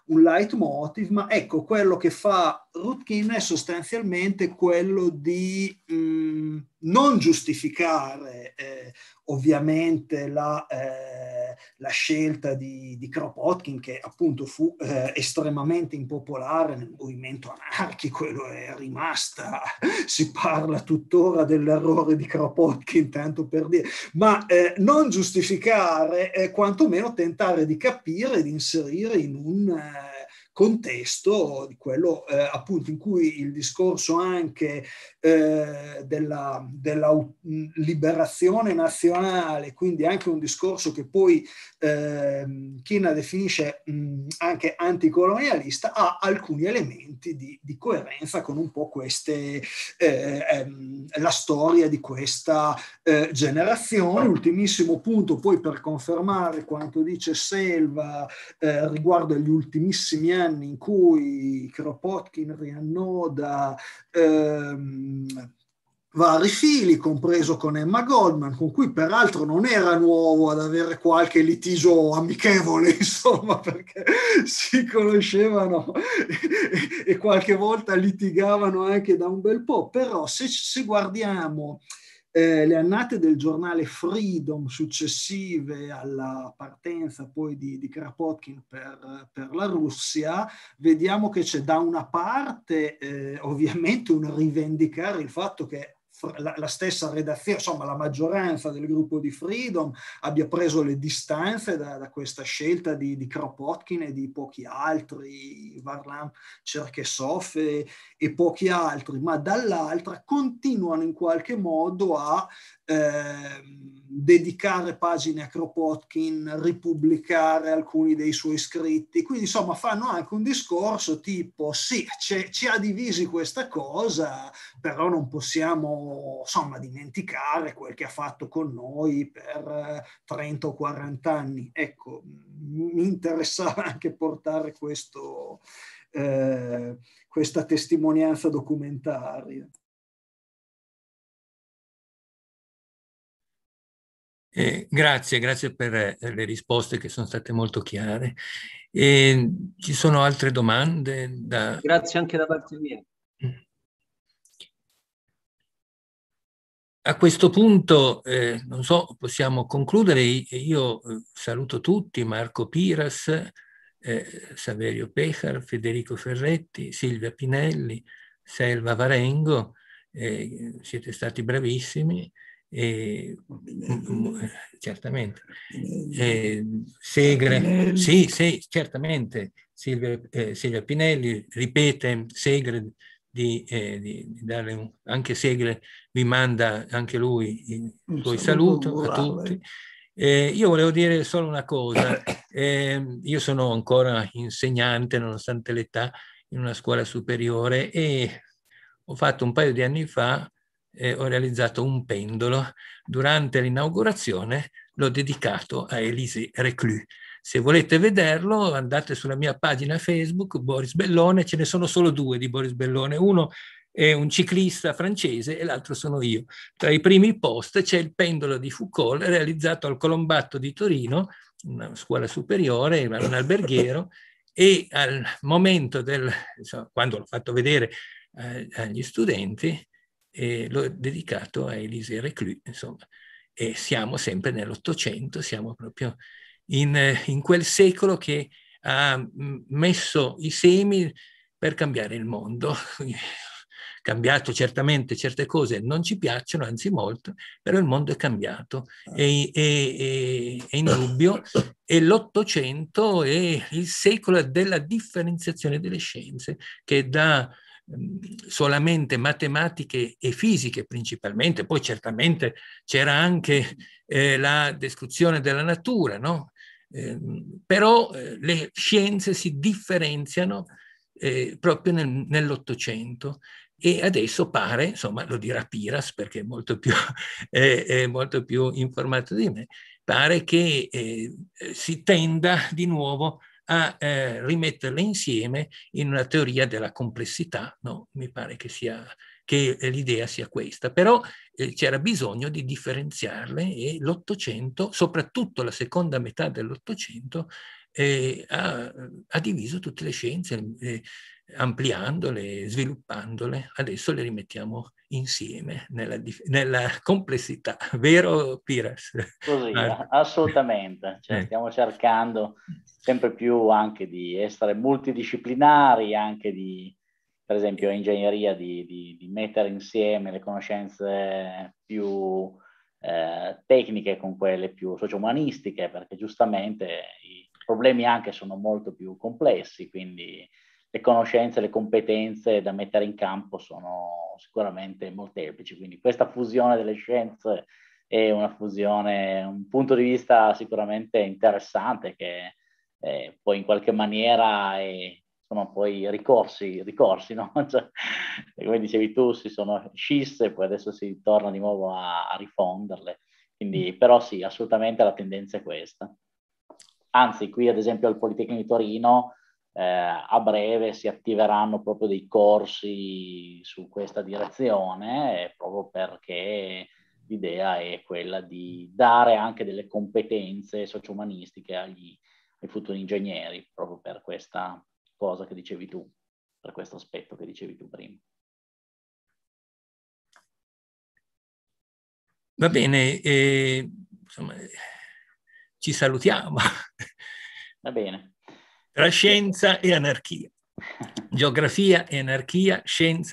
un leitmotiv, ma ecco quello che fa Rutkin è sostanzialmente quello di mh, mm, non giustificare eh, ovviamente la, eh, la scelta di, di Kropotkin che appunto fu eh, estremamente impopolare nel movimento anarchico e lo è rimasta, si parla tuttora dell'errore di Kropotkin, tanto per dire, ma eh, non giustificare, eh, quantomeno tentare di capire, di inserire in un eh, contesto di quello eh, appunto in cui il discorso anche eh, della, della, liberazione nazionale, quindi anche un discorso che poi eh, China definisce mh, anche anticolonialista, ha alcuni elementi di, di coerenza con un po' queste, eh, ehm, la storia di questa eh, generazione. Ultimissimo punto, poi per confermare quanto dice Selva eh, riguardo agli ultimissimi anni, anni in cui Kropotkin riannoda ehm, vari fili, compreso con Emma Goldman, con cui peraltro non era nuovo ad avere qualche litigio amichevole, insomma, perché si conoscevano e, qualche volta litigavano anche da un bel po', però se, se guardiamo eh, le annate del giornale Freedom successive alla partenza poi di, di Kropotkin per, per, la Russia, vediamo che c'è da una parte eh, ovviamente un rivendicare il fatto che la, la stessa redazione, insomma la maggioranza del gruppo di Freedom abbia preso le distanze da, da questa scelta di, di Kropotkin e di pochi altri, Varlam Cerkesov e, e pochi altri, ma dall'altra continuano in qualche modo a Ehm, dedicare pagine a Kropotkin, ripubblicare alcuni dei suoi scritti. Quindi insomma fanno anche un discorso tipo sì, ci ha divisi questa cosa, però non possiamo insomma dimenticare quel che ha fatto con noi per 30 eh, o 40 anni. Ecco, mi interessava anche portare questo, eh, questa testimonianza documentaria. Eh, grazie, grazie per eh, le risposte che sono state molto chiare. E ehm, ci sono altre domande? Da... Grazie anche da parte mia. A questo punto, eh, non so, possiamo concludere. Io eh, saluto tutti, Marco Piras, eh, Saverio Pejar, Federico Ferretti, Silvia Pinelli, Selva Varengo, eh, siete stati bravissimi e, mm, mm, eh, certamente. E, ehm, Segre, sì, sì, certamente, Silvia, eh, Silvia Pinelli ripete, Segre di, eh, di, dare un, anche Segre vi manda anche lui i suoi saluti a tutti. Eh, io volevo dire solo una cosa, ehm, io sono ancora insegnante nonostante l'età in una scuola superiore e ho fatto un paio di anni fa eh, ho realizzato un pendolo. Durante l'inaugurazione l'ho dedicato a Elise Reclus. Se volete vederlo, andate sulla mia pagina Facebook, Boris Bellone, ce ne sono solo due di Boris Bellone. Uno è un ciclista francese e l'altro sono io. Tra i primi post c'è il pendolo di Foucault realizzato al Colombatto di Torino, una scuola superiore, un alberghiero, e al momento del, insomma, quando l'ho fatto vedere eh, agli studenti, e lo, dedicato a Elise Reclus, insomma. E siamo sempre nell'Ottocento, siamo proprio in, in quel secolo che ha mm, messo i semi per cambiare il mondo. cambiato certamente certe cose non ci piacciono, anzi molto, però il mondo è cambiato, è, ah. è, è, è indubbio e l'Ottocento è il secolo della differenziazione delle scienze che da solamente matematiche e fisiche principalmente, poi certamente c'era anche eh, la descrizione della natura, no? Eh, però eh, le scienze si differenziano eh, proprio nel, nell'Ottocento e adesso pare, insomma lo dirà Piras perché è molto più, è molto più informato di me, pare che eh, si tenda di nuovo a a eh, rimetterle insieme in una teoria della complessità, no? mi pare che, sia, che eh, l'idea sia questa, però eh, c'era bisogno di differenziarle e l'Ottocento, soprattutto la seconda metà dell'Ottocento, eh, ha, ha, diviso tutte le scienze, eh, ampliandole, sviluppandole, adesso le rimettiamo insieme nella, nella complessità, vero Piras? Così, assolutamente, cioè, eh. stiamo cercando sempre più anche di essere multidisciplinari, anche di, per esempio, ingegneria, di, di, di mettere insieme le conoscenze più eh, tecniche con quelle più socio-umanistiche, perché giustamente i problemi anche sono molto più complessi, quindi le conoscenze, le competenze da mettere in campo sono sicuramente molteplici, quindi questa fusione delle scienze è una fusione, un punto di vista sicuramente interessante che eh, poi in qualche maniera è, sono poi ricorsi, ricorsi, no? Cioè, come dicevi tu, si sono scisse, poi adesso si torna di nuovo a, a rifonderle. Quindi, mm. però sì, assolutamente la tendenza è questa. Anzi, qui ad esempio al Politecnico di Torino eh, a breve si attiveranno proprio dei corsi su questa direzione, eh, proprio perché l'idea è quella di dare anche delle competenze socio-umanistiche agli, ai futuri ingegneri, proprio per questa cosa che dicevi tu, per questo aspetto che dicevi tu prima. Va bene, eh, insomma, ci salutiamo. Va bene tra scienza e anarchia. Geografia e anarchia, scienza